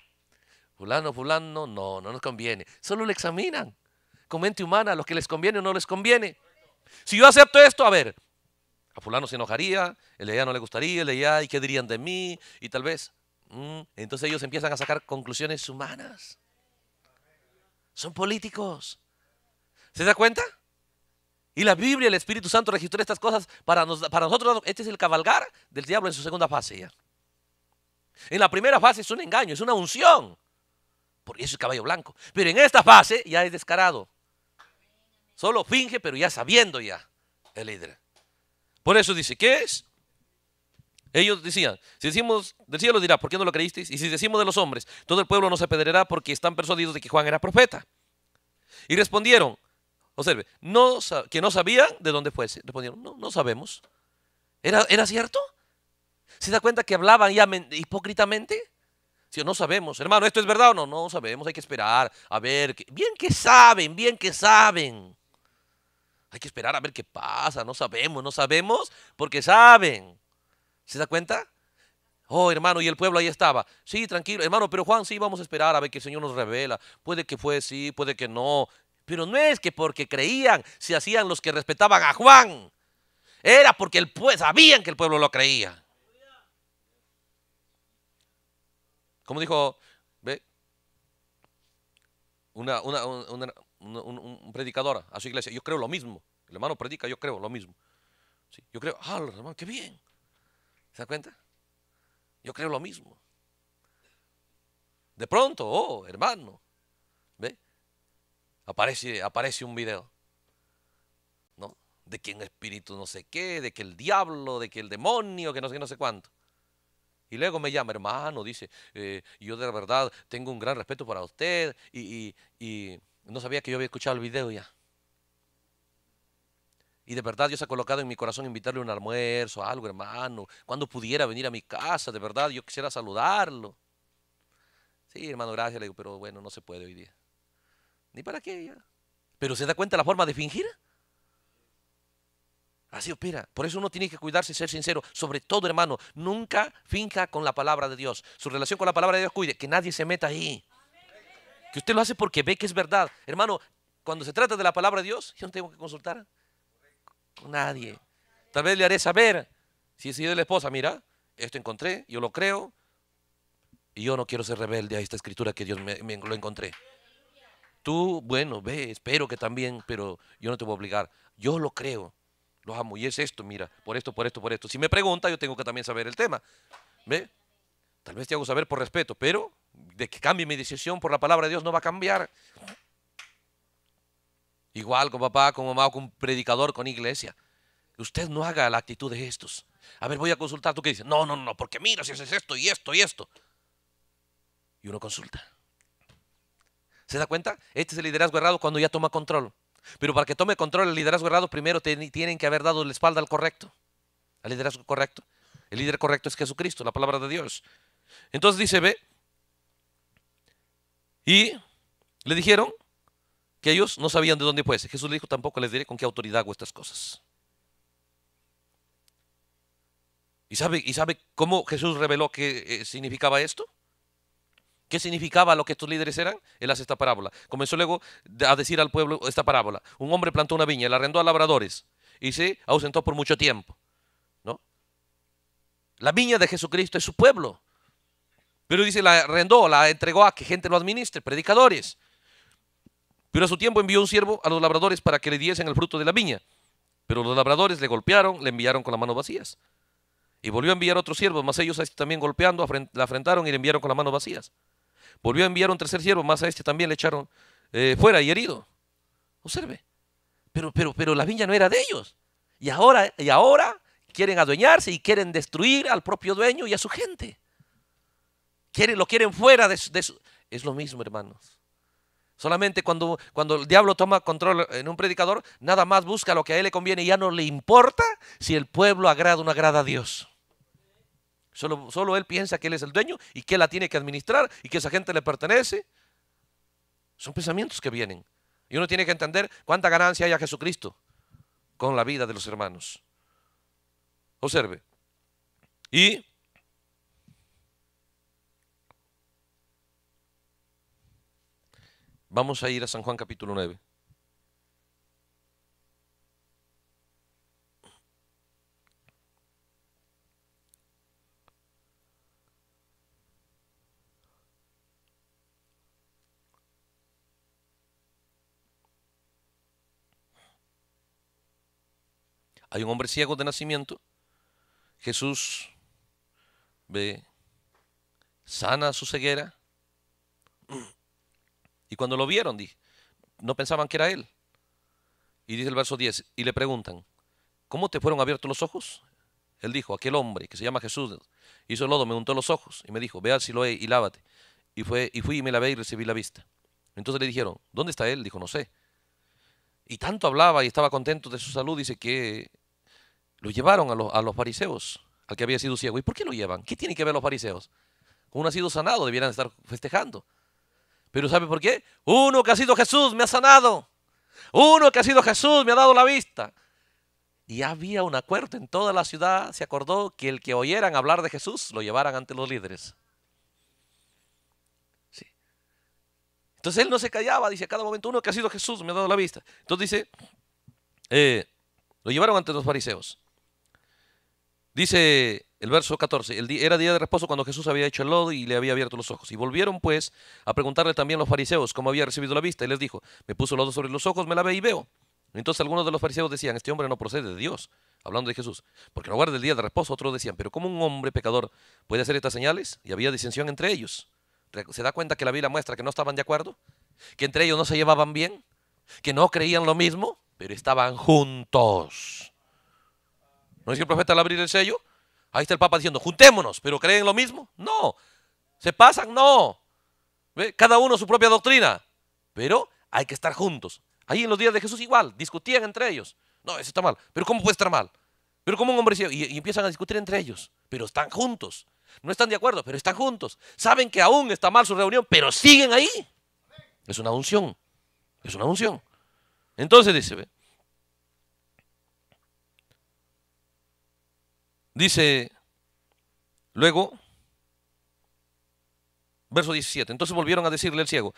Fulano, fulano, no, no nos conviene. Solo lo examinan. Con mente humana, lo que les conviene o no les conviene. Si yo acepto esto, a ver, a fulano se enojaría, el de no le gustaría, el de ¿y qué dirían de mí? Y tal vez. Mm, entonces ellos empiezan a sacar conclusiones humanas. Son políticos. ¿Se da cuenta? Y la Biblia, el Espíritu Santo registró estas cosas para, nosotros. Este es el cabalgar del diablo en su segunda fase ya. En la primera fase es un engaño, es una unción. Porque eso es caballo blanco. Pero en esta fase ya es descarado. Solo finge, pero ya sabiendo ya el líder. Por eso dice, ¿qué es? Ellos decían, si decimos del cielo dirá, ¿por qué no lo creísteis? Y si decimos de los hombres, todo el pueblo no se apedreará porque están persuadidos de que Juan era profeta. Y respondieron, observe, no, que no sabían de dónde fuese. Respondieron, no, sabemos. ¿Era, ¿Era cierto? ¿Se da cuenta que hablaban ya hipócritamente? Si no sabemos, hermano, ¿esto es verdad o no? No sabemos, hay que esperar, a ver. bien que saben, bien que saben. Hay que esperar a ver qué pasa, no sabemos, no sabemos, porque saben. ¿Se da cuenta? Oh, hermano, y el pueblo ahí estaba. Sí, tranquilo, hermano, pero Juan, sí, vamos a esperar a ver que el Señor nos revela. Puede que fue sí, puede que no. Pero no es que porque creían se hacían los que respetaban a Juan. Era porque el, pues, sabían que el pueblo lo creía. Como dijo, ve, una, una, una, un, predicador a su iglesia, yo creo lo mismo. El hermano predica, yo creo lo mismo. ¿Sí? Yo creo, ah, hermano, qué bien. ¿Se da cuenta? Yo creo lo mismo. De pronto, oh, hermano, ¿ve? Aparece, aparece un video, ¿no? De que espíritu no sé qué, de que el diablo, de que el demonio, que no sé, no sé cuánto. Y luego me llama, hermano, dice, eh, yo de verdad tengo un gran respeto para usted y, y no sabía que yo había escuchado el video ya. Y de verdad Dios ha colocado en mi corazón invitarle un almuerzo, algo, hermano. Cuando pudiera venir a mi casa, de verdad, yo quisiera saludarlo. Sí, hermano, gracias, le digo, pero bueno, no se puede hoy día. Ni para qué ya. Pero se da cuenta la forma de fingir. Así opera. Por eso uno tiene que cuidarse y ser sincero. Sobre todo, hermano, nunca finja con la palabra de Dios. Su relación con la palabra de Dios cuide, que nadie se meta ahí. Que usted lo hace porque ve que es verdad. Hermano, cuando se trata de la palabra de Dios, yo no tengo que consultar con nadie. Tal vez le haré saber, si he de la esposa, mira, esto encontré, yo lo creo, y yo no quiero ser rebelde a esta escritura que Dios me, lo encontré. Tú, bueno, ve, espero que también, pero yo no te voy a obligar. Yo lo creo, Lo amo, y es esto, mira, por esto, por esto, por esto. Si me pregunta, yo tengo que también saber el tema. ¿Ve? Tal vez te hago saber por respeto, pero de que cambie mi decisión por la palabra de Dios no va a cambiar. Igual con papá, con mamá, con predicador, con iglesia. Usted no haga la actitud de estos. A ver, voy a consultar. ¿Tú qué dices? No, no, no, porque mira si haces esto y esto y esto. Y uno consulta. ¿Se da cuenta? Este es el liderazgo errado cuando ya toma control. Pero para que tome control el liderazgo errado, primero tienen que haber dado la espalda al correcto. Al liderazgo correcto. El líder correcto es Jesucristo, la palabra de Dios. Entonces dice, ve, y le dijeron que ellos no sabían de dónde fuese. Jesús le dijo, tampoco les diré con qué autoridad hago estas cosas. ¿Y sabe, y sabe cómo Jesús reveló qué eh, significaba esto? ¿Qué significaba lo que estos líderes eran? Él hace esta parábola. Comenzó luego a decir al pueblo esta parábola. Un hombre plantó una viña, la arrendó a labradores y se ausentó por mucho tiempo. ¿no? La viña de Jesucristo es su pueblo. Pero dice, la arrendó, la entregó a que gente lo administre, predicadores. Pero a su tiempo envió un siervo a los labradores para que le diesen el fruto de la viña. Pero los labradores le golpearon, le enviaron con las manos vacías. Y volvió a enviar otro siervo, más ellos a este también golpeando, la afrentaron y le enviaron con las manos vacías. Volvió a enviar un tercer siervo, más a este también le echaron eh, fuera y herido. Observe. Pero, pero, pero la viña no era de ellos. Y ahora, y ahora quieren adueñarse y quieren destruir al propio dueño y a su gente lo quieren fuera de, su... Es lo mismo, hermanos. Solamente cuando, cuando el diablo toma control en un predicador, nada más busca lo que a él le conviene y ya no le importa si el pueblo agrada o no agrada a Dios. Solo, solo él piensa que él es el dueño y que él la tiene que administrar y que esa gente le pertenece. Son pensamientos que vienen. Y uno tiene que entender cuánta ganancia hay a Jesucristo con la vida de los hermanos. Observe. Y Vamos a ir a San Juan capítulo 9. Hay un hombre ciego de nacimiento. Jesús ve, sana su ceguera. Y cuando lo vieron, no pensaban que era él. Y dice el verso 10, y le preguntan, ¿cómo te fueron abiertos los ojos? Él dijo, aquel hombre que se llama Jesús hizo el lodo, me untó los ojos y me dijo, ve lo Siloé y lávate. Y, fue, y fui y me lavé y recibí la vista. Entonces le dijeron, ¿dónde está él? Dijo, no sé. Y tanto hablaba y estaba contento de su salud, dice que lo llevaron a los, fariseos, al que había sido ciego. ¿Y por qué lo llevan? ¿Qué tiene que ver los fariseos? Uno ha sido sanado, debieran estar festejando. Pero ¿sabe por qué? Uno que ha sido Jesús me ha sanado. Uno que ha sido Jesús me ha dado la vista. Y había un acuerdo en toda la ciudad, se acordó que el que oyeran hablar de Jesús lo llevaran ante los líderes. Entonces él no se callaba, dice a cada momento, uno que ha sido Jesús me ha dado la vista. Entonces dice, eh, lo llevaron ante los fariseos. Dice el verso 14, era día de reposo cuando Jesús había hecho el lodo y le había abierto los ojos. Y volvieron pues a preguntarle también los fariseos cómo había recibido la vista. Y les dijo, me puso el lodo sobre los ojos, me la ve y veo. Entonces algunos de los fariseos decían, este hombre no procede de Dios, hablando de Jesús, porque no guarda del día de reposo. Otros decían, pero ¿cómo un hombre pecador puede hacer estas señales? Y había disensión entre ellos. ¿Se da cuenta que la Biblia muestra que no estaban de acuerdo? ¿Que entre ellos no se llevaban bien? ¿Que no creían lo mismo? Pero estaban juntos. ¿No es que el profeta al abrir el sello? Ahí está el Papa diciendo, juntémonos, pero ¿creen lo mismo? No. ¿Se pasan? No. Cada uno su propia doctrina. Pero hay que estar juntos. Ahí en los días de Jesús igual, discutían entre ellos. No, eso está mal. Pero ¿cómo puede estar mal? Pero como un hombre y, y empiezan a discutir entre ellos, pero están juntos. No están de acuerdo, pero están juntos. Saben que aún está mal su reunión, pero siguen ahí. Es una unción. Es una unción. Entonces dice, ¿ve? Dice luego, verso 17, entonces volvieron a decirle al ciego,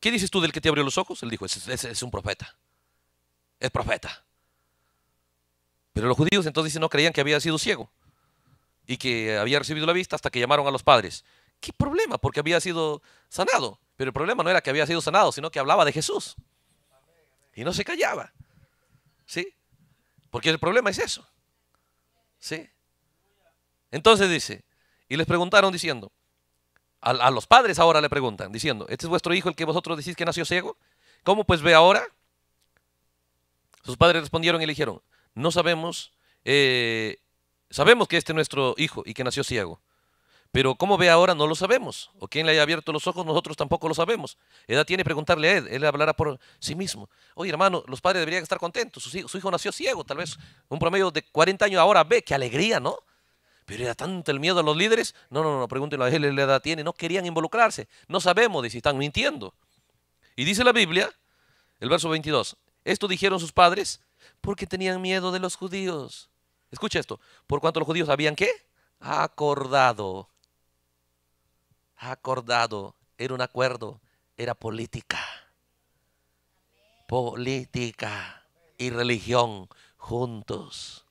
¿qué dices tú del que te abrió los ojos? Él dijo, ese es, es un profeta, es profeta. Pero los judíos entonces no creían que había sido ciego y que había recibido la vista hasta que llamaron a los padres. ¿Qué problema? Porque había sido sanado. Pero el problema no era que había sido sanado, sino que hablaba de Jesús. Y no se callaba. ¿Sí? Porque el problema es eso. ¿Sí? Entonces dice, y les preguntaron diciendo, a, los padres ahora le preguntan, diciendo, ¿este es vuestro hijo el que vosotros decís que nació ciego? ¿Cómo pues ve ahora? Sus padres respondieron y le dijeron, no sabemos, eh, sabemos que este es nuestro hijo y que nació ciego. Pero cómo ve ahora no lo sabemos. O quién le haya abierto los ojos, nosotros tampoco lo sabemos. Edad tiene preguntarle a él. Él hablará por sí mismo. Oye, hermano, los padres deberían estar contentos. Su hijo, su hijo nació ciego, tal vez un promedio de 40 años ahora ve. Qué alegría, ¿no? Pero era tanto el miedo a los líderes. No, no, no, pregúntelo a él, edad tiene. No querían involucrarse. No sabemos de si están mintiendo. Y dice la Biblia, el verso 22, esto dijeron sus padres porque tenían miedo de los judíos. Escucha esto, por cuanto los judíos habían qué? Acordado. Acordado. Era un acuerdo, era política. Política y religión juntos.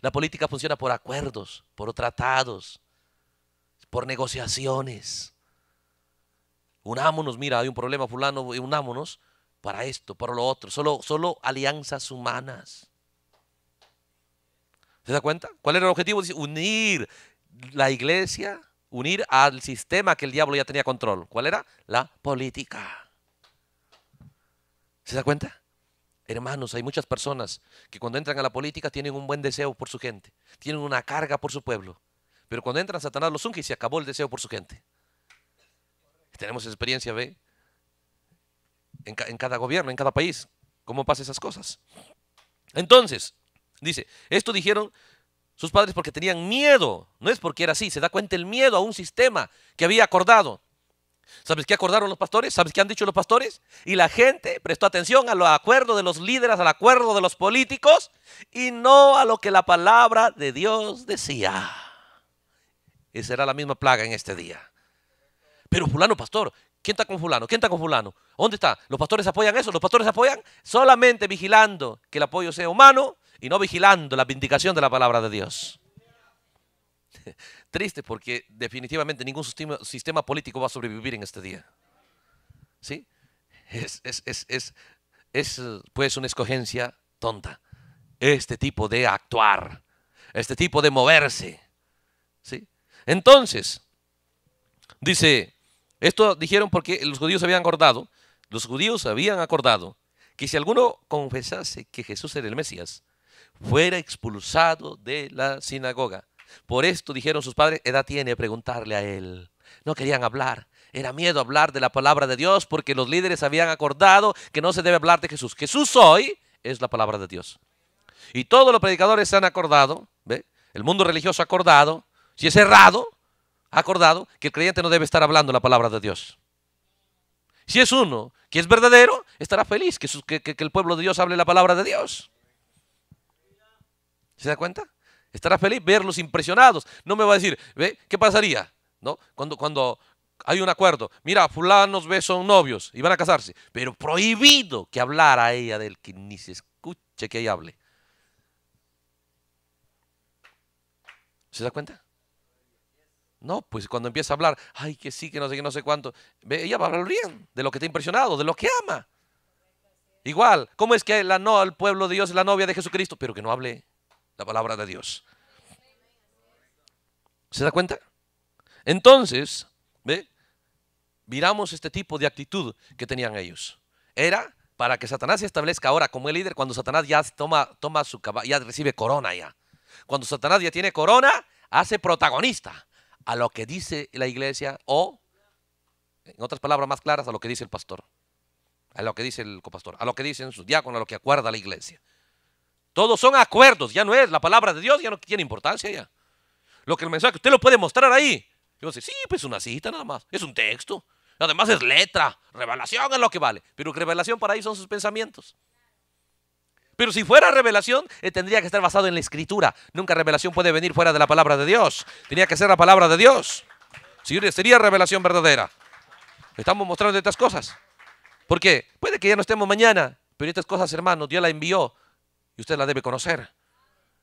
La política funciona por acuerdos, por tratados, por negociaciones. Unámonos, mira, hay un problema fulano, unámonos para esto, para lo otro. Solo, solo alianzas humanas. ¿Se da cuenta? ¿Cuál era el objetivo? unir la iglesia, unir al sistema que el diablo ya tenía control. ¿Cuál era? La política. ¿Se da cuenta? Hermanos, hay muchas personas que cuando entran a la política tienen un buen deseo por su gente, tienen una carga por su pueblo, pero cuando entran Satanás los unge y se acabó el deseo por su gente. Tenemos experiencia, ¿ve? En, en cada gobierno, en cada país, cómo pasan esas cosas. Entonces, dice, esto dijeron sus padres porque tenían miedo, no es porque era así, se da cuenta el miedo a un sistema que había acordado. ¿Sabes qué acordaron los pastores? ¿Sabes qué han dicho los pastores? Y la gente prestó atención a los acuerdos de los líderes, al acuerdo de los políticos y no a lo que la palabra de Dios decía. Y será la misma plaga en este día. Pero fulano, pastor, ¿quién está con fulano? ¿Quién está con fulano? ¿Dónde está? ¿Los pastores apoyan eso? ¿Los pastores apoyan? Solamente vigilando que el apoyo sea humano y no vigilando la vindicación de la palabra de Dios triste porque definitivamente ningún sistema, político va a sobrevivir en este día. ¿Sí? Es, es, pues una escogencia tonta. Este tipo de actuar, este tipo de moverse. ¿Sí? Entonces, dice, esto dijeron porque los judíos habían acordado, los judíos habían acordado que si alguno confesase que Jesús era el Mesías, fuera expulsado de la sinagoga. Por esto dijeron sus padres, edad tiene preguntarle a él. No querían hablar. Era miedo hablar de la palabra de Dios porque los líderes habían acordado que no se debe hablar de Jesús. Jesús hoy es la palabra de Dios. Y todos los predicadores se han acordado, el mundo religioso ha acordado, si es errado, ha acordado que el creyente no debe estar hablando la palabra de Dios. Si es uno que es verdadero, estará feliz que, que el pueblo de Dios hable la palabra de Dios. ¿Se da cuenta? Estará feliz verlos impresionados. No me va a decir, ¿ve? ¿qué pasaría? ¿No? Cuando, cuando hay un acuerdo, mira, fulanos ve son novios y van a casarse, pero prohibido que hablara a ella del que ni se escuche que ella hable. ¿Se da cuenta? No, pues cuando empieza a hablar, ay, que sí, que no sé que no sé cuánto, ve ella va a hablar bien de lo que está impresionado, de lo que ama. Igual, ¿cómo es que la no, el pueblo de Dios es la novia de Jesucristo? Pero que no hable la palabra de Dios. ¿Se da cuenta? Entonces, ¿ve? Miramos este tipo de actitud que tenían ellos. Era para que Satanás se establezca ahora como el líder cuando Satanás ya toma, toma su ya recibe corona ya. Cuando Satanás ya tiene corona, hace protagonista a lo que dice la iglesia o, en otras palabras más claras, a lo que dice el pastor, a lo que dice el copastor, a lo que dicen sus diáconos, a lo que acuerda la iglesia. Todos son acuerdos, ya no es la palabra de Dios, ya no tiene importancia ya. Lo que el mensaje, usted lo puede mostrar ahí. Yo sé, sí, pues una cita nada más, es un texto. Además es letra, revelación es lo que vale. Pero revelación para ahí son sus pensamientos. Pero si fuera revelación, eh, tendría que estar basado en la escritura. Nunca revelación puede venir fuera de la palabra de Dios. Tenía que ser la palabra de Dios. Sería revelación verdadera. Estamos mostrando estas cosas. ¿Por qué? puede que ya no estemos mañana, pero estas cosas, hermanos, Dios la envió y usted la debe conocer.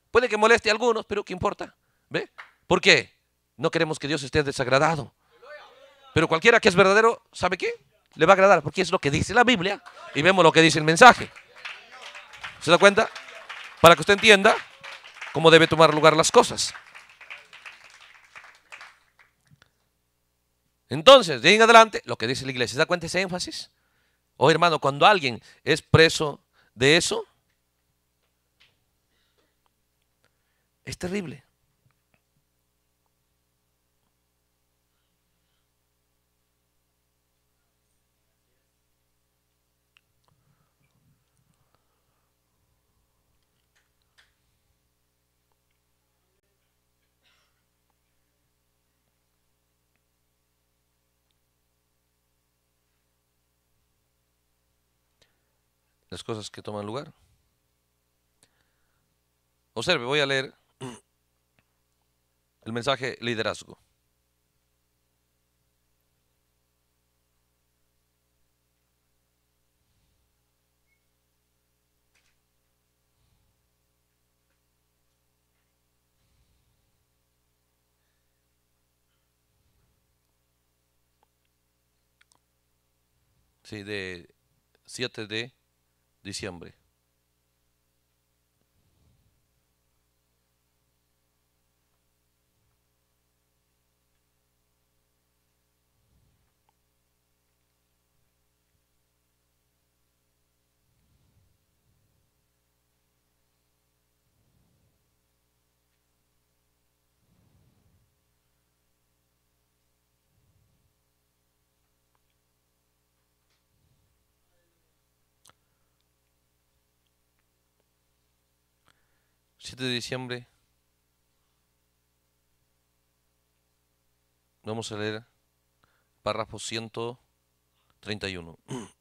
Puede que moleste a algunos, pero ¿qué importa? ¿Ve? ¿Por qué? No queremos que Dios esté desagradado. Pero cualquiera que es verdadero, ¿sabe qué? Le va a agradar, porque es lo que dice la Biblia y vemos lo que dice el mensaje. ¿Se da cuenta? Para que usted entienda cómo debe tomar lugar las cosas. Entonces, de ahí en adelante, lo que dice la iglesia, ¿se da cuenta ese énfasis? o oh, hermano, cuando alguien es preso de eso, Es terrible. las cosas que toman lugar. Observe, voy a leer El mensaje liderazgo. Sí, de 7 de diciembre. de diciembre. Vamos a leer párrafo 131.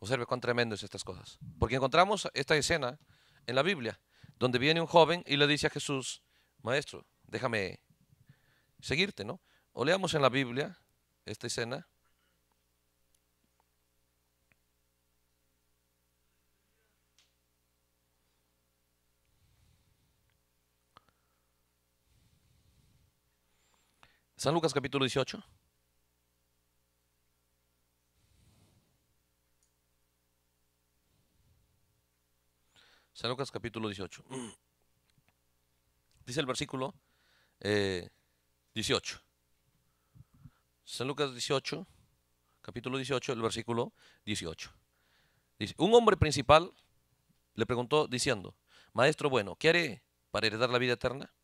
Observe cuán tremendo es estas cosas. Porque encontramos esta escena en la Biblia, donde viene un joven y le dice a Jesús, Maestro, déjame seguirte, ¿no? O leamos en la Biblia esta escena. San Lucas capítulo 18. San Lucas capítulo 18. Dice el versículo 18. Eh, San Lucas 18, capítulo 18, el versículo 18. Dice, un hombre principal le preguntó diciendo, Maestro bueno, ¿qué haré para heredar la vida eterna?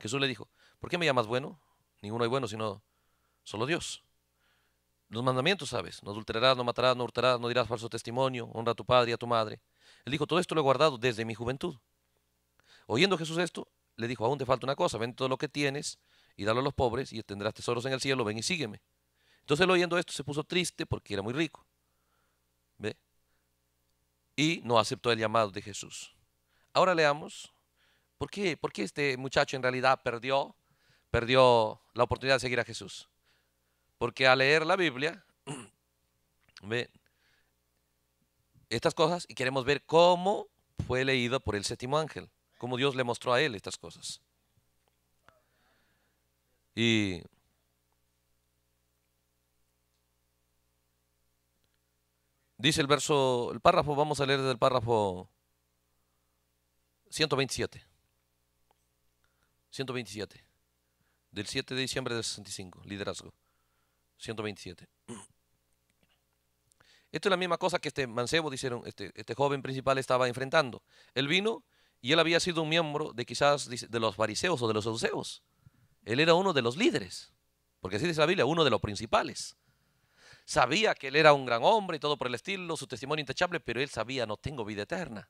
Jesús le dijo, ¿por qué me llamas bueno? Ninguno hay bueno sino solo Dios. Los mandamientos, ¿sabes? No adulterarás, no matarás, no hurtarás, no dirás falso testimonio, honra a tu padre y a tu madre. Él dijo, todo esto lo he guardado desde mi juventud. Oyendo Jesús esto, le dijo, aún te falta una cosa, ven todo lo que tienes y dalo a los pobres y tendrás tesoros en el cielo, ven y sígueme. Entonces él oyendo esto se puso triste porque era muy rico. ¿Ve? Y no aceptó el llamado de Jesús. Ahora leamos, ¿por qué, por qué este muchacho en realidad perdió perdió la oportunidad de seguir a Jesús. Porque al leer la Biblia, ve estas cosas y queremos ver cómo fue leído por el séptimo ángel, cómo Dios le mostró a él estas cosas. Y dice el verso, el párrafo, vamos a leer desde el párrafo 127. 127 del 7 de diciembre del 65, liderazgo, 127. Esto es la misma cosa que este mancebo, dijeron, este, este joven principal estaba enfrentando. Él vino y él había sido un miembro de quizás de los fariseos o de los saduceos. Él era uno de los líderes, porque así dice la Biblia, uno de los principales. Sabía que él era un gran hombre y todo por el estilo, su testimonio intachable, pero él sabía, no tengo vida eterna.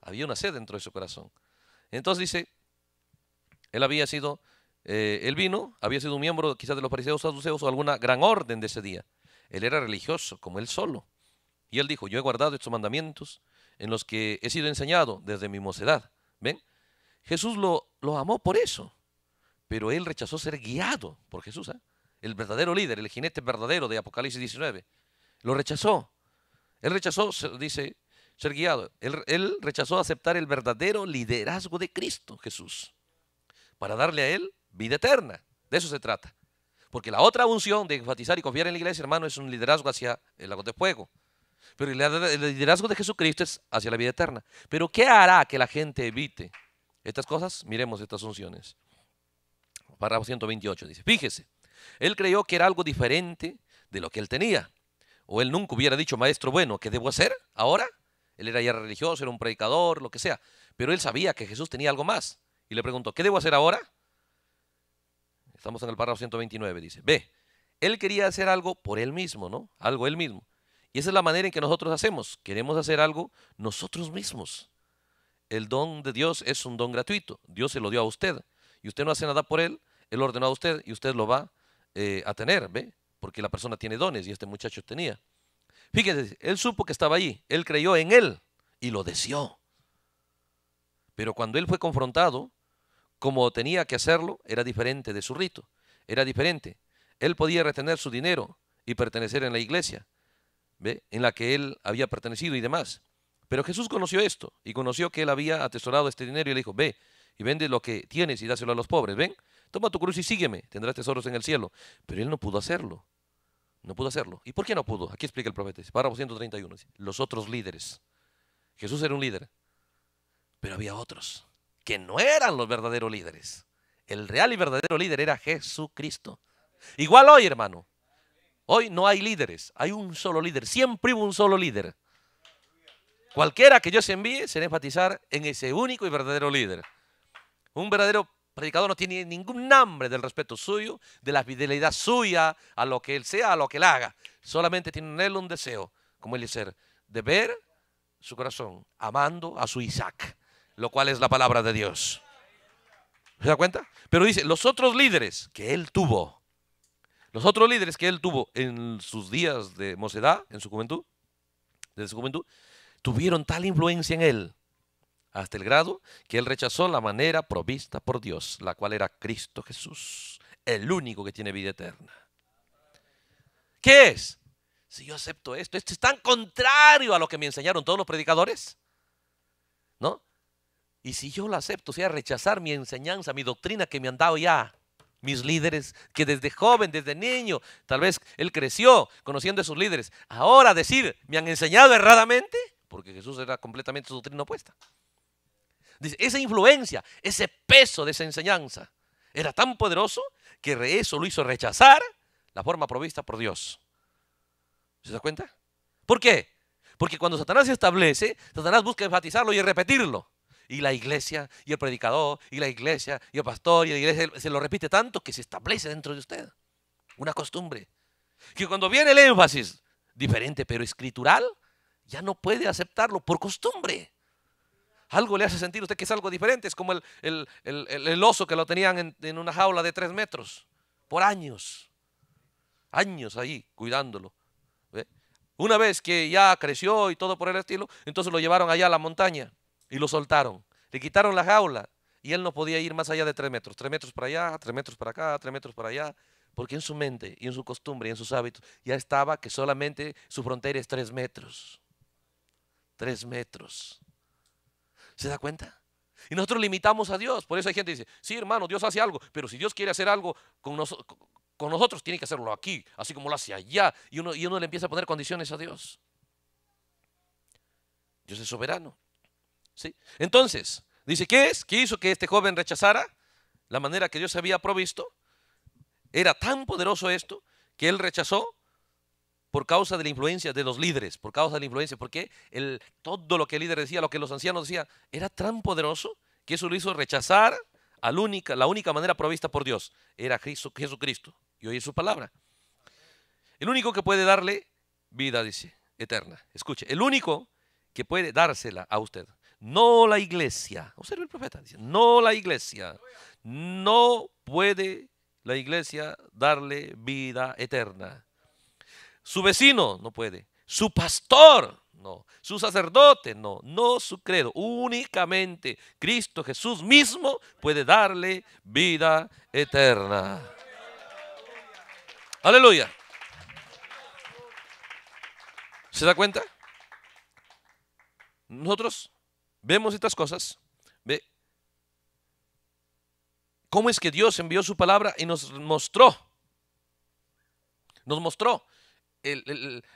Había una sed dentro de su corazón. Entonces dice, él había sido eh, él vino, había sido un miembro quizás de los fariseos saduceos o alguna gran orden de ese día. Él era religioso, como él solo. Y él dijo, yo he guardado estos mandamientos en los que he sido enseñado desde mi mocedad. ¿Ven? Jesús lo, lo amó por eso, pero él rechazó ser guiado por Jesús, ¿eh? el verdadero líder, el jinete verdadero de Apocalipsis 19. Lo rechazó. Él rechazó, dice, ser guiado. él rechazó aceptar el verdadero liderazgo de Cristo Jesús para darle a él vida eterna. De eso se trata. Porque la otra unción de enfatizar y confiar en la iglesia, hermano, es un liderazgo hacia el lago de fuego. Pero el liderazgo de Jesucristo es hacia la vida eterna. Pero ¿qué hará que la gente evite estas cosas? Miremos estas unciones. Párrafo 128 dice, fíjese, él creyó que era algo diferente de lo que él tenía. O él nunca hubiera dicho, maestro, bueno, ¿qué debo hacer ahora? Él era ya religioso, era un predicador, lo que sea. Pero él sabía que Jesús tenía algo más. Y le preguntó, ¿qué debo hacer ahora? Estamos en el párrafo 129, dice. Ve, Él quería hacer algo por él mismo, ¿no? Algo él mismo. Y esa es la manera en que nosotros hacemos. Queremos hacer algo nosotros mismos. El don de Dios es un don gratuito. Dios se lo dio a usted. Y usted no hace nada por él. Él ordenó a usted y usted lo va eh, a tener, ¿ve? Porque la persona tiene dones y este muchacho tenía. Fíjese, él supo que estaba allí. Él creyó en él y lo deseó. Pero cuando él fue confrontado, como tenía que hacerlo, era diferente de su rito, era diferente. Él podía retener su dinero y pertenecer en la iglesia ¿ve? en la que él había pertenecido y demás. Pero Jesús conoció esto y conoció que él había atesorado este dinero y le dijo, ve y vende lo que tienes y dáselo a los pobres, ven, toma tu cruz y sígueme, tendrás tesoros en el cielo. Pero él no pudo hacerlo, no pudo hacerlo. ¿Y por qué no pudo? Aquí explica el profeta, párrafo 131, los otros líderes. Jesús era un líder, pero había otros que no eran los verdaderos líderes. El real y verdadero líder era Jesucristo. Igual hoy, hermano. Hoy no hay líderes, hay un solo líder. Siempre hubo un solo líder. Cualquiera que yo se envíe será enfatizar en ese único y verdadero líder. Un verdadero predicador no tiene ningún nombre del respeto suyo, de la fidelidad suya a lo que él sea, a lo que él haga. Solamente tiene en él un deseo, como él ser, de ver su corazón amando a su Isaac, lo cual es la palabra de Dios. ¿Se da cuenta? Pero dice, los otros líderes que él tuvo, los otros líderes que él tuvo en sus días de mocedad, en su juventud, desde su juventud, tuvieron tal influencia en él, hasta el grado que él rechazó la manera provista por Dios, la cual era Cristo Jesús, el único que tiene vida eterna. ¿Qué es? Si yo acepto esto, esto es tan contrario a lo que me enseñaron todos los predicadores. Y si yo lo acepto, sea, rechazar mi enseñanza, mi doctrina que me han dado ya mis líderes, que desde joven, desde niño, tal vez él creció conociendo a sus líderes. Ahora decir, me han enseñado erradamente, porque Jesús era completamente su doctrina opuesta. esa influencia, ese peso de esa enseñanza era tan poderoso que eso lo hizo rechazar la forma provista por Dios. ¿Se da cuenta? ¿Por qué? Porque cuando Satanás se establece, Satanás busca enfatizarlo y repetirlo y la iglesia y el predicador y la iglesia y el pastor y la iglesia se lo repite tanto que se establece dentro de usted. Una costumbre. Que cuando viene el énfasis diferente pero escritural, ya no puede aceptarlo por costumbre. Algo le hace sentir usted que es algo diferente. Es como el, oso que lo tenían en una jaula de tres metros por años. Años ahí cuidándolo. Una vez que ya creció y todo por el estilo, entonces lo llevaron allá a la montaña y lo soltaron. Le quitaron la jaula y él no podía ir más allá de tres metros. Tres metros para allá, tres metros para acá, tres metros para allá. Porque en su mente y en su costumbre y en sus hábitos ya estaba que solamente su frontera es tres metros. Tres metros. ¿Se da cuenta? Y nosotros limitamos a Dios. Por eso hay gente que dice, sí hermano, Dios hace algo, pero si Dios quiere hacer algo con, con nosotros, tiene que hacerlo aquí, así como lo hace allá. Y uno, y uno le empieza a poner condiciones a Dios. Dios es soberano. Entonces, dice, ¿qué es? ¿Qué hizo que este joven rechazara la manera que Dios había provisto? Era tan poderoso esto que él rechazó por causa de la influencia de los líderes, por causa de la influencia, porque todo lo que el líder decía, lo que los ancianos decían, era tan poderoso que eso lo hizo rechazar a la única, la única manera provista por Dios, era Jesucristo, y oí su palabra. El único que puede darle vida, dice, eterna. Escuche, el único que puede dársela a usted no la iglesia. Observe el profeta. Dice, no la iglesia. No puede la iglesia darle vida eterna. Su vecino no puede. Su pastor no. Su sacerdote no. No su credo. Únicamente Cristo Jesús mismo puede darle vida eterna. Aleluya. ¿Se da cuenta? Nosotros vemos estas cosas, ve cómo es que Dios envió su palabra y nos mostró, nos mostró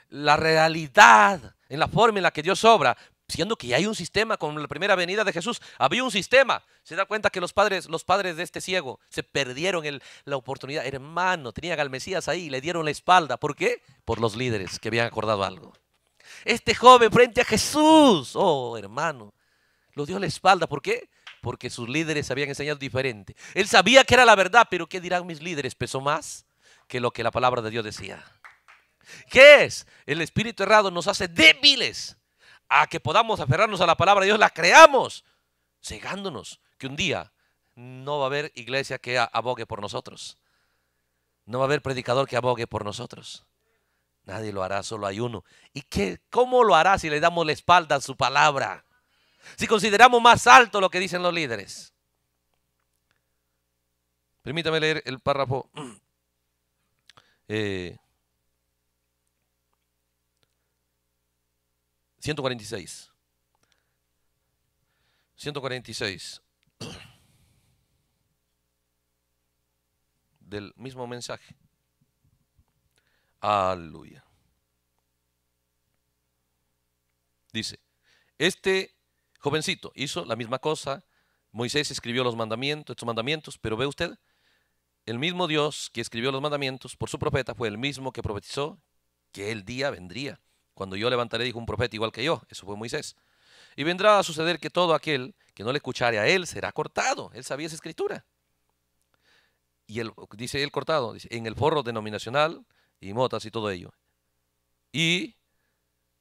la realidad en la forma en la que Dios obra, siendo que hay un sistema con la primera venida de Jesús, había un sistema. Se da cuenta que los padres, los padres de este ciego se perdieron la oportunidad. Hermano, tenía al Mesías ahí, le dieron la espalda. ¿Por qué? Por los líderes que habían acordado algo. Este joven frente a Jesús, oh hermano, lo dio la espalda. ¿Por qué? Porque sus líderes habían enseñado diferente. Él sabía que era la verdad, pero ¿qué dirán mis líderes? Pesó más que lo que la palabra de Dios decía. ¿Qué es? El espíritu errado nos hace débiles a que podamos aferrarnos a la palabra de Dios, la creamos, cegándonos que un día no va a haber iglesia que abogue por nosotros. No va a haber predicador que abogue por nosotros. Nadie lo hará, solo hay uno. ¿Y qué, cómo lo hará si le damos la espalda a su palabra? Si consideramos más alto lo que dicen los líderes. Permítame leer el párrafo. 146. 146. Eh, Del mismo mensaje. Aleluya. Dice, este Jovencito, hizo la misma cosa. Moisés escribió los mandamientos, estos mandamientos, pero ve usted, el mismo Dios que escribió los mandamientos por su profeta fue el mismo que profetizó que el día vendría. Cuando yo levantaré, dijo un profeta igual que yo, eso fue Moisés. Y vendrá a suceder que todo aquel que no le escuchare a él será cortado. Él sabía esa escritura. Y él, dice él cortado, en el forro denominacional y motas y todo ello. Y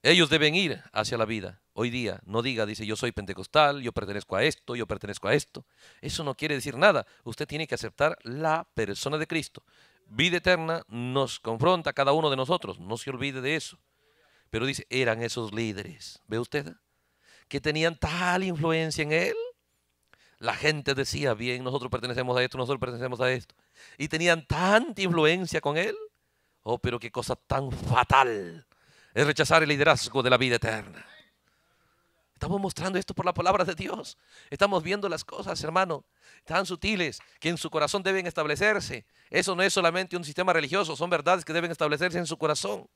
ellos deben ir hacia la vida, hoy día no diga, dice, yo soy pentecostal, yo pertenezco a esto, yo pertenezco a esto. Eso no quiere decir nada. Usted tiene que aceptar la persona de Cristo. Vida eterna nos confronta a cada uno de nosotros. No se olvide de eso. Pero dice, eran esos líderes. ¿Ve usted? Que tenían tal influencia en él. La gente decía, bien, nosotros pertenecemos a esto, nosotros pertenecemos a esto. Y tenían tanta influencia con él. Oh, pero qué cosa tan fatal es rechazar el liderazgo de la vida eterna. Estamos mostrando esto por la palabra de Dios. Estamos viendo las cosas, hermano, tan sutiles que en su corazón deben establecerse. Eso no es solamente un sistema religioso, son verdades que deben establecerse en su corazón.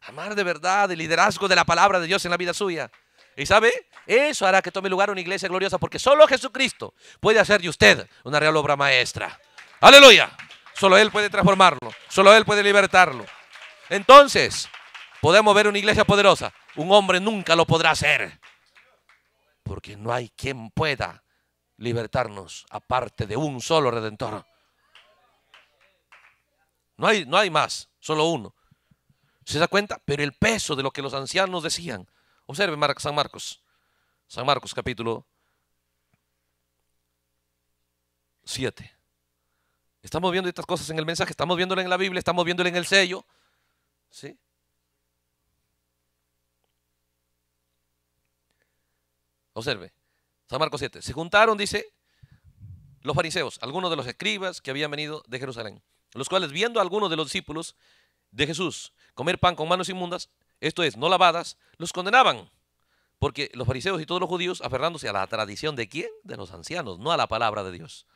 Amar de verdad el liderazgo de la palabra de Dios en la vida suya. ¿Y sabe? Eso hará que tome lugar una iglesia gloriosa porque solo Jesucristo puede hacer de usted una real obra maestra. Aleluya. Solo Él puede transformarlo. Solo Él puede libertarlo. Entonces, podemos ver una iglesia poderosa un hombre nunca lo podrá hacer. Porque no hay quien pueda libertarnos aparte de un solo redentor. No hay, no hay más, solo uno. ¿Se da cuenta? Pero el peso de lo que los ancianos decían. Observe San Marcos. San Marcos capítulo 7. Estamos viendo estas cosas en el mensaje, estamos viéndolo en la Biblia, estamos viéndolo en el sello. ¿Sí? Observe. San Marcos 7. Se juntaron, dice, los fariseos, algunos de los escribas que habían venido de Jerusalén, los cuales viendo a algunos de los discípulos de Jesús comer pan con manos inmundas, esto es, no lavadas, los condenaban. Porque los fariseos y todos los judíos, aferrándose a la tradición de quién? De los ancianos, no a la palabra de Dios.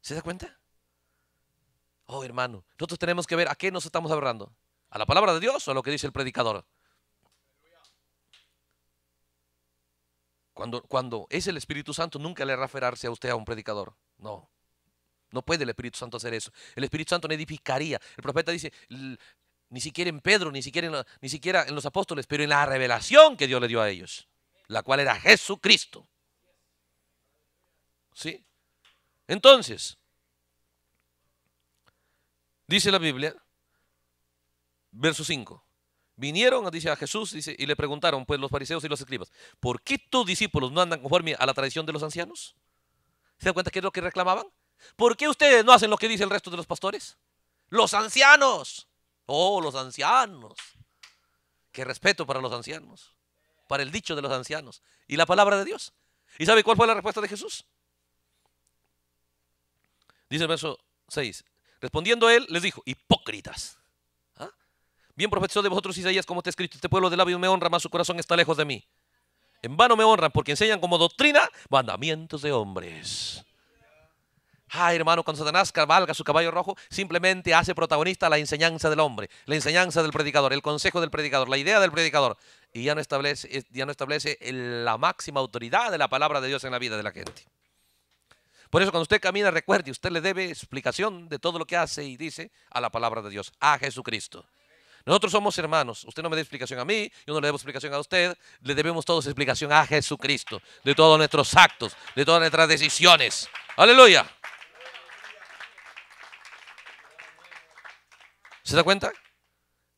¿Se da cuenta? Oh, hermano, nosotros tenemos que ver a qué nos estamos aferrando. ¿A la palabra de Dios o a lo que dice el predicador? Cuando, es el Espíritu Santo, nunca le referarse a usted a un predicador. No. No puede el Espíritu Santo hacer eso. El Espíritu Santo no edificaría. El profeta dice, ni siquiera en Pedro, ni siquiera ni siquiera en los apóstoles, pero en la revelación que Dios le dio a ellos, la cual era Jesucristo. ¿Sí? Entonces, dice la Biblia, verso 5. Vinieron, dice a Jesús, y le preguntaron, pues los fariseos y los escribas, ¿por qué tus discípulos no andan conforme a la tradición de los ancianos? ¿Se da cuenta qué es lo que reclamaban? ¿Por qué ustedes no hacen lo que dice el resto de los pastores? Los ancianos. Oh, los ancianos. Qué respeto para los ancianos, para el dicho de los ancianos y la palabra de Dios. ¿Y sabe cuál fue la respuesta de Jesús? Dice el verso 6. Respondiendo él, les dijo, hipócritas. Bien profetizó de vosotros Isaías, como está escrito, este pueblo del labios me honra, mas su corazón está lejos de mí. En vano me honran porque enseñan como doctrina mandamientos de hombres. Ay, hermano, cuando Satanás cabalga su caballo rojo, simplemente hace protagonista la enseñanza del hombre, la enseñanza del predicador, el consejo del predicador, la idea del predicador. Y ya no establece, ya no establece la máxima autoridad de la palabra de Dios en la vida de la gente. Por eso cuando usted camina, recuerde, usted le debe explicación de todo lo que hace y dice a la palabra de Dios, a Jesucristo. Nosotros somos hermanos. Usted no me da explicación a mí, yo no le debo explicación a usted. Le debemos todos explicación a Jesucristo de todos nuestros actos, de todas nuestras decisiones. Aleluya. ¿Se da cuenta?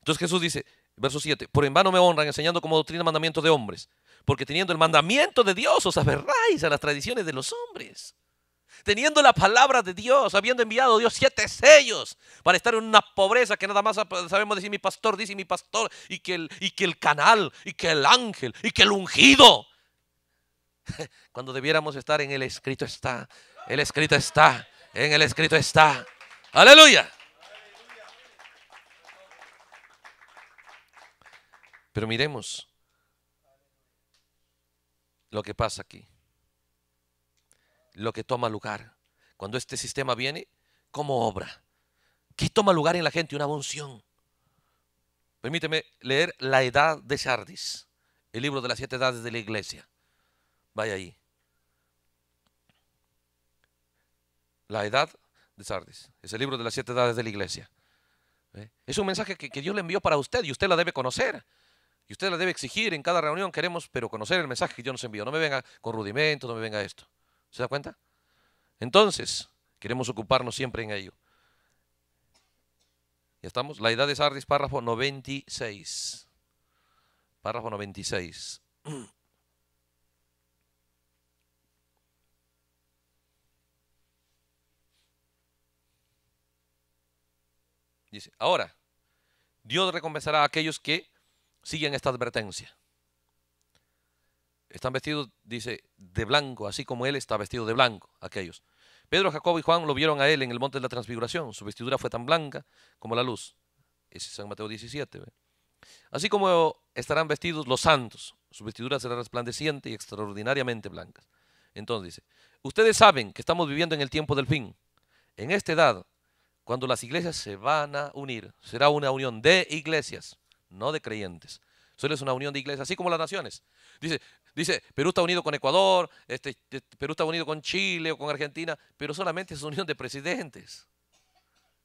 Entonces Jesús dice, verso 7, por en vano me honran enseñando como doctrina mandamientos de hombres, porque teniendo el mandamiento de Dios os aferráis a las tradiciones de los hombres teniendo la palabra de Dios, habiendo enviado a Dios siete sellos para estar en una pobreza que nada más sabemos decir mi pastor, dice mi pastor, y que el, y que el canal, y que el ángel, y que el ungido. Cuando debiéramos estar en el escrito está, el escrito está, en el escrito está. Aleluya. Pero miremos lo que pasa aquí lo que toma lugar. Cuando este sistema viene, ¿cómo obra? ¿Qué toma lugar en la gente? Una unción. Permíteme leer La Edad de Sardis, el libro de las siete edades de la iglesia. Vaya ahí. La Edad de Sardis, es el libro de las siete edades de la iglesia. ¿Eh? Es un mensaje que, que Dios le envió para usted y usted la debe conocer. Y usted la debe exigir en cada reunión, queremos, pero conocer el mensaje que Dios nos envió. No me venga con rudimentos, no me venga esto. ¿Se da cuenta? Entonces, queremos ocuparnos siempre en ello. ¿Ya estamos? La edad de Sardis, párrafo 96. Párrafo 96. Dice, ahora, Dios recompensará a aquellos que siguen esta advertencia. Están vestidos, dice, de blanco, así como él está vestido de blanco, aquellos. Pedro, Jacobo y Juan lo vieron a él en el monte de la transfiguración. Su vestidura fue tan blanca como la luz. Ese es San Mateo 17. Así como estarán vestidos los santos. Su vestidura será resplandeciente y extraordinariamente blanca. Entonces dice, ustedes saben que estamos viviendo en el tiempo del fin. En esta edad, cuando las iglesias se van a unir, será una unión de iglesias, no de creyentes. Solo es una unión de iglesias, así como las naciones. Dice, Dice, Perú está unido con Ecuador, este, este, Perú está unido con Chile o con Argentina, pero solamente es unión de presidentes.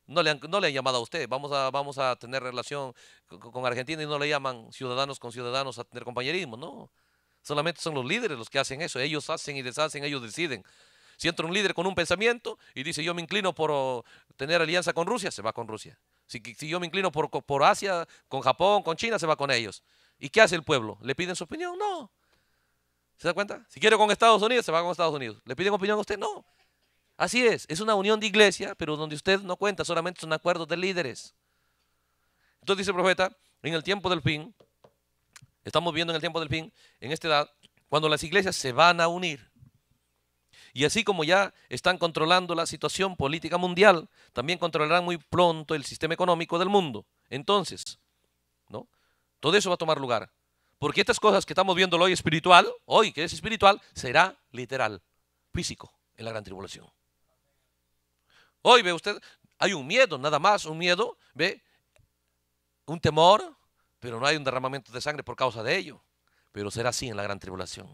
No le han, no le han llamado a usted, vamos a, vamos a tener relación con, Argentina y no le llaman ciudadanos con ciudadanos a tener compañerismo, no. Solamente son los líderes los que hacen eso, ellos hacen y deshacen, ellos deciden. Si entra un líder con un pensamiento y dice yo me inclino por oh, tener alianza con Rusia, se va con Rusia. Si, si yo me inclino por, por, Asia, con Japón, con China, se va con ellos. ¿Y qué hace el pueblo? ¿Le piden su opinión? No. ¿Se da cuenta? Si quiere con Estados Unidos, se va con Estados Unidos. ¿Le piden opinión a usted? No. Así es, es una unión de iglesia, pero donde usted no cuenta, solamente son acuerdos de líderes. Entonces dice el profeta, en el tiempo del fin, estamos viendo en el tiempo del fin, en esta edad, cuando las iglesias se van a unir. Y así como ya están controlando la situación política mundial, también controlarán muy pronto el sistema económico del mundo. Entonces, ¿no? Todo eso va a tomar lugar. Porque estas cosas que estamos viendo hoy espiritual, hoy que es espiritual, será literal, físico, en la gran tribulación. Hoy ve usted, hay un miedo, nada más, un miedo, ve, un temor, pero no hay un derramamiento de sangre por causa de ello. Pero será así en la gran tribulación.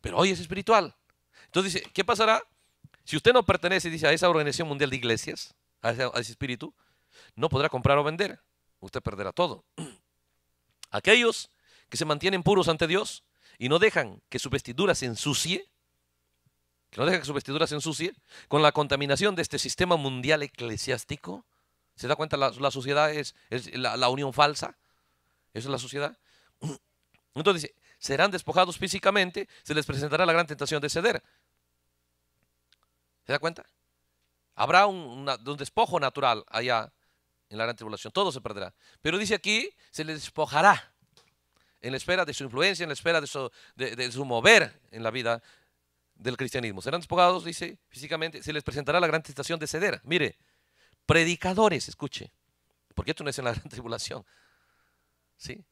Pero hoy es espiritual. Entonces dice, ¿qué pasará? Si usted no pertenece, dice, a esa organización mundial de iglesias, a ese, a ese espíritu, no podrá comprar o vender. Usted perderá todo. Aquellos que se mantienen puros ante Dios y no dejan que su vestidura se ensucie, que no dejan que su vestidura se ensucie, con la contaminación de este sistema mundial eclesiástico. ¿Se da cuenta? La, sociedad es, la, unión falsa. Eso es la sociedad. Entonces serán despojados físicamente, se les presentará la gran tentación de ceder. ¿Se da cuenta? Habrá un despojo natural allá en la gran tribulación, todo se perderá. Pero dice aquí, se les despojará en la espera de su influencia, en la espera de su, de, su mover en la vida del cristianismo. Serán despojados, dice físicamente, se les presentará la gran tentación de ceder. Mire, predicadores, escuche, porque esto no es en la gran tribulación. ¿Sí?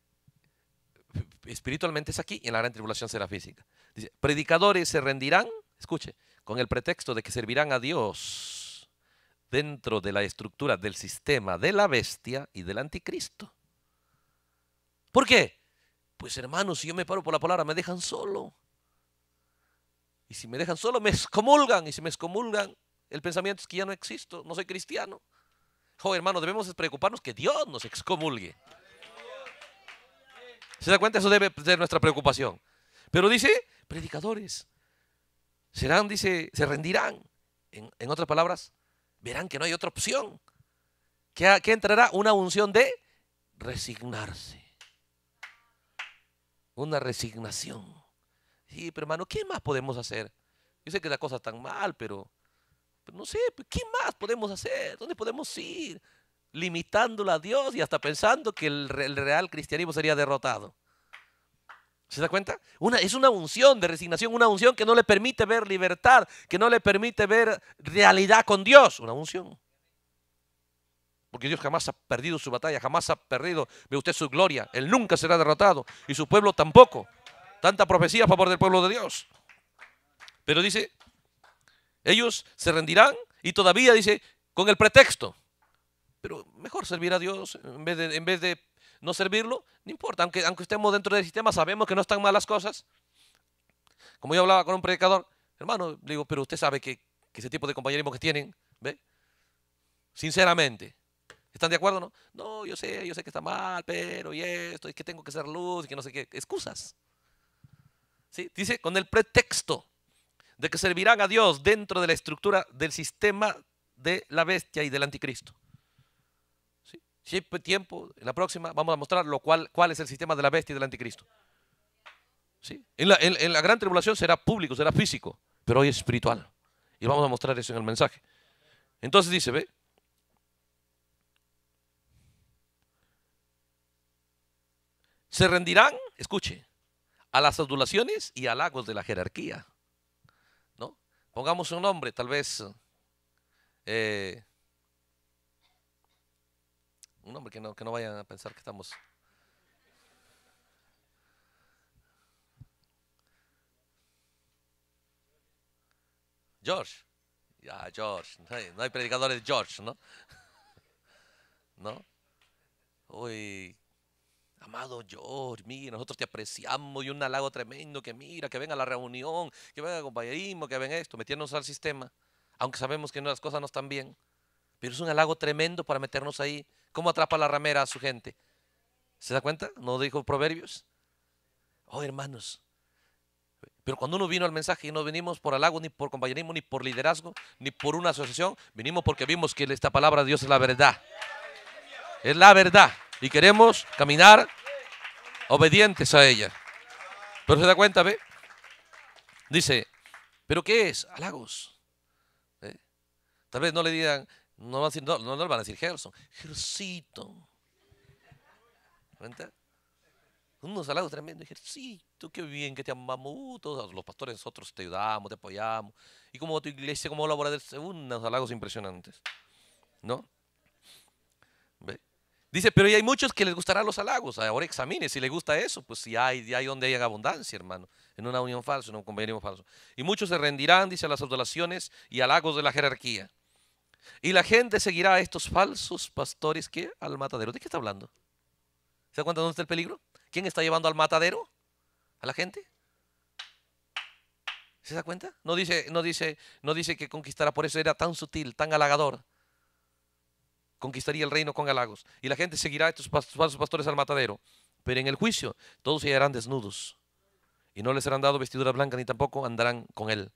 Espiritualmente es aquí en la gran tribulación será física. Dice, predicadores se rendirán, escuche, con el pretexto de que servirán a Dios dentro de la estructura del sistema de la bestia y del anticristo. ¿Por qué? Pues hermanos, si yo me paro por la palabra, me dejan solo. Y si me dejan solo, me excomulgan. Y si me excomulgan, el pensamiento es que ya no existo, no soy cristiano. Oh, hermanos, debemos preocuparnos que Dios nos excomulgue. ¿Se da cuenta? Eso debe ser nuestra preocupación. Pero dice, predicadores, serán, dice, se rendirán. en otras palabras, verán que no hay otra opción. Que, entrará una unción de resignarse. Una resignación. Sí, pero hermano, ¿qué más podemos hacer? Yo sé que la cosa tan mal, pero, no sé, pues, ¿qué más podemos hacer? ¿Dónde podemos ir? Limitándolo a Dios y hasta pensando que el real cristianismo sería derrotado. ¿Se da cuenta? es una unción de resignación, una unción que no le permite ver libertad, que no le permite ver realidad con Dios. Una unción. Porque Dios jamás ha perdido su batalla, jamás ha perdido, ve usted su gloria. Él nunca será derrotado y su pueblo tampoco. Tanta profecía a favor del pueblo de Dios. Pero dice, ellos se rendirán y todavía dice, con el pretexto. Pero mejor servir a Dios en vez de no servirlo, no importa, aunque, aunque estemos dentro del sistema, sabemos que no están mal las cosas. Como yo hablaba con un predicador, hermano, le digo, pero usted sabe que, ese tipo de compañerismo que tienen, ¿ve? Sinceramente, ¿están de acuerdo no? No, yo sé, yo sé que está mal, pero y esto, y que tengo que ser luz, y que no sé qué, excusas. ¿Sí? Dice, con el pretexto de que servirán a Dios dentro de la estructura del sistema de la bestia y del anticristo. Si pues, tiempo, en la próxima vamos a mostrar lo cual, cuál es el sistema de la bestia y del anticristo. ¿Sí? En, la, gran tribulación será público, será físico, pero hoy es espiritual. Y vamos a mostrar eso en el mensaje. Entonces dice, ve, se rendirán, escuche, a las adulaciones y halagos de la jerarquía. ¿no? Pongamos un nombre, tal vez eh, un hombre que no, vayan a pensar que estamos. George. Ya, George. No hay, predicadores George, ¿no? ¿No? Uy, Amado George, mira, nosotros te apreciamos y un halago tremendo que mira, que venga a la reunión, que venga a compañerismo, que venga esto, metiéndonos al sistema, aunque sabemos que las cosas no están bien, pero es un halago tremendo para meternos ahí ¿Cómo atrapa la ramera a su gente? ¿Se da cuenta? ¿No dijo Proverbios? Oh, hermanos. Pero cuando uno vino al mensaje y no vinimos por halago, ni por compañerismo, ni por liderazgo, ni por una asociación, vinimos porque vimos que esta palabra de Dios es la verdad. Es la verdad. Y queremos caminar obedientes a ella. Pero se da cuenta, ¿ve? Dice, ¿pero qué es? Halagos. ¿Eh? Tal vez no le digan, no, a decir, no, no le van a decir Gerson. Gersito cuenta Unos halagos tremendos. Gersito qué bien que te amamos. Todos los pastores nosotros te ayudamos, te apoyamos. Y como tu iglesia, como laborador del segundo, unos halagos impresionantes. ¿No? Dice, pero hay muchos que les gustarán los halagos. Ahora examine, si les gusta eso, pues si hay, ya hay donde haya abundancia, hermano. En una unión falsa, en un convenio falso. Y muchos se rendirán, dice, a las adulaciones y halagos de la jerarquía. Y la gente seguirá a estos falsos pastores que al matadero. ¿De qué está hablando? ¿Se da cuenta dónde está el peligro? ¿Quién está llevando al matadero? ¿A la gente? ¿Se da cuenta? No dice, no dice, no dice que conquistará, por eso era tan sutil, tan halagador. Conquistaría el reino con halagos. Y la gente seguirá a estos falsos pastores al matadero. Pero en el juicio todos llegarán desnudos. Y no les serán dado vestidura blanca ni tampoco andarán con él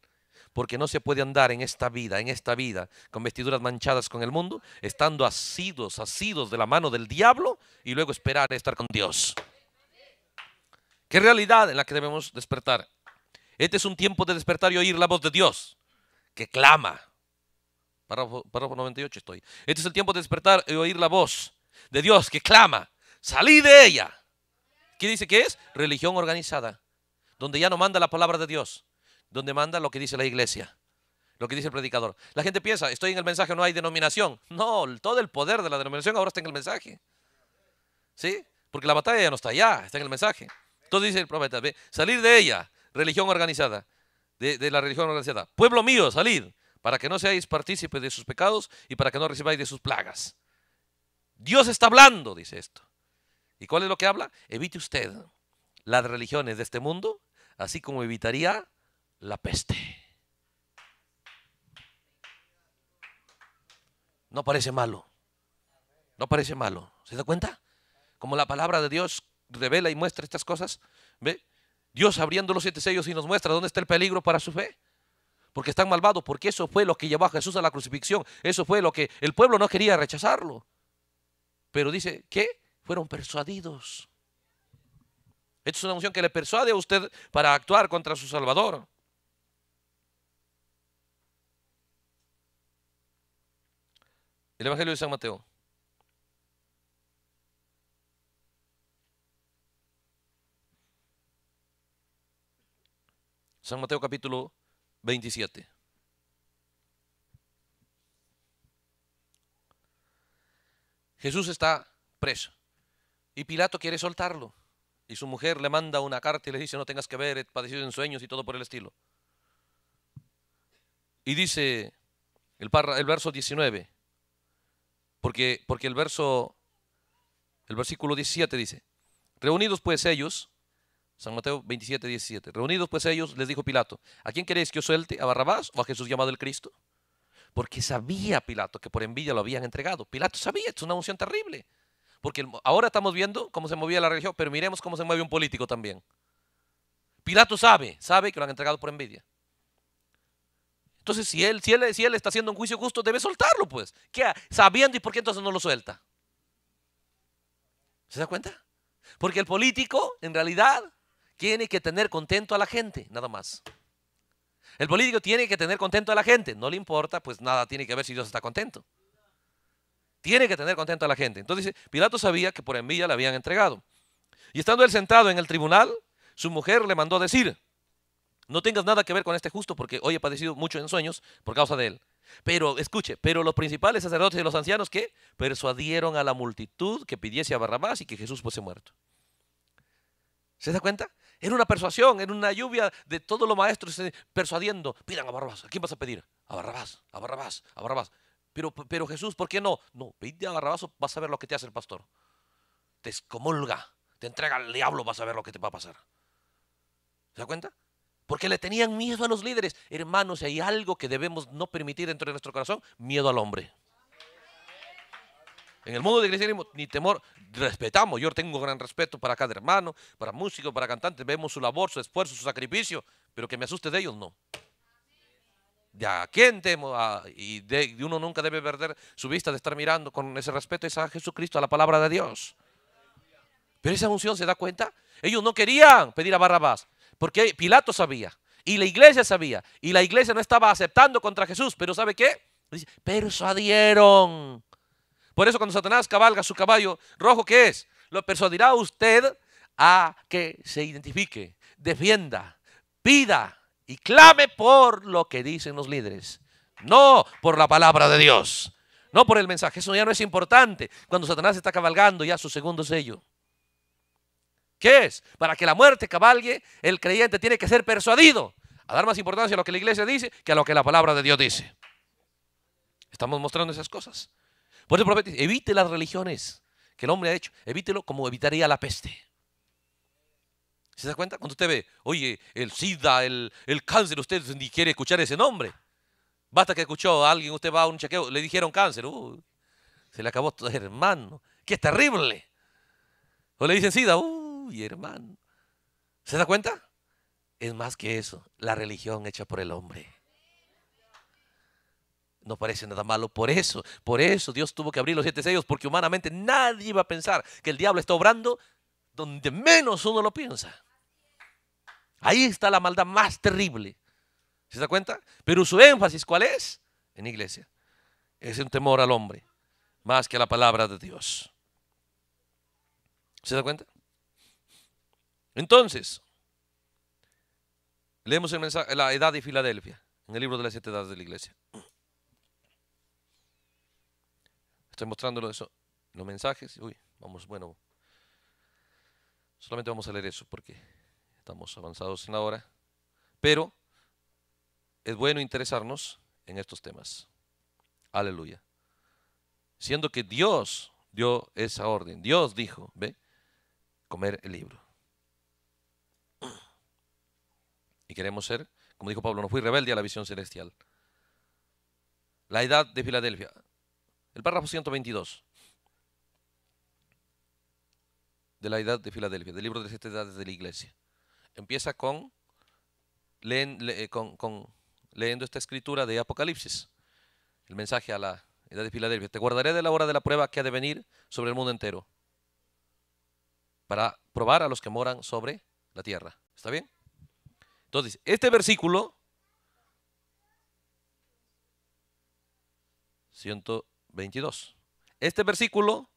porque no se puede andar en esta vida, en esta vida, con vestiduras manchadas con el mundo, estando asidos, asidos de la mano del diablo y luego esperar estar con Dios. ¿Qué realidad en la que debemos despertar? Este es un tiempo de despertar y oír la voz de Dios, que clama. Párrafo, 98 estoy. Este es el tiempo de despertar y oír la voz de Dios, que clama. Salí de ella. ¿Qué dice que es? Religión organizada, donde ya no manda la palabra de Dios, donde manda lo que dice la iglesia, lo que dice el predicador. La gente piensa, estoy en el mensaje, no hay denominación. No, todo el poder de la denominación ahora está en el mensaje. ¿Sí? Porque la batalla ya no está allá, está en el mensaje. Entonces dice el profeta, ¿ve? salir de ella, religión organizada, de, de la religión organizada. Pueblo mío, salid, para que no seáis partícipes de sus pecados y para que no recibáis de sus plagas. Dios está hablando, dice esto. ¿Y cuál es lo que habla? Evite usted las religiones de este mundo, así como evitaría la peste. No parece malo. No parece malo. ¿Se da cuenta? Como la palabra de Dios revela y muestra estas cosas. ¿Ve? Dios abriendo los siete sellos y nos muestra dónde está el peligro para su fe. Porque están malvados, porque eso fue lo que llevó a Jesús a la crucifixión. Eso fue lo que el pueblo no quería rechazarlo. Pero dice que fueron persuadidos. esto es una unción que le persuade a usted para actuar contra su Salvador. El Evangelio de San Mateo. San Mateo capítulo 27. Jesús está preso y Pilato quiere soltarlo. Y su mujer le manda una carta y le dice, no tengas que ver, he padecido en sueños y todo por el estilo. Y dice el, el verso 19, porque, el verso, el versículo 17 dice, reunidos pues ellos, San Mateo 27, 17, reunidos pues ellos, les dijo Pilato, ¿a quién queréis que os suelte? ¿A Barrabás o a Jesús llamado el Cristo? Porque sabía Pilato que por envidia lo habían entregado. Pilato sabía, es una unción terrible. Porque ahora estamos viendo cómo se movía la religión, pero miremos cómo se mueve un político también. Pilato sabe, sabe que lo han entregado por envidia. Entonces, si él, si está haciendo un juicio justo, debe soltarlo, pues. ¿Qué? Sabiendo y por qué entonces no lo suelta. ¿Se da cuenta? Porque el político, en realidad, tiene que tener contento a la gente, nada más. El político tiene que tener contento a la gente. No le importa, pues nada, tiene que ver si Dios está contento. Tiene que tener contento a la gente. Entonces Pilato sabía que por envidia le habían entregado. Y estando él sentado en el tribunal, su mujer le mandó decir, no tengas nada que ver con este justo porque hoy he padecido mucho en sueños por causa de él. Pero escuche, pero los principales sacerdotes y los ancianos que persuadieron a la multitud que pidiese a Barrabás y que Jesús fuese muerto. ¿Se da cuenta? Era una persuasión, era una lluvia de todos los maestros eh, persuadiendo, pidan a Barrabás, ¿a quién vas a pedir? A Barrabás, a Barrabás, a Barrabás. Pero, pero Jesús, ¿por qué no? No, pide a Barrabás vas a ver lo que te hace el pastor. Te excomulga, te entrega al diablo, vas a ver lo que te va a pasar. ¿Se da cuenta? porque le tenían miedo a los líderes. Hermanos, hay algo que debemos no permitir dentro de nuestro corazón, miedo al hombre. En el mundo de cristianismo, ni temor, respetamos. Yo tengo gran respeto para cada hermano, para músico, para cantante. Vemos su labor, su esfuerzo, su sacrificio, pero que me asuste de ellos, no. ¿De a quién temo? Ah, y de, uno nunca debe perder su vista de estar mirando con ese respeto es a Jesucristo, a la palabra de Dios. Pero esa unción se da cuenta. Ellos no querían pedir a Barrabás. Porque Pilato sabía y la iglesia sabía y la iglesia no estaba aceptando contra Jesús, pero ¿sabe qué? Dice, persuadieron. Por eso cuando Satanás cabalga su caballo rojo, ¿qué es? Lo persuadirá usted a que se identifique, defienda, pida y clame por lo que dicen los líderes, no por la palabra de Dios, no por el mensaje. Eso ya no es importante cuando Satanás está cabalgando ya su segundo sello. ¿Qué es? Para que la muerte cabalgue, el creyente tiene que ser persuadido a dar más importancia a lo que la iglesia dice que a lo que la palabra de Dios dice. Estamos mostrando esas cosas. Por eso el profeta dice, evite las religiones que el hombre ha hecho, evítelo como evitaría la peste. ¿Se da cuenta? Cuando usted ve, oye, el SIDA, el, cáncer, usted ni quiere escuchar ese nombre. Basta que escuchó a alguien, usted va a un chequeo, le dijeron cáncer, se le acabó todo, hermano, ¡Qué terrible. O le dicen SIDA, uh, hermano. ¿Se da cuenta? Es más que eso, la religión hecha por el hombre. No parece nada malo. Por eso, por eso Dios tuvo que abrir los siete sellos, porque humanamente nadie iba a pensar que el diablo está obrando donde menos uno lo piensa. Ahí está la maldad más terrible. ¿Se da cuenta? Pero su énfasis, ¿cuál es? En iglesia. Es un temor al hombre, más que a la palabra de Dios. ¿Se da cuenta? Entonces, leemos el mensaje, la edad de Filadelfia, en el libro de las siete edades de la iglesia. Estoy mostrando los mensajes. Uy, vamos, bueno. Solamente vamos a leer eso porque estamos avanzados en la hora. Pero es bueno interesarnos en estos temas. Aleluya. Siendo que Dios dio esa orden. Dios dijo, ve, comer el libro. y queremos ser, como dijo Pablo, no fui rebelde a la visión celestial. La edad de Filadelfia. El párrafo 122 de la edad de Filadelfia, del libro de las siete edades de la iglesia. Empieza eh, con, con leyendo esta escritura de Apocalipsis, el mensaje a la edad de Filadelfia. Te guardaré de la hora de la prueba que ha de venir sobre el mundo entero, para probar a los que moran sobre la tierra. ¿Está bien? Entonces, este versículo 122. Este versículo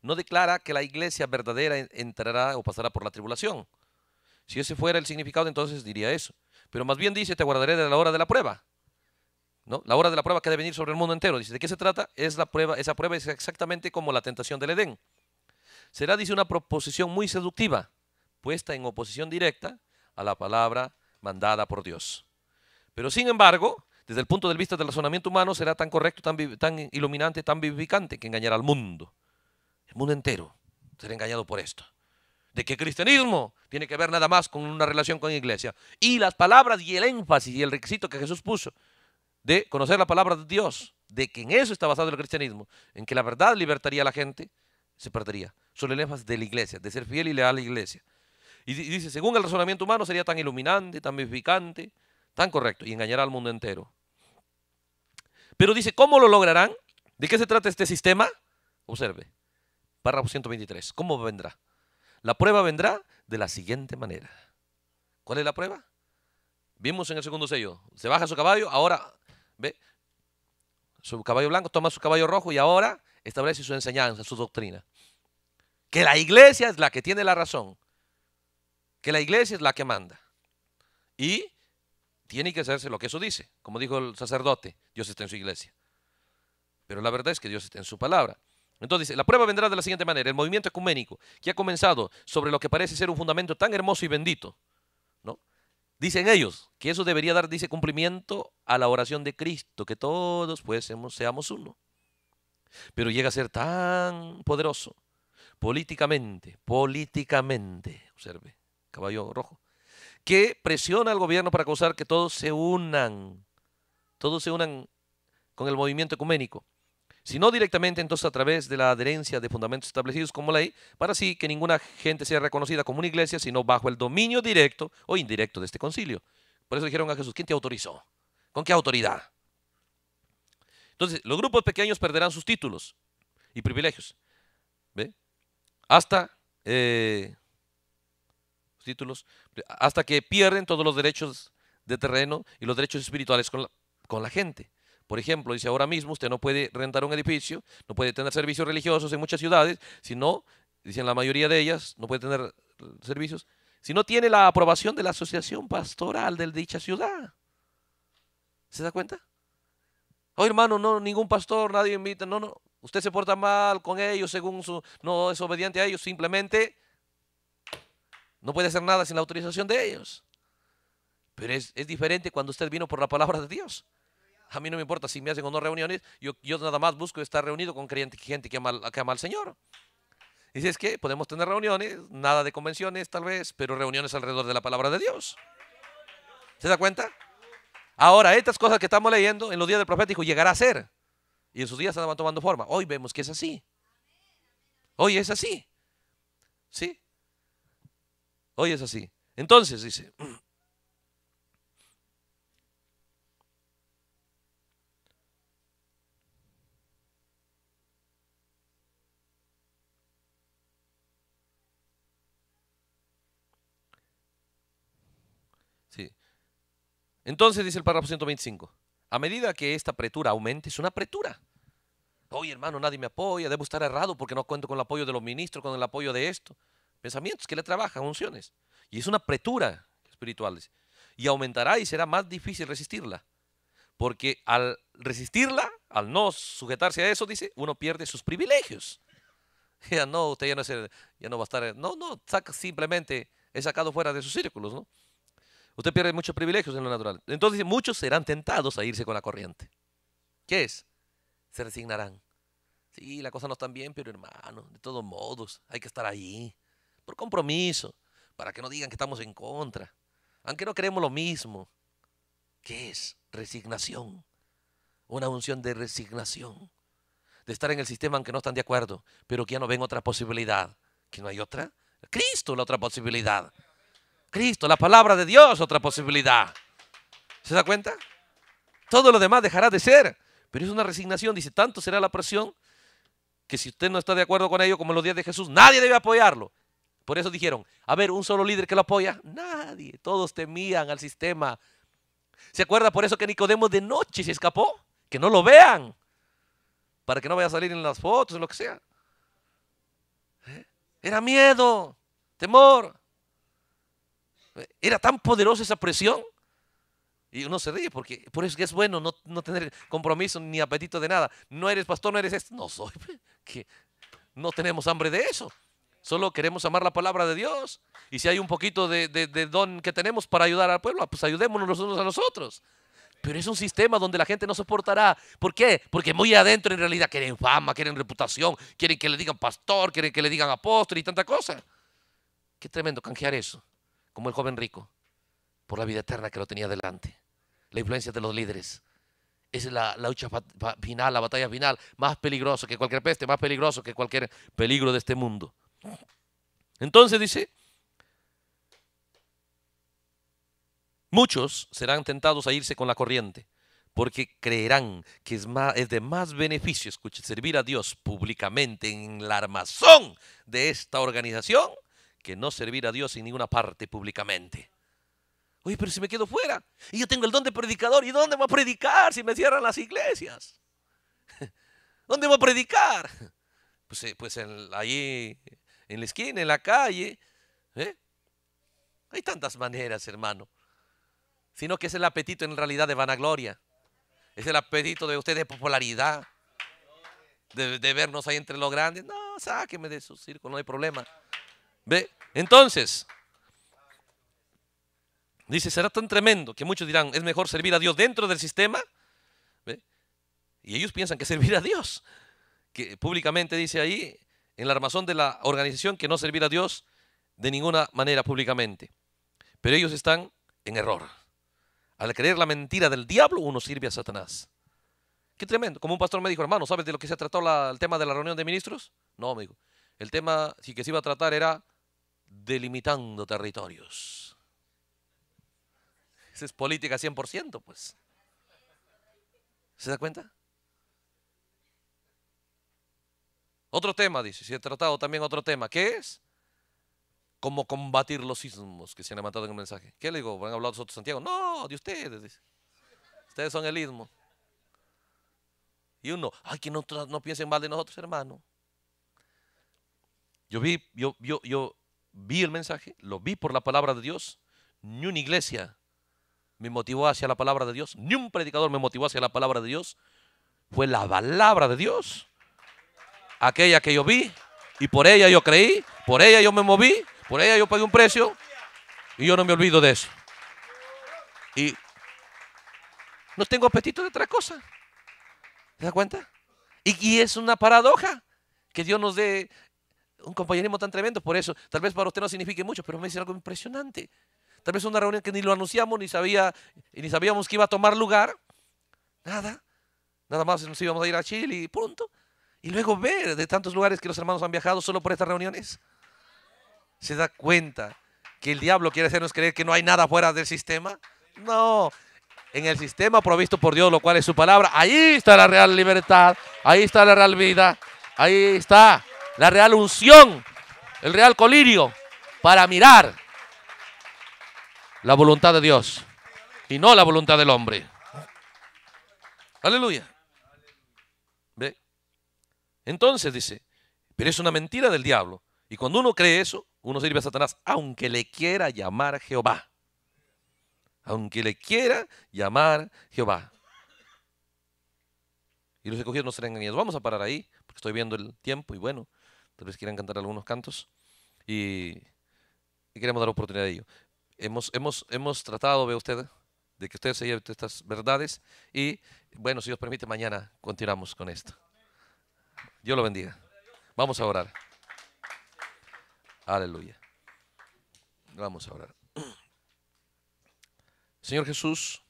no declara que la iglesia verdadera entrará o pasará por la tribulación. Si ese fuera el significado, entonces diría eso. Pero más bien dice, te guardaré de la hora de la prueba. ¿No? La hora de la prueba que debe venir sobre el mundo entero. Dice, ¿de qué se trata? Es la prueba, esa prueba es exactamente como la tentación del Edén. Será, dice, una proposición muy seductiva, puesta en oposición directa a la palabra mandada por Dios. Pero sin embargo, desde el punto de vista del razonamiento humano, será tan correcto, tan, tan iluminante, tan vivificante que engañará al mundo. El mundo entero será engañado por esto. De que cristianismo tiene que ver nada más con una relación con la iglesia. Y las palabras y el énfasis y el requisito que Jesús puso de conocer la palabra de Dios, de que en eso está basado el cristianismo, en que la verdad libertaría a la gente, se perdería. Solo el énfasis de la iglesia, de ser fiel y leal a la iglesia. Y dice, según el razonamiento humano sería tan iluminante, tan vivificante, tan correcto, y engañará al mundo entero. Pero dice, ¿cómo lo lograrán? ¿De qué se trata este sistema? Observe, párrafo 123, ¿cómo vendrá? La prueba vendrá de la siguiente manera. ¿Cuál es la prueba? Vimos en el segundo sello, se baja su caballo, ahora, ve, su caballo blanco toma su caballo rojo y ahora establece su enseñanza, su doctrina. Que la iglesia es la que tiene la razón la iglesia es la que manda. Y tiene que hacerse lo que eso dice. Como dijo el sacerdote, Dios está en su iglesia. Pero la verdad es que Dios está en su palabra. Entonces, la prueba vendrá de la siguiente manera. El movimiento ecuménico, que ha comenzado sobre lo que parece ser un fundamento tan hermoso y bendito, ¿no? Dicen ellos que eso debería dar, dice, cumplimiento a la oración de Cristo, que todos pues seamos, seamos uno. Pero llega a ser tan poderoso políticamente, políticamente, observe, caballo rojo, que presiona al gobierno para causar que todos se unan, todos se unan con el movimiento ecuménico, sino directamente entonces a través de la adherencia de fundamentos establecidos como ley, para así que ninguna gente sea reconocida como una iglesia, sino bajo el dominio directo o indirecto de este concilio. Por eso dijeron a Jesús, ¿quién te autorizó? ¿Con qué autoridad? Entonces, los grupos pequeños perderán sus títulos y privilegios. ¿ve? Hasta eh, títulos, hasta que pierden todos los derechos de terreno y los derechos espirituales con la, con la gente. Por ejemplo, dice, ahora mismo usted no puede rentar un edificio, no puede tener servicios religiosos en muchas ciudades, sino, dicen la mayoría de ellas, no puede tener eh, servicios, si no tiene la aprobación de la asociación pastoral de dicha ciudad. ¿Se da cuenta? Oh, hermano, no, ningún pastor, nadie invita, no, no, usted se porta mal con ellos según su, no es obediente a ellos, simplemente no puede hacer nada sin la autorización de ellos. Pero es, diferente cuando usted vino por la palabra de Dios. A mí no me importa si me hacen o no reuniones, yo, yo nada más busco estar reunido con gente que ama, al Señor. Y si es que podemos tener reuniones, nada de convenciones tal vez, pero reuniones alrededor de la palabra de Dios. ¿Se da cuenta? Ahora, estas cosas que estamos leyendo en los días del profético llegará a ser. Y en sus días estaban tomando forma. Hoy vemos que es así. Hoy es así. ¿Sí? Hoy es así. Entonces dice, Sí. Entonces dice el párrafo 125, a medida que esta apretura aumente, es una apretura. Hoy, hermano, nadie me apoya, debo estar errado porque no cuento con el apoyo de los ministros, con el apoyo de esto pensamientos que le trabajan, funciones Y es una apretura espirituales. Y aumentará y será más difícil resistirla. Porque al resistirla, al no sujetarse a eso, dice, uno pierde sus privilegios. Ya no, usted ya no, ya no va a estar. No, no, saca simplemente es sacado fuera de sus círculos, ¿no? Usted pierde muchos privilegios en lo natural. Entonces muchos serán tentados a irse con la corriente. ¿Qué es? Se resignarán. Sí, la cosa no está bien, pero hermano, de todos modos, hay que estar ahí por compromiso, para que no digan que estamos en contra, aunque no creemos lo mismo. que es? Resignación. Una unción de resignación. De estar en el sistema aunque no están de acuerdo, pero que ya no ven otra posibilidad. ¿Que no hay otra? Cristo la otra posibilidad. Cristo, la palabra de Dios, otra posibilidad. ¿Se da cuenta? Todo lo demás dejará de ser. Pero es una resignación. Dice, tanto será la presión que si usted no está de acuerdo con ello como en los días de Jesús, nadie debe apoyarlo. Por eso dijeron, a ver, un solo líder que lo apoya. Nadie, todos temían al sistema. ¿Se acuerda por eso que Nicodemo de noche se escapó? Que no lo vean, para que no vaya a salir en las fotos, lo que sea. ¿Eh? Era miedo, temor. Era tan poderosa esa presión. Y uno se ríe porque por eso que es bueno no, tener compromiso ni apetito de nada. No eres pastor, no eres esto. No soy. Que no tenemos hambre de eso. Solo queremos amar la palabra de Dios. Y si hay un poquito de, don que tenemos para ayudar al pueblo, pues ayudémonos nosotros a nosotros, Pero es un sistema donde la gente no soportará. ¿Por qué? Porque muy adentro en realidad quieren fama, quieren reputación, quieren que le digan pastor, quieren que le digan apóstol y tanta cosa. Qué tremendo canjear eso, como el joven rico, por la vida eterna que lo tenía delante. La influencia de los líderes. Esa es la, lucha final, la batalla final, más peligroso que cualquier peste, más peligroso que cualquier peligro de este mundo. Entonces dice, muchos serán tentados a irse con la corriente, porque creerán que es, de más beneficio servir a Dios públicamente en la armazón de esta organización que no servir a Dios en ninguna parte públicamente. Oye, pero si me quedo fuera y yo tengo el don de predicador, ¿y dónde voy a predicar si me cierran las iglesias? ¿Dónde voy a predicar? Pues, eh, pues en la esquina, en la calle. ¿eh? Hay tantas maneras, hermano. Sino que es el apetito en realidad de vanagloria. Es el apetito de ustedes de popularidad. De, vernos ahí entre los grandes. No, sáquenme de su circo, no hay problema. ¿Ve? Entonces, dice, será tan tremendo que muchos dirán, es mejor servir a Dios dentro del sistema. Y ellos piensan que servir a Dios. Que públicamente dice ahí, en la armazón de la organización que no servir a Dios de ninguna manera públicamente. Pero ellos están en error. Al creer la mentira del diablo, uno sirve a Satanás. Qué tremendo. Como un pastor me dijo, hermano, ¿sabes de lo que se ha tratado el tema de la reunión de ministros? No, amigo. El tema sí que se iba a tratar era delimitando territorios. Esa es política 100%, pues. ¿Se da cuenta? Otro tema, dice, si ha tratado también otro tema, ¿qué es? Cómo combatir los sismos que se han levantado en el mensaje. ¿Qué le digo? ¿Van a hablar de Santiago? No, de ustedes, dice. Ustedes son el istmo. Y uno, ay, que no, piensen mal de nosotros, hermano. Yo vi, yo, yo, yo vi el mensaje, lo vi por la palabra de Dios. Ni una iglesia me motivó hacia la palabra de Dios, ni un predicador me motivó hacia la palabra de Dios. Fue la palabra de Dios aquella que yo vi y por ella yo creí, por ella yo me moví, por ella yo pagué un precio y yo no me olvido de eso. Y no tengo apetito de otra cosa. ¿Te das cuenta? Y, es una paradoja que Dios nos dé un compañerismo tan tremendo. Por eso, tal vez para usted no signifique mucho, pero me dice algo impresionante. Tal vez una reunión que ni lo anunciamos, ni, sabía, ni sabíamos que iba a tomar lugar. Nada. Nada más nos íbamos a ir a Chile y punto. Y luego ver de tantos lugares que los hermanos han viajado solo por estas reuniones. Se da cuenta que el diablo quiere hacernos creer que no hay nada fuera del sistema. No, en el sistema provisto por Dios, lo cual es su palabra, ahí está la real libertad, ahí está la real vida, ahí está la real unción, el real colirio para mirar la voluntad de Dios y no la voluntad del hombre. Aleluya. Entonces dice, pero es una mentira del diablo. Y cuando uno cree eso, uno sirve a Satanás, aunque le quiera llamar Jehová. Aunque le quiera llamar Jehová. Y los escogidos no serán engañados. Vamos a parar ahí, porque estoy viendo el tiempo y bueno, tal vez quieran cantar algunos cantos. Y, queremos dar oportunidad a ello. Hemos, hemos tratado, ve usted, de que usted se lleve estas verdades. Y bueno, si Dios permite, mañana continuamos con esto. Dios lo bendiga. Vamos a orar. Aleluya. Vamos a orar. Señor Jesús,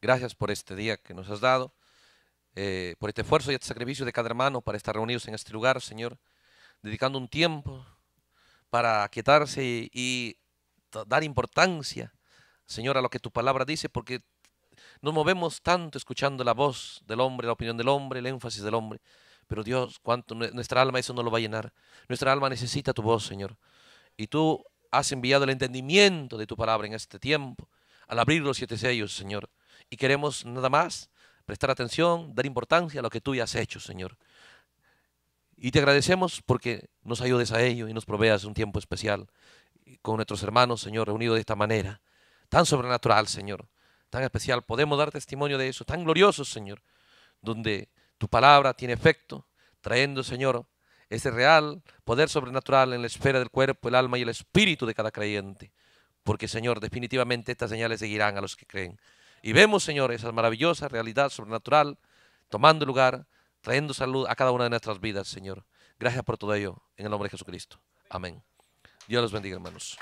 gracias por este día que nos has dado, eh, por este esfuerzo y este sacrificio de cada hermano para estar reunidos en este lugar, Señor, dedicando un tiempo para quietarse y dar importancia, Señor, a lo que tu palabra dice, porque nos movemos tanto escuchando la voz del hombre, la opinión del hombre, el énfasis del hombre. Pero Dios, cuánto nuestra alma eso no lo va a llenar. Nuestra alma necesita tu voz, Señor. Y tú has enviado el entendimiento de tu palabra en este tiempo, al abrir los siete sellos, Señor. Y queremos nada más prestar atención, dar importancia a lo que tú ya has hecho, Señor. Y te agradecemos porque nos ayudes a ello y nos proveas un tiempo especial con nuestros hermanos, Señor, reunidos de esta manera, tan sobrenatural, Señor, tan especial. Podemos dar testimonio de eso, tan glorioso, Señor, donde tu palabra tiene efecto, trayendo, Señor, ese real poder sobrenatural en la esfera del cuerpo, el alma y el espíritu de cada creyente. Porque, Señor, definitivamente estas señales seguirán a los que creen. Y vemos, Señor, esa maravillosa realidad sobrenatural tomando lugar, trayendo salud a cada una de nuestras vidas, Señor. Gracias por todo ello, en el nombre de Jesucristo. Amén. Dios los bendiga, hermanos.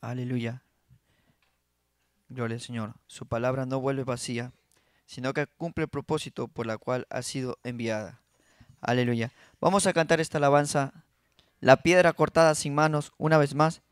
Aleluya. Gloria al Señor. Su palabra no vuelve vacía, sino que cumple el propósito por la cual ha sido enviada. Aleluya. Vamos a cantar esta alabanza, La piedra cortada sin manos, una vez más.